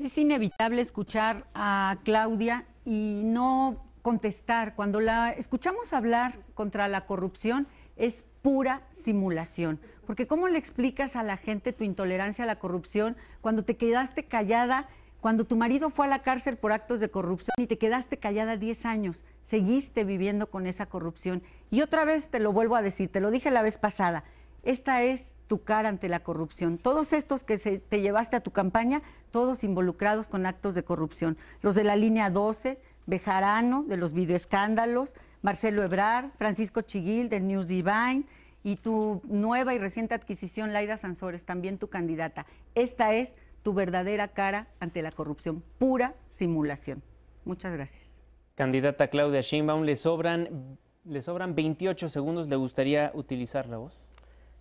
Es inevitable escuchar a Claudia y no contestar, cuando la escuchamos hablar contra la corrupción, es pura simulación. Porque ¿cómo le explicas a la gente tu intolerancia a la corrupción cuando te quedaste callada, cuando tu marido fue a la cárcel por actos de corrupción y te quedaste callada 10 años? Seguiste viviendo con esa corrupción. Y otra vez te lo vuelvo a decir, te lo dije la vez pasada, esta es tu cara ante la corrupción. Todos estos que te llevaste a tu campaña, todos involucrados con actos de corrupción. Los de la línea 12, Bejarano, de los videoescándalos, Marcelo Ebrar, Francisco Chiguil, de News Divine, y tu nueva y reciente adquisición, Laida Sansores, también tu candidata. Esta es tu verdadera cara ante la corrupción, pura simulación. Muchas gracias. Candidata Claudia Sheinbaum, ¿le sobran, le sobran 28 segundos? ¿Le gustaría utilizar la voz?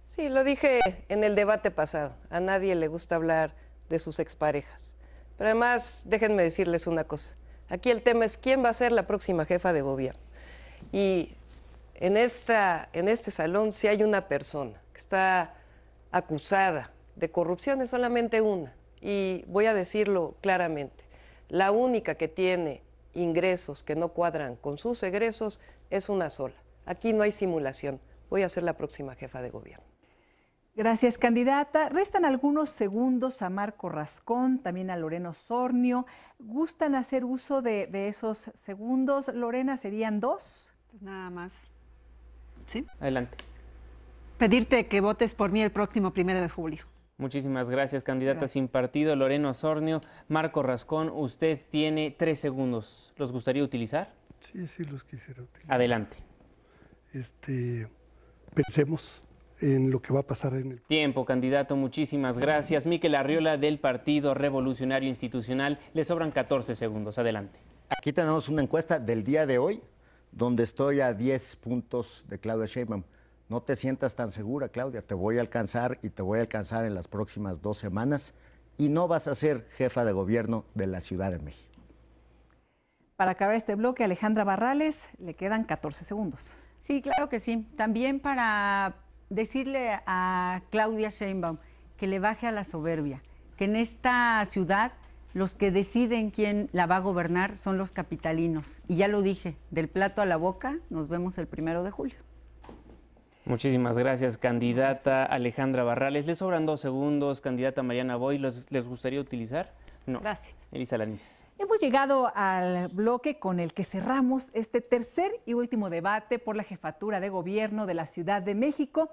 Sí, lo dije en el debate pasado. A nadie le gusta hablar de sus exparejas. Pero además, déjenme decirles una cosa. Aquí el tema es quién va a ser la próxima jefa de gobierno. Y en, esta, en este salón si hay una persona que está acusada de corrupción, es solamente una. Y voy a decirlo claramente, la única que tiene ingresos que no cuadran con sus egresos es una sola. Aquí no hay simulación. Voy a ser la próxima jefa de gobierno. Gracias, candidata. Restan algunos segundos a Marco Rascón, también a Loreno Sornio. ¿Gustan hacer uso de, esos segundos? Lorena, ¿serían dos? Pues nada más. ¿Sí? Adelante. Pedirte que votes por mí el próximo primero de julio. Muchísimas gracias, candidata sin partido, Loreno Sornio. Marco Rascón, usted tiene tres segundos. ¿Los gustaría utilizar? Sí, sí, los quisiera utilizar. Adelante. Este, pensemos en lo que va a pasar en el tiempo, candidato. Muchísimas gracias. Miquel Arriola del Partido Revolucionario Institucional. Le sobran 14 segundos. Adelante. Aquí tenemos una encuesta del día de hoy donde estoy a 10 puntos de Claudia Sheinbaum. No te sientas tan segura, Claudia. Te voy a alcanzar y te voy a alcanzar en las próximas dos semanas y no vas a ser jefa de gobierno de la Ciudad de México. Para acabar este bloque, Alejandra Barrales, le quedan 14 segundos. Sí, claro que sí. También para decirle a Claudia Sheinbaum que le baje a la soberbia, que en esta ciudad los que deciden quién la va a gobernar son los capitalinos. Y ya lo dije, del plato a la boca, nos vemos el primero de julio. Muchísimas gracias, candidata Alejandra Barrales. Les sobran dos segundos, candidata Mariana Boy, ¿les gustaría utilizar? No. Gracias. Elisa Lanis. Hemos llegado al bloque con el que cerramos este tercer y último debate por la jefatura de gobierno de la Ciudad de México.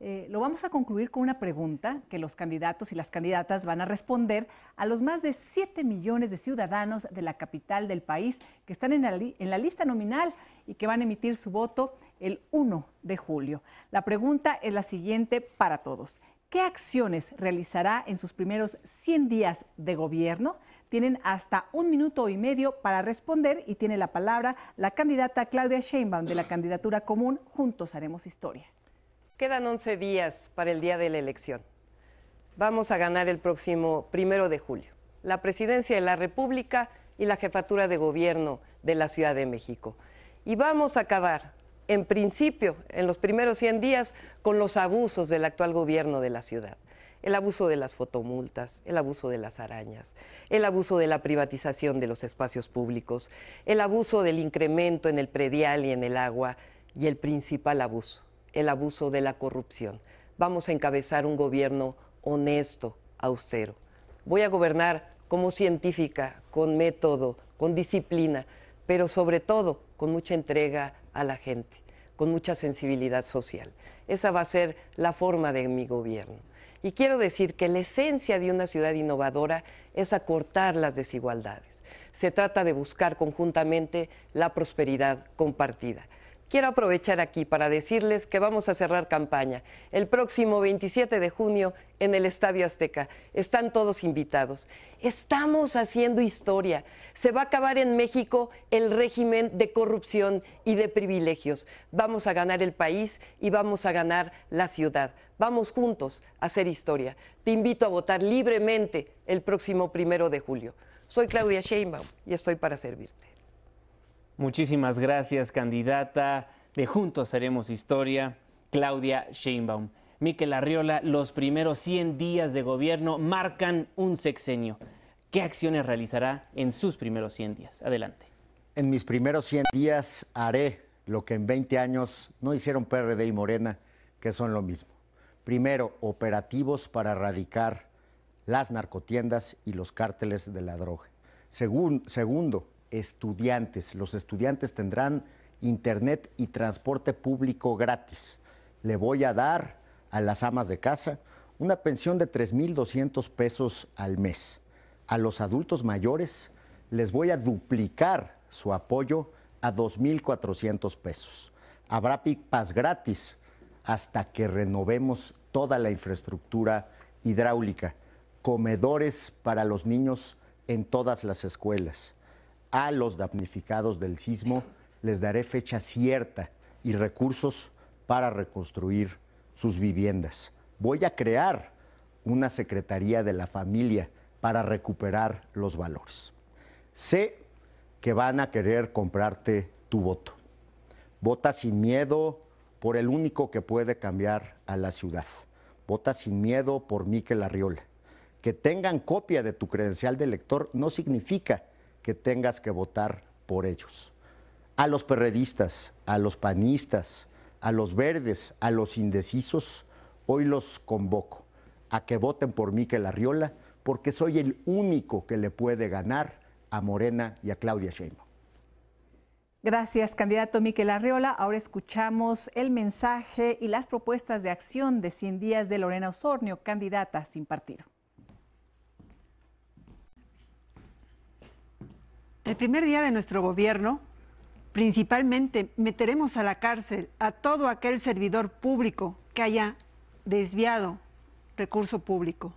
Eh, lo vamos a concluir con una pregunta que los candidatos y las candidatas van a responder a los más de 7 millones de ciudadanos de la capital del país que están en la, en la lista nominal y que van a emitir su voto el 1 de julio. La pregunta es la siguiente para todos. ¿Qué acciones realizará en sus primeros 100 días de gobierno? tienen hasta un minuto y medio para responder y tiene la palabra la candidata Claudia Sheinbaum de la candidatura común Juntos Haremos Historia. Quedan 11 días para el día de la elección. Vamos a ganar el próximo primero de julio la presidencia de la República y la jefatura de gobierno de la Ciudad de México. Y vamos a acabar, en principio, en los primeros 100 días, con los abusos del actual gobierno de la ciudad el abuso de las fotomultas, el abuso de las arañas, el abuso de la privatización de los espacios públicos, el abuso del incremento en el predial y en el agua y el principal abuso, el abuso de la corrupción. Vamos a encabezar un gobierno honesto, austero. Voy a gobernar como científica, con método, con disciplina, pero sobre todo con mucha entrega a la gente, con mucha sensibilidad social. Esa va a ser la forma de mi gobierno. Y quiero decir que la esencia de una ciudad innovadora es acortar las desigualdades. Se trata de buscar conjuntamente la prosperidad compartida. Quiero aprovechar aquí para decirles que vamos a cerrar campaña el próximo 27 de junio en el Estadio Azteca. Están todos invitados. Estamos haciendo historia. Se va a acabar en México el régimen de corrupción y de privilegios. Vamos a ganar el país y vamos a ganar la ciudad. Vamos juntos a hacer historia. Te invito a votar libremente el próximo primero de julio. Soy Claudia Sheinbaum y estoy para servirte. Muchísimas gracias, candidata de Juntos Haremos Historia, Claudia Sheinbaum. Miquel Arriola, los primeros 100 días de gobierno marcan un sexenio. ¿Qué acciones realizará en sus primeros 100 días? Adelante. En mis primeros 100 días haré lo que en 20 años no hicieron PRD y Morena, que son lo mismo. Primero, operativos para erradicar las narcotiendas y los cárteles de la droga. segundo, estudiantes. Los estudiantes tendrán internet y transporte público gratis. Le voy a dar a las amas de casa una pensión de 3.200 pesos al mes. A los adultos mayores les voy a duplicar su apoyo a 2.400 pesos. Habrá pipas gratis hasta que renovemos toda la infraestructura hidráulica. Comedores para los niños en todas las escuelas a los damnificados del sismo. Les daré fecha cierta y recursos para reconstruir sus viviendas. Voy a crear una Secretaría de la Familia para recuperar los valores. Sé que van a querer comprarte tu voto. Vota sin miedo por el único que puede cambiar a la ciudad. Vota sin miedo por MIKEL Arriola. Que tengan copia de tu credencial de elector no significa que tengas que votar por ellos. A los perredistas, a los panistas, a los verdes, a los indecisos, hoy los convoco a que voten por Miquel Arriola, porque soy el único que le puede ganar a Morena y a Claudia Sheinbaum. Gracias, candidato Miquel Arriola. Ahora escuchamos el mensaje y las propuestas de acción de 100 días de Lorena Osornio, candidata sin partido. El primer día de nuestro gobierno, principalmente meteremos a la cárcel a todo aquel servidor público que haya desviado recurso público.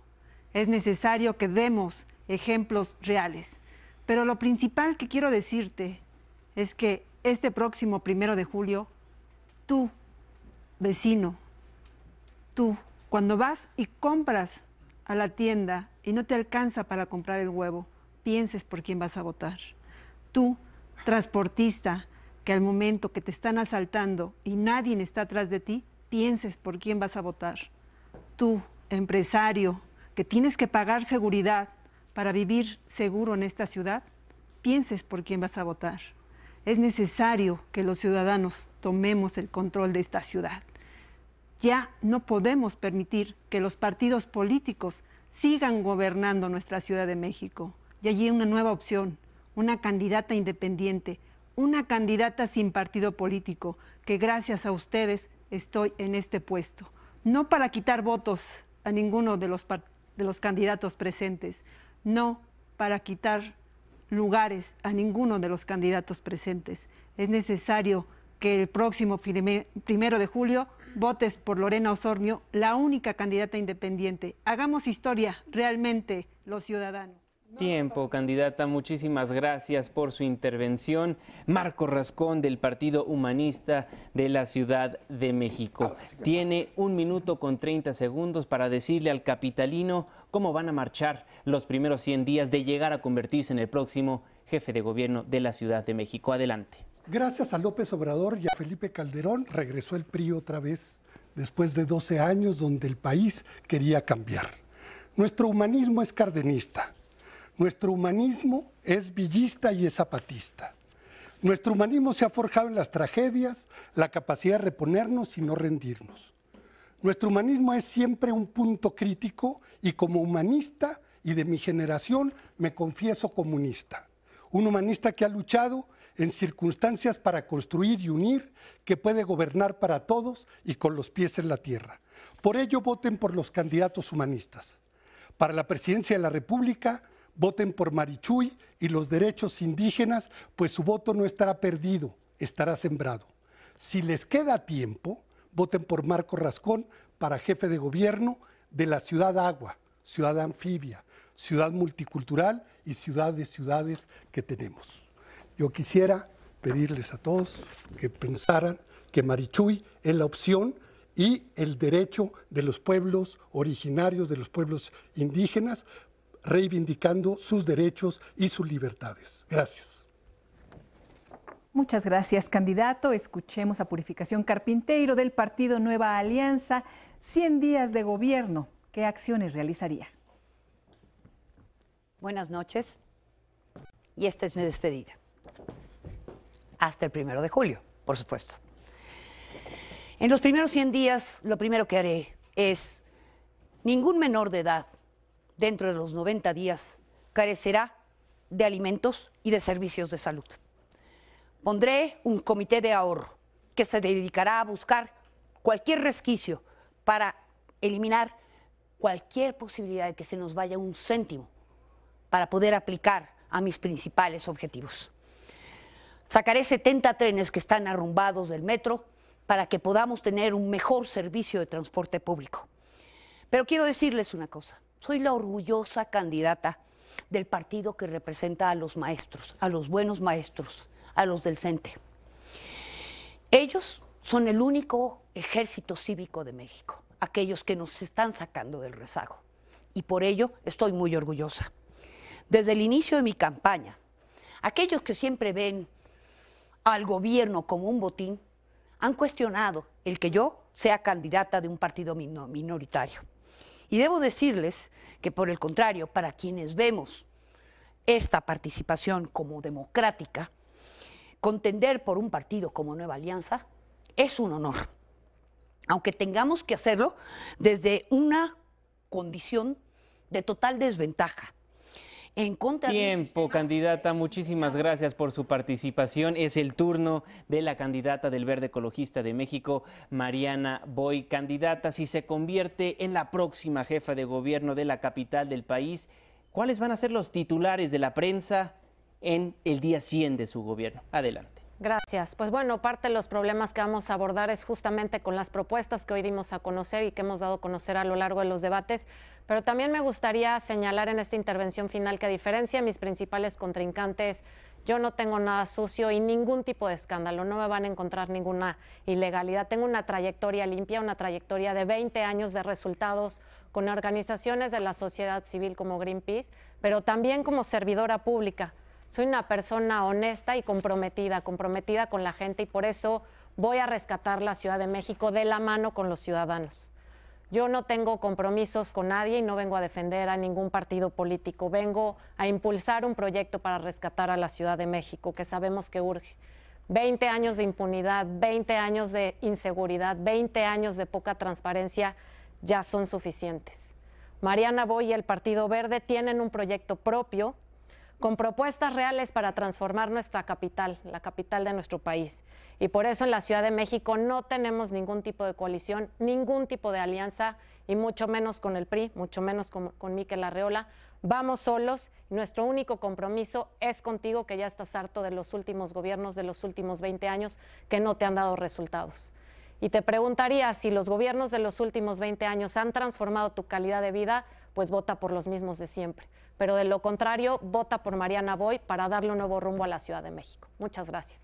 Es necesario que demos ejemplos reales. Pero lo principal que quiero decirte es que este próximo primero de julio, tú, vecino, tú, cuando vas y compras a la tienda y no te alcanza para comprar el huevo, pienses por quién vas a votar tú, transportista, que al momento que te están asaltando y nadie está atrás de ti, pienses por quién vas a votar. Tú, empresario, que tienes que pagar seguridad para vivir seguro en esta ciudad, pienses por quién vas a votar. Es necesario que los ciudadanos tomemos el control de esta ciudad. Ya no podemos permitir que los partidos políticos sigan gobernando nuestra Ciudad de México. Y allí hay una nueva opción, una candidata independiente, una candidata sin partido político, que gracias a ustedes estoy en este puesto. No para quitar votos a ninguno de los, de los candidatos presentes, no para quitar lugares a ninguno de los candidatos presentes. Es necesario que el próximo primero de julio votes por Lorena Osornio, la única candidata independiente. Hagamos historia realmente los ciudadanos tiempo, candidata. Muchísimas gracias por su intervención. Marco Rascón del Partido Humanista de la Ciudad de México. Ah, Tiene un minuto con 30 segundos para decirle al capitalino cómo van a marchar los primeros 100 días de llegar a convertirse en el próximo jefe de gobierno de la Ciudad de México. Adelante. Gracias a López Obrador y a Felipe Calderón regresó el PRI otra vez después de 12 años donde el país quería cambiar. Nuestro humanismo es cardenista nuestro humanismo es villista y es zapatista. Nuestro humanismo se ha forjado en las tragedias, la capacidad de reponernos y no rendirnos. Nuestro humanismo es siempre un punto crítico y como humanista y de mi generación me confieso comunista. Un humanista que ha luchado en circunstancias para construir y unir, que puede gobernar para todos y con los pies en la tierra. Por ello voten por los candidatos humanistas. Para la presidencia de la República, voten por Marichuy y los derechos indígenas, pues su voto no estará perdido, estará sembrado. Si les queda tiempo, voten por Marco Rascón para jefe de gobierno de la ciudad agua, ciudad anfibia, ciudad multicultural y ciudad de ciudades que tenemos. Yo quisiera pedirles a todos que pensaran que Marichuy es la opción y el derecho de los pueblos originarios, de los pueblos indígenas, reivindicando sus derechos y sus libertades. Gracias. Muchas gracias, candidato. Escuchemos a Purificación Carpinteiro del partido Nueva Alianza. 100 días de gobierno. ¿Qué acciones realizaría? Buenas noches. Y esta es mi despedida. Hasta el primero de julio, por supuesto. En los primeros 100 días, lo primero que haré es ningún menor de edad dentro de los 90 días carecerá de alimentos y de servicios de salud. Pondré un comité de ahorro que se dedicará a buscar cualquier resquicio para eliminar cualquier posibilidad de que se nos vaya un céntimo para poder aplicar a mis principales objetivos. Sacaré 70 trenes que están arrumbados del metro para que podamos tener un mejor servicio de transporte público. Pero quiero decirles una cosa. Soy la orgullosa candidata del partido que representa a los maestros, a los buenos maestros, a los del CENTE. Ellos son el único ejército cívico de México, aquellos que nos están sacando del rezago. Y por ello estoy muy orgullosa. Desde el inicio de mi campaña, aquellos que siempre ven al gobierno como un botín, han cuestionado el que yo sea candidata de un partido minoritario. Y debo decirles que, por el contrario, para quienes vemos esta participación como democrática, contender por un partido como Nueva Alianza es un honor, aunque tengamos que hacerlo desde una condición de total desventaja en contra Tiempo, candidata, muchísimas gracias por su participación. Es el turno de la candidata del Verde Ecologista de México, Mariana Boy. Candidata, si se convierte en la próxima jefa de gobierno de la capital del país, ¿cuáles van a ser los titulares de la prensa en el día 100 de su gobierno? Adelante. Gracias. Pues bueno, parte de los problemas que vamos a abordar es justamente con las propuestas que hoy dimos a conocer y que hemos dado a conocer a lo largo de los debates pero también me gustaría señalar en esta intervención final que a diferencia de mis principales contrincantes, yo no tengo nada sucio y ningún tipo de escándalo, no me van a encontrar ninguna ilegalidad. Tengo una trayectoria limpia, una trayectoria de 20 años de resultados con organizaciones de la sociedad civil como Greenpeace, pero también como servidora pública. Soy una persona honesta y comprometida, comprometida con la gente y por eso voy a rescatar la Ciudad de México de la mano con los ciudadanos. Yo no tengo compromisos con nadie y no vengo a defender a ningún partido político. Vengo a impulsar un proyecto para rescatar a la Ciudad de México, que sabemos que urge. Veinte años de impunidad, veinte años de inseguridad, veinte años de poca transparencia ya son suficientes. Mariana Boy y el Partido Verde tienen un proyecto propio con propuestas reales para transformar nuestra capital, la capital de nuestro país. Y por eso en la Ciudad de México no tenemos ningún tipo de coalición, ningún tipo de alianza, y mucho menos con el PRI, mucho menos con, con Miquel Arreola. Vamos solos, nuestro único compromiso es contigo, que ya estás harto de los últimos gobiernos, de los últimos 20 años, que no te han dado resultados. Y te preguntaría si los gobiernos de los últimos 20 años han transformado tu calidad de vida, pues vota por los mismos de siempre. Pero de lo contrario, vota por Mariana Boy para darle un nuevo rumbo a la Ciudad de México. Muchas gracias.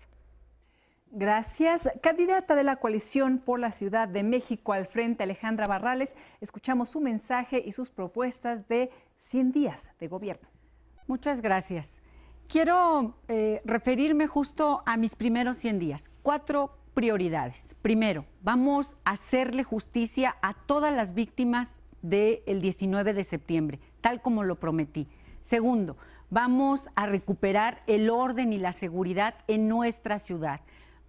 Gracias. Candidata de la coalición por la Ciudad de México al frente, Alejandra Barrales, escuchamos su mensaje y sus propuestas de 100 días de gobierno. Muchas gracias. Quiero eh, referirme justo a mis primeros 100 días. Cuatro prioridades. Primero, vamos a hacerle justicia a todas las víctimas del 19 de septiembre, tal como lo prometí. Segundo, vamos a recuperar el orden y la seguridad en nuestra ciudad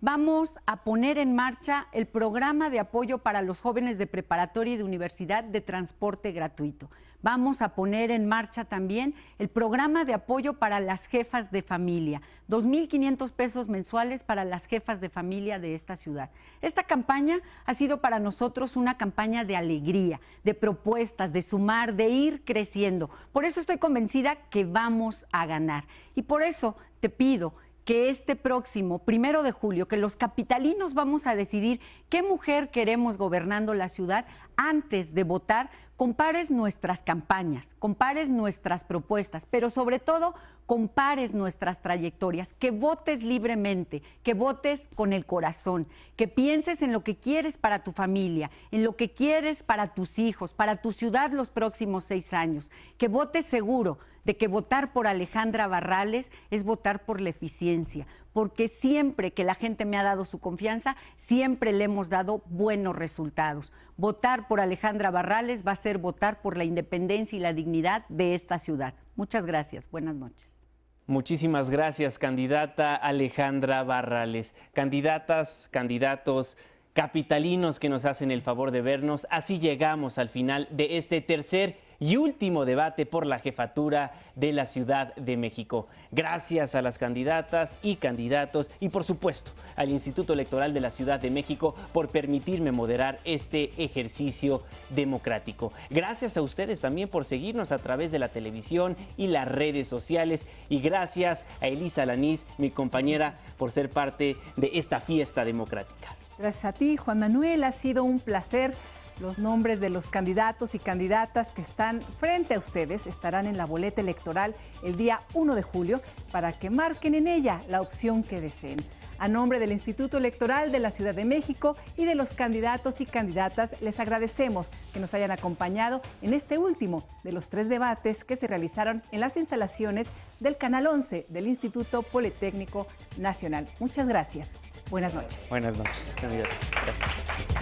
vamos a poner en marcha el programa de apoyo para los jóvenes de preparatoria y de universidad de transporte gratuito. Vamos a poner en marcha también el programa de apoyo para las jefas de familia, 2.500 pesos mensuales para las jefas de familia de esta ciudad. Esta campaña ha sido para nosotros una campaña de alegría, de propuestas, de sumar, de ir creciendo. Por eso estoy convencida que vamos a ganar. Y por eso te pido que este próximo primero de julio, que los capitalinos vamos a decidir qué mujer queremos gobernando la ciudad antes de votar, compares nuestras campañas, compares nuestras propuestas, pero sobre todo compares nuestras trayectorias, que votes libremente, que votes con el corazón, que pienses en lo que quieres para tu familia, en lo que quieres para tus hijos, para tu ciudad los próximos seis años, que votes seguro de que votar por Alejandra Barrales es votar por la eficiencia, porque siempre que la gente me ha dado su confianza, siempre le hemos dado buenos resultados. Votar por Alejandra Barrales va a ser votar por la independencia y la dignidad de esta ciudad. Muchas gracias. Buenas noches. Muchísimas gracias, candidata Alejandra Barrales. Candidatas, candidatos capitalinos que nos hacen el favor de vernos, así llegamos al final de este tercer y último debate por la jefatura de la Ciudad de México. Gracias a las candidatas y candidatos y por supuesto al Instituto Electoral de la Ciudad de México por permitirme moderar este ejercicio democrático. Gracias a ustedes también por seguirnos a través de la televisión y las redes sociales y gracias a Elisa Lanís, mi compañera, por ser parte de esta fiesta democrática. Gracias a ti, Juan Manuel. Ha sido un placer los nombres de los candidatos y candidatas que están frente a ustedes estarán en la boleta electoral el día 1 de julio para que marquen en ella la opción que deseen. A nombre del Instituto Electoral de la Ciudad de México y de los candidatos y candidatas, les agradecemos que nos hayan acompañado en este último de los tres debates que se realizaron en las instalaciones del Canal 11 del Instituto Politécnico Nacional. Muchas gracias. Buenas noches. Buenas noches,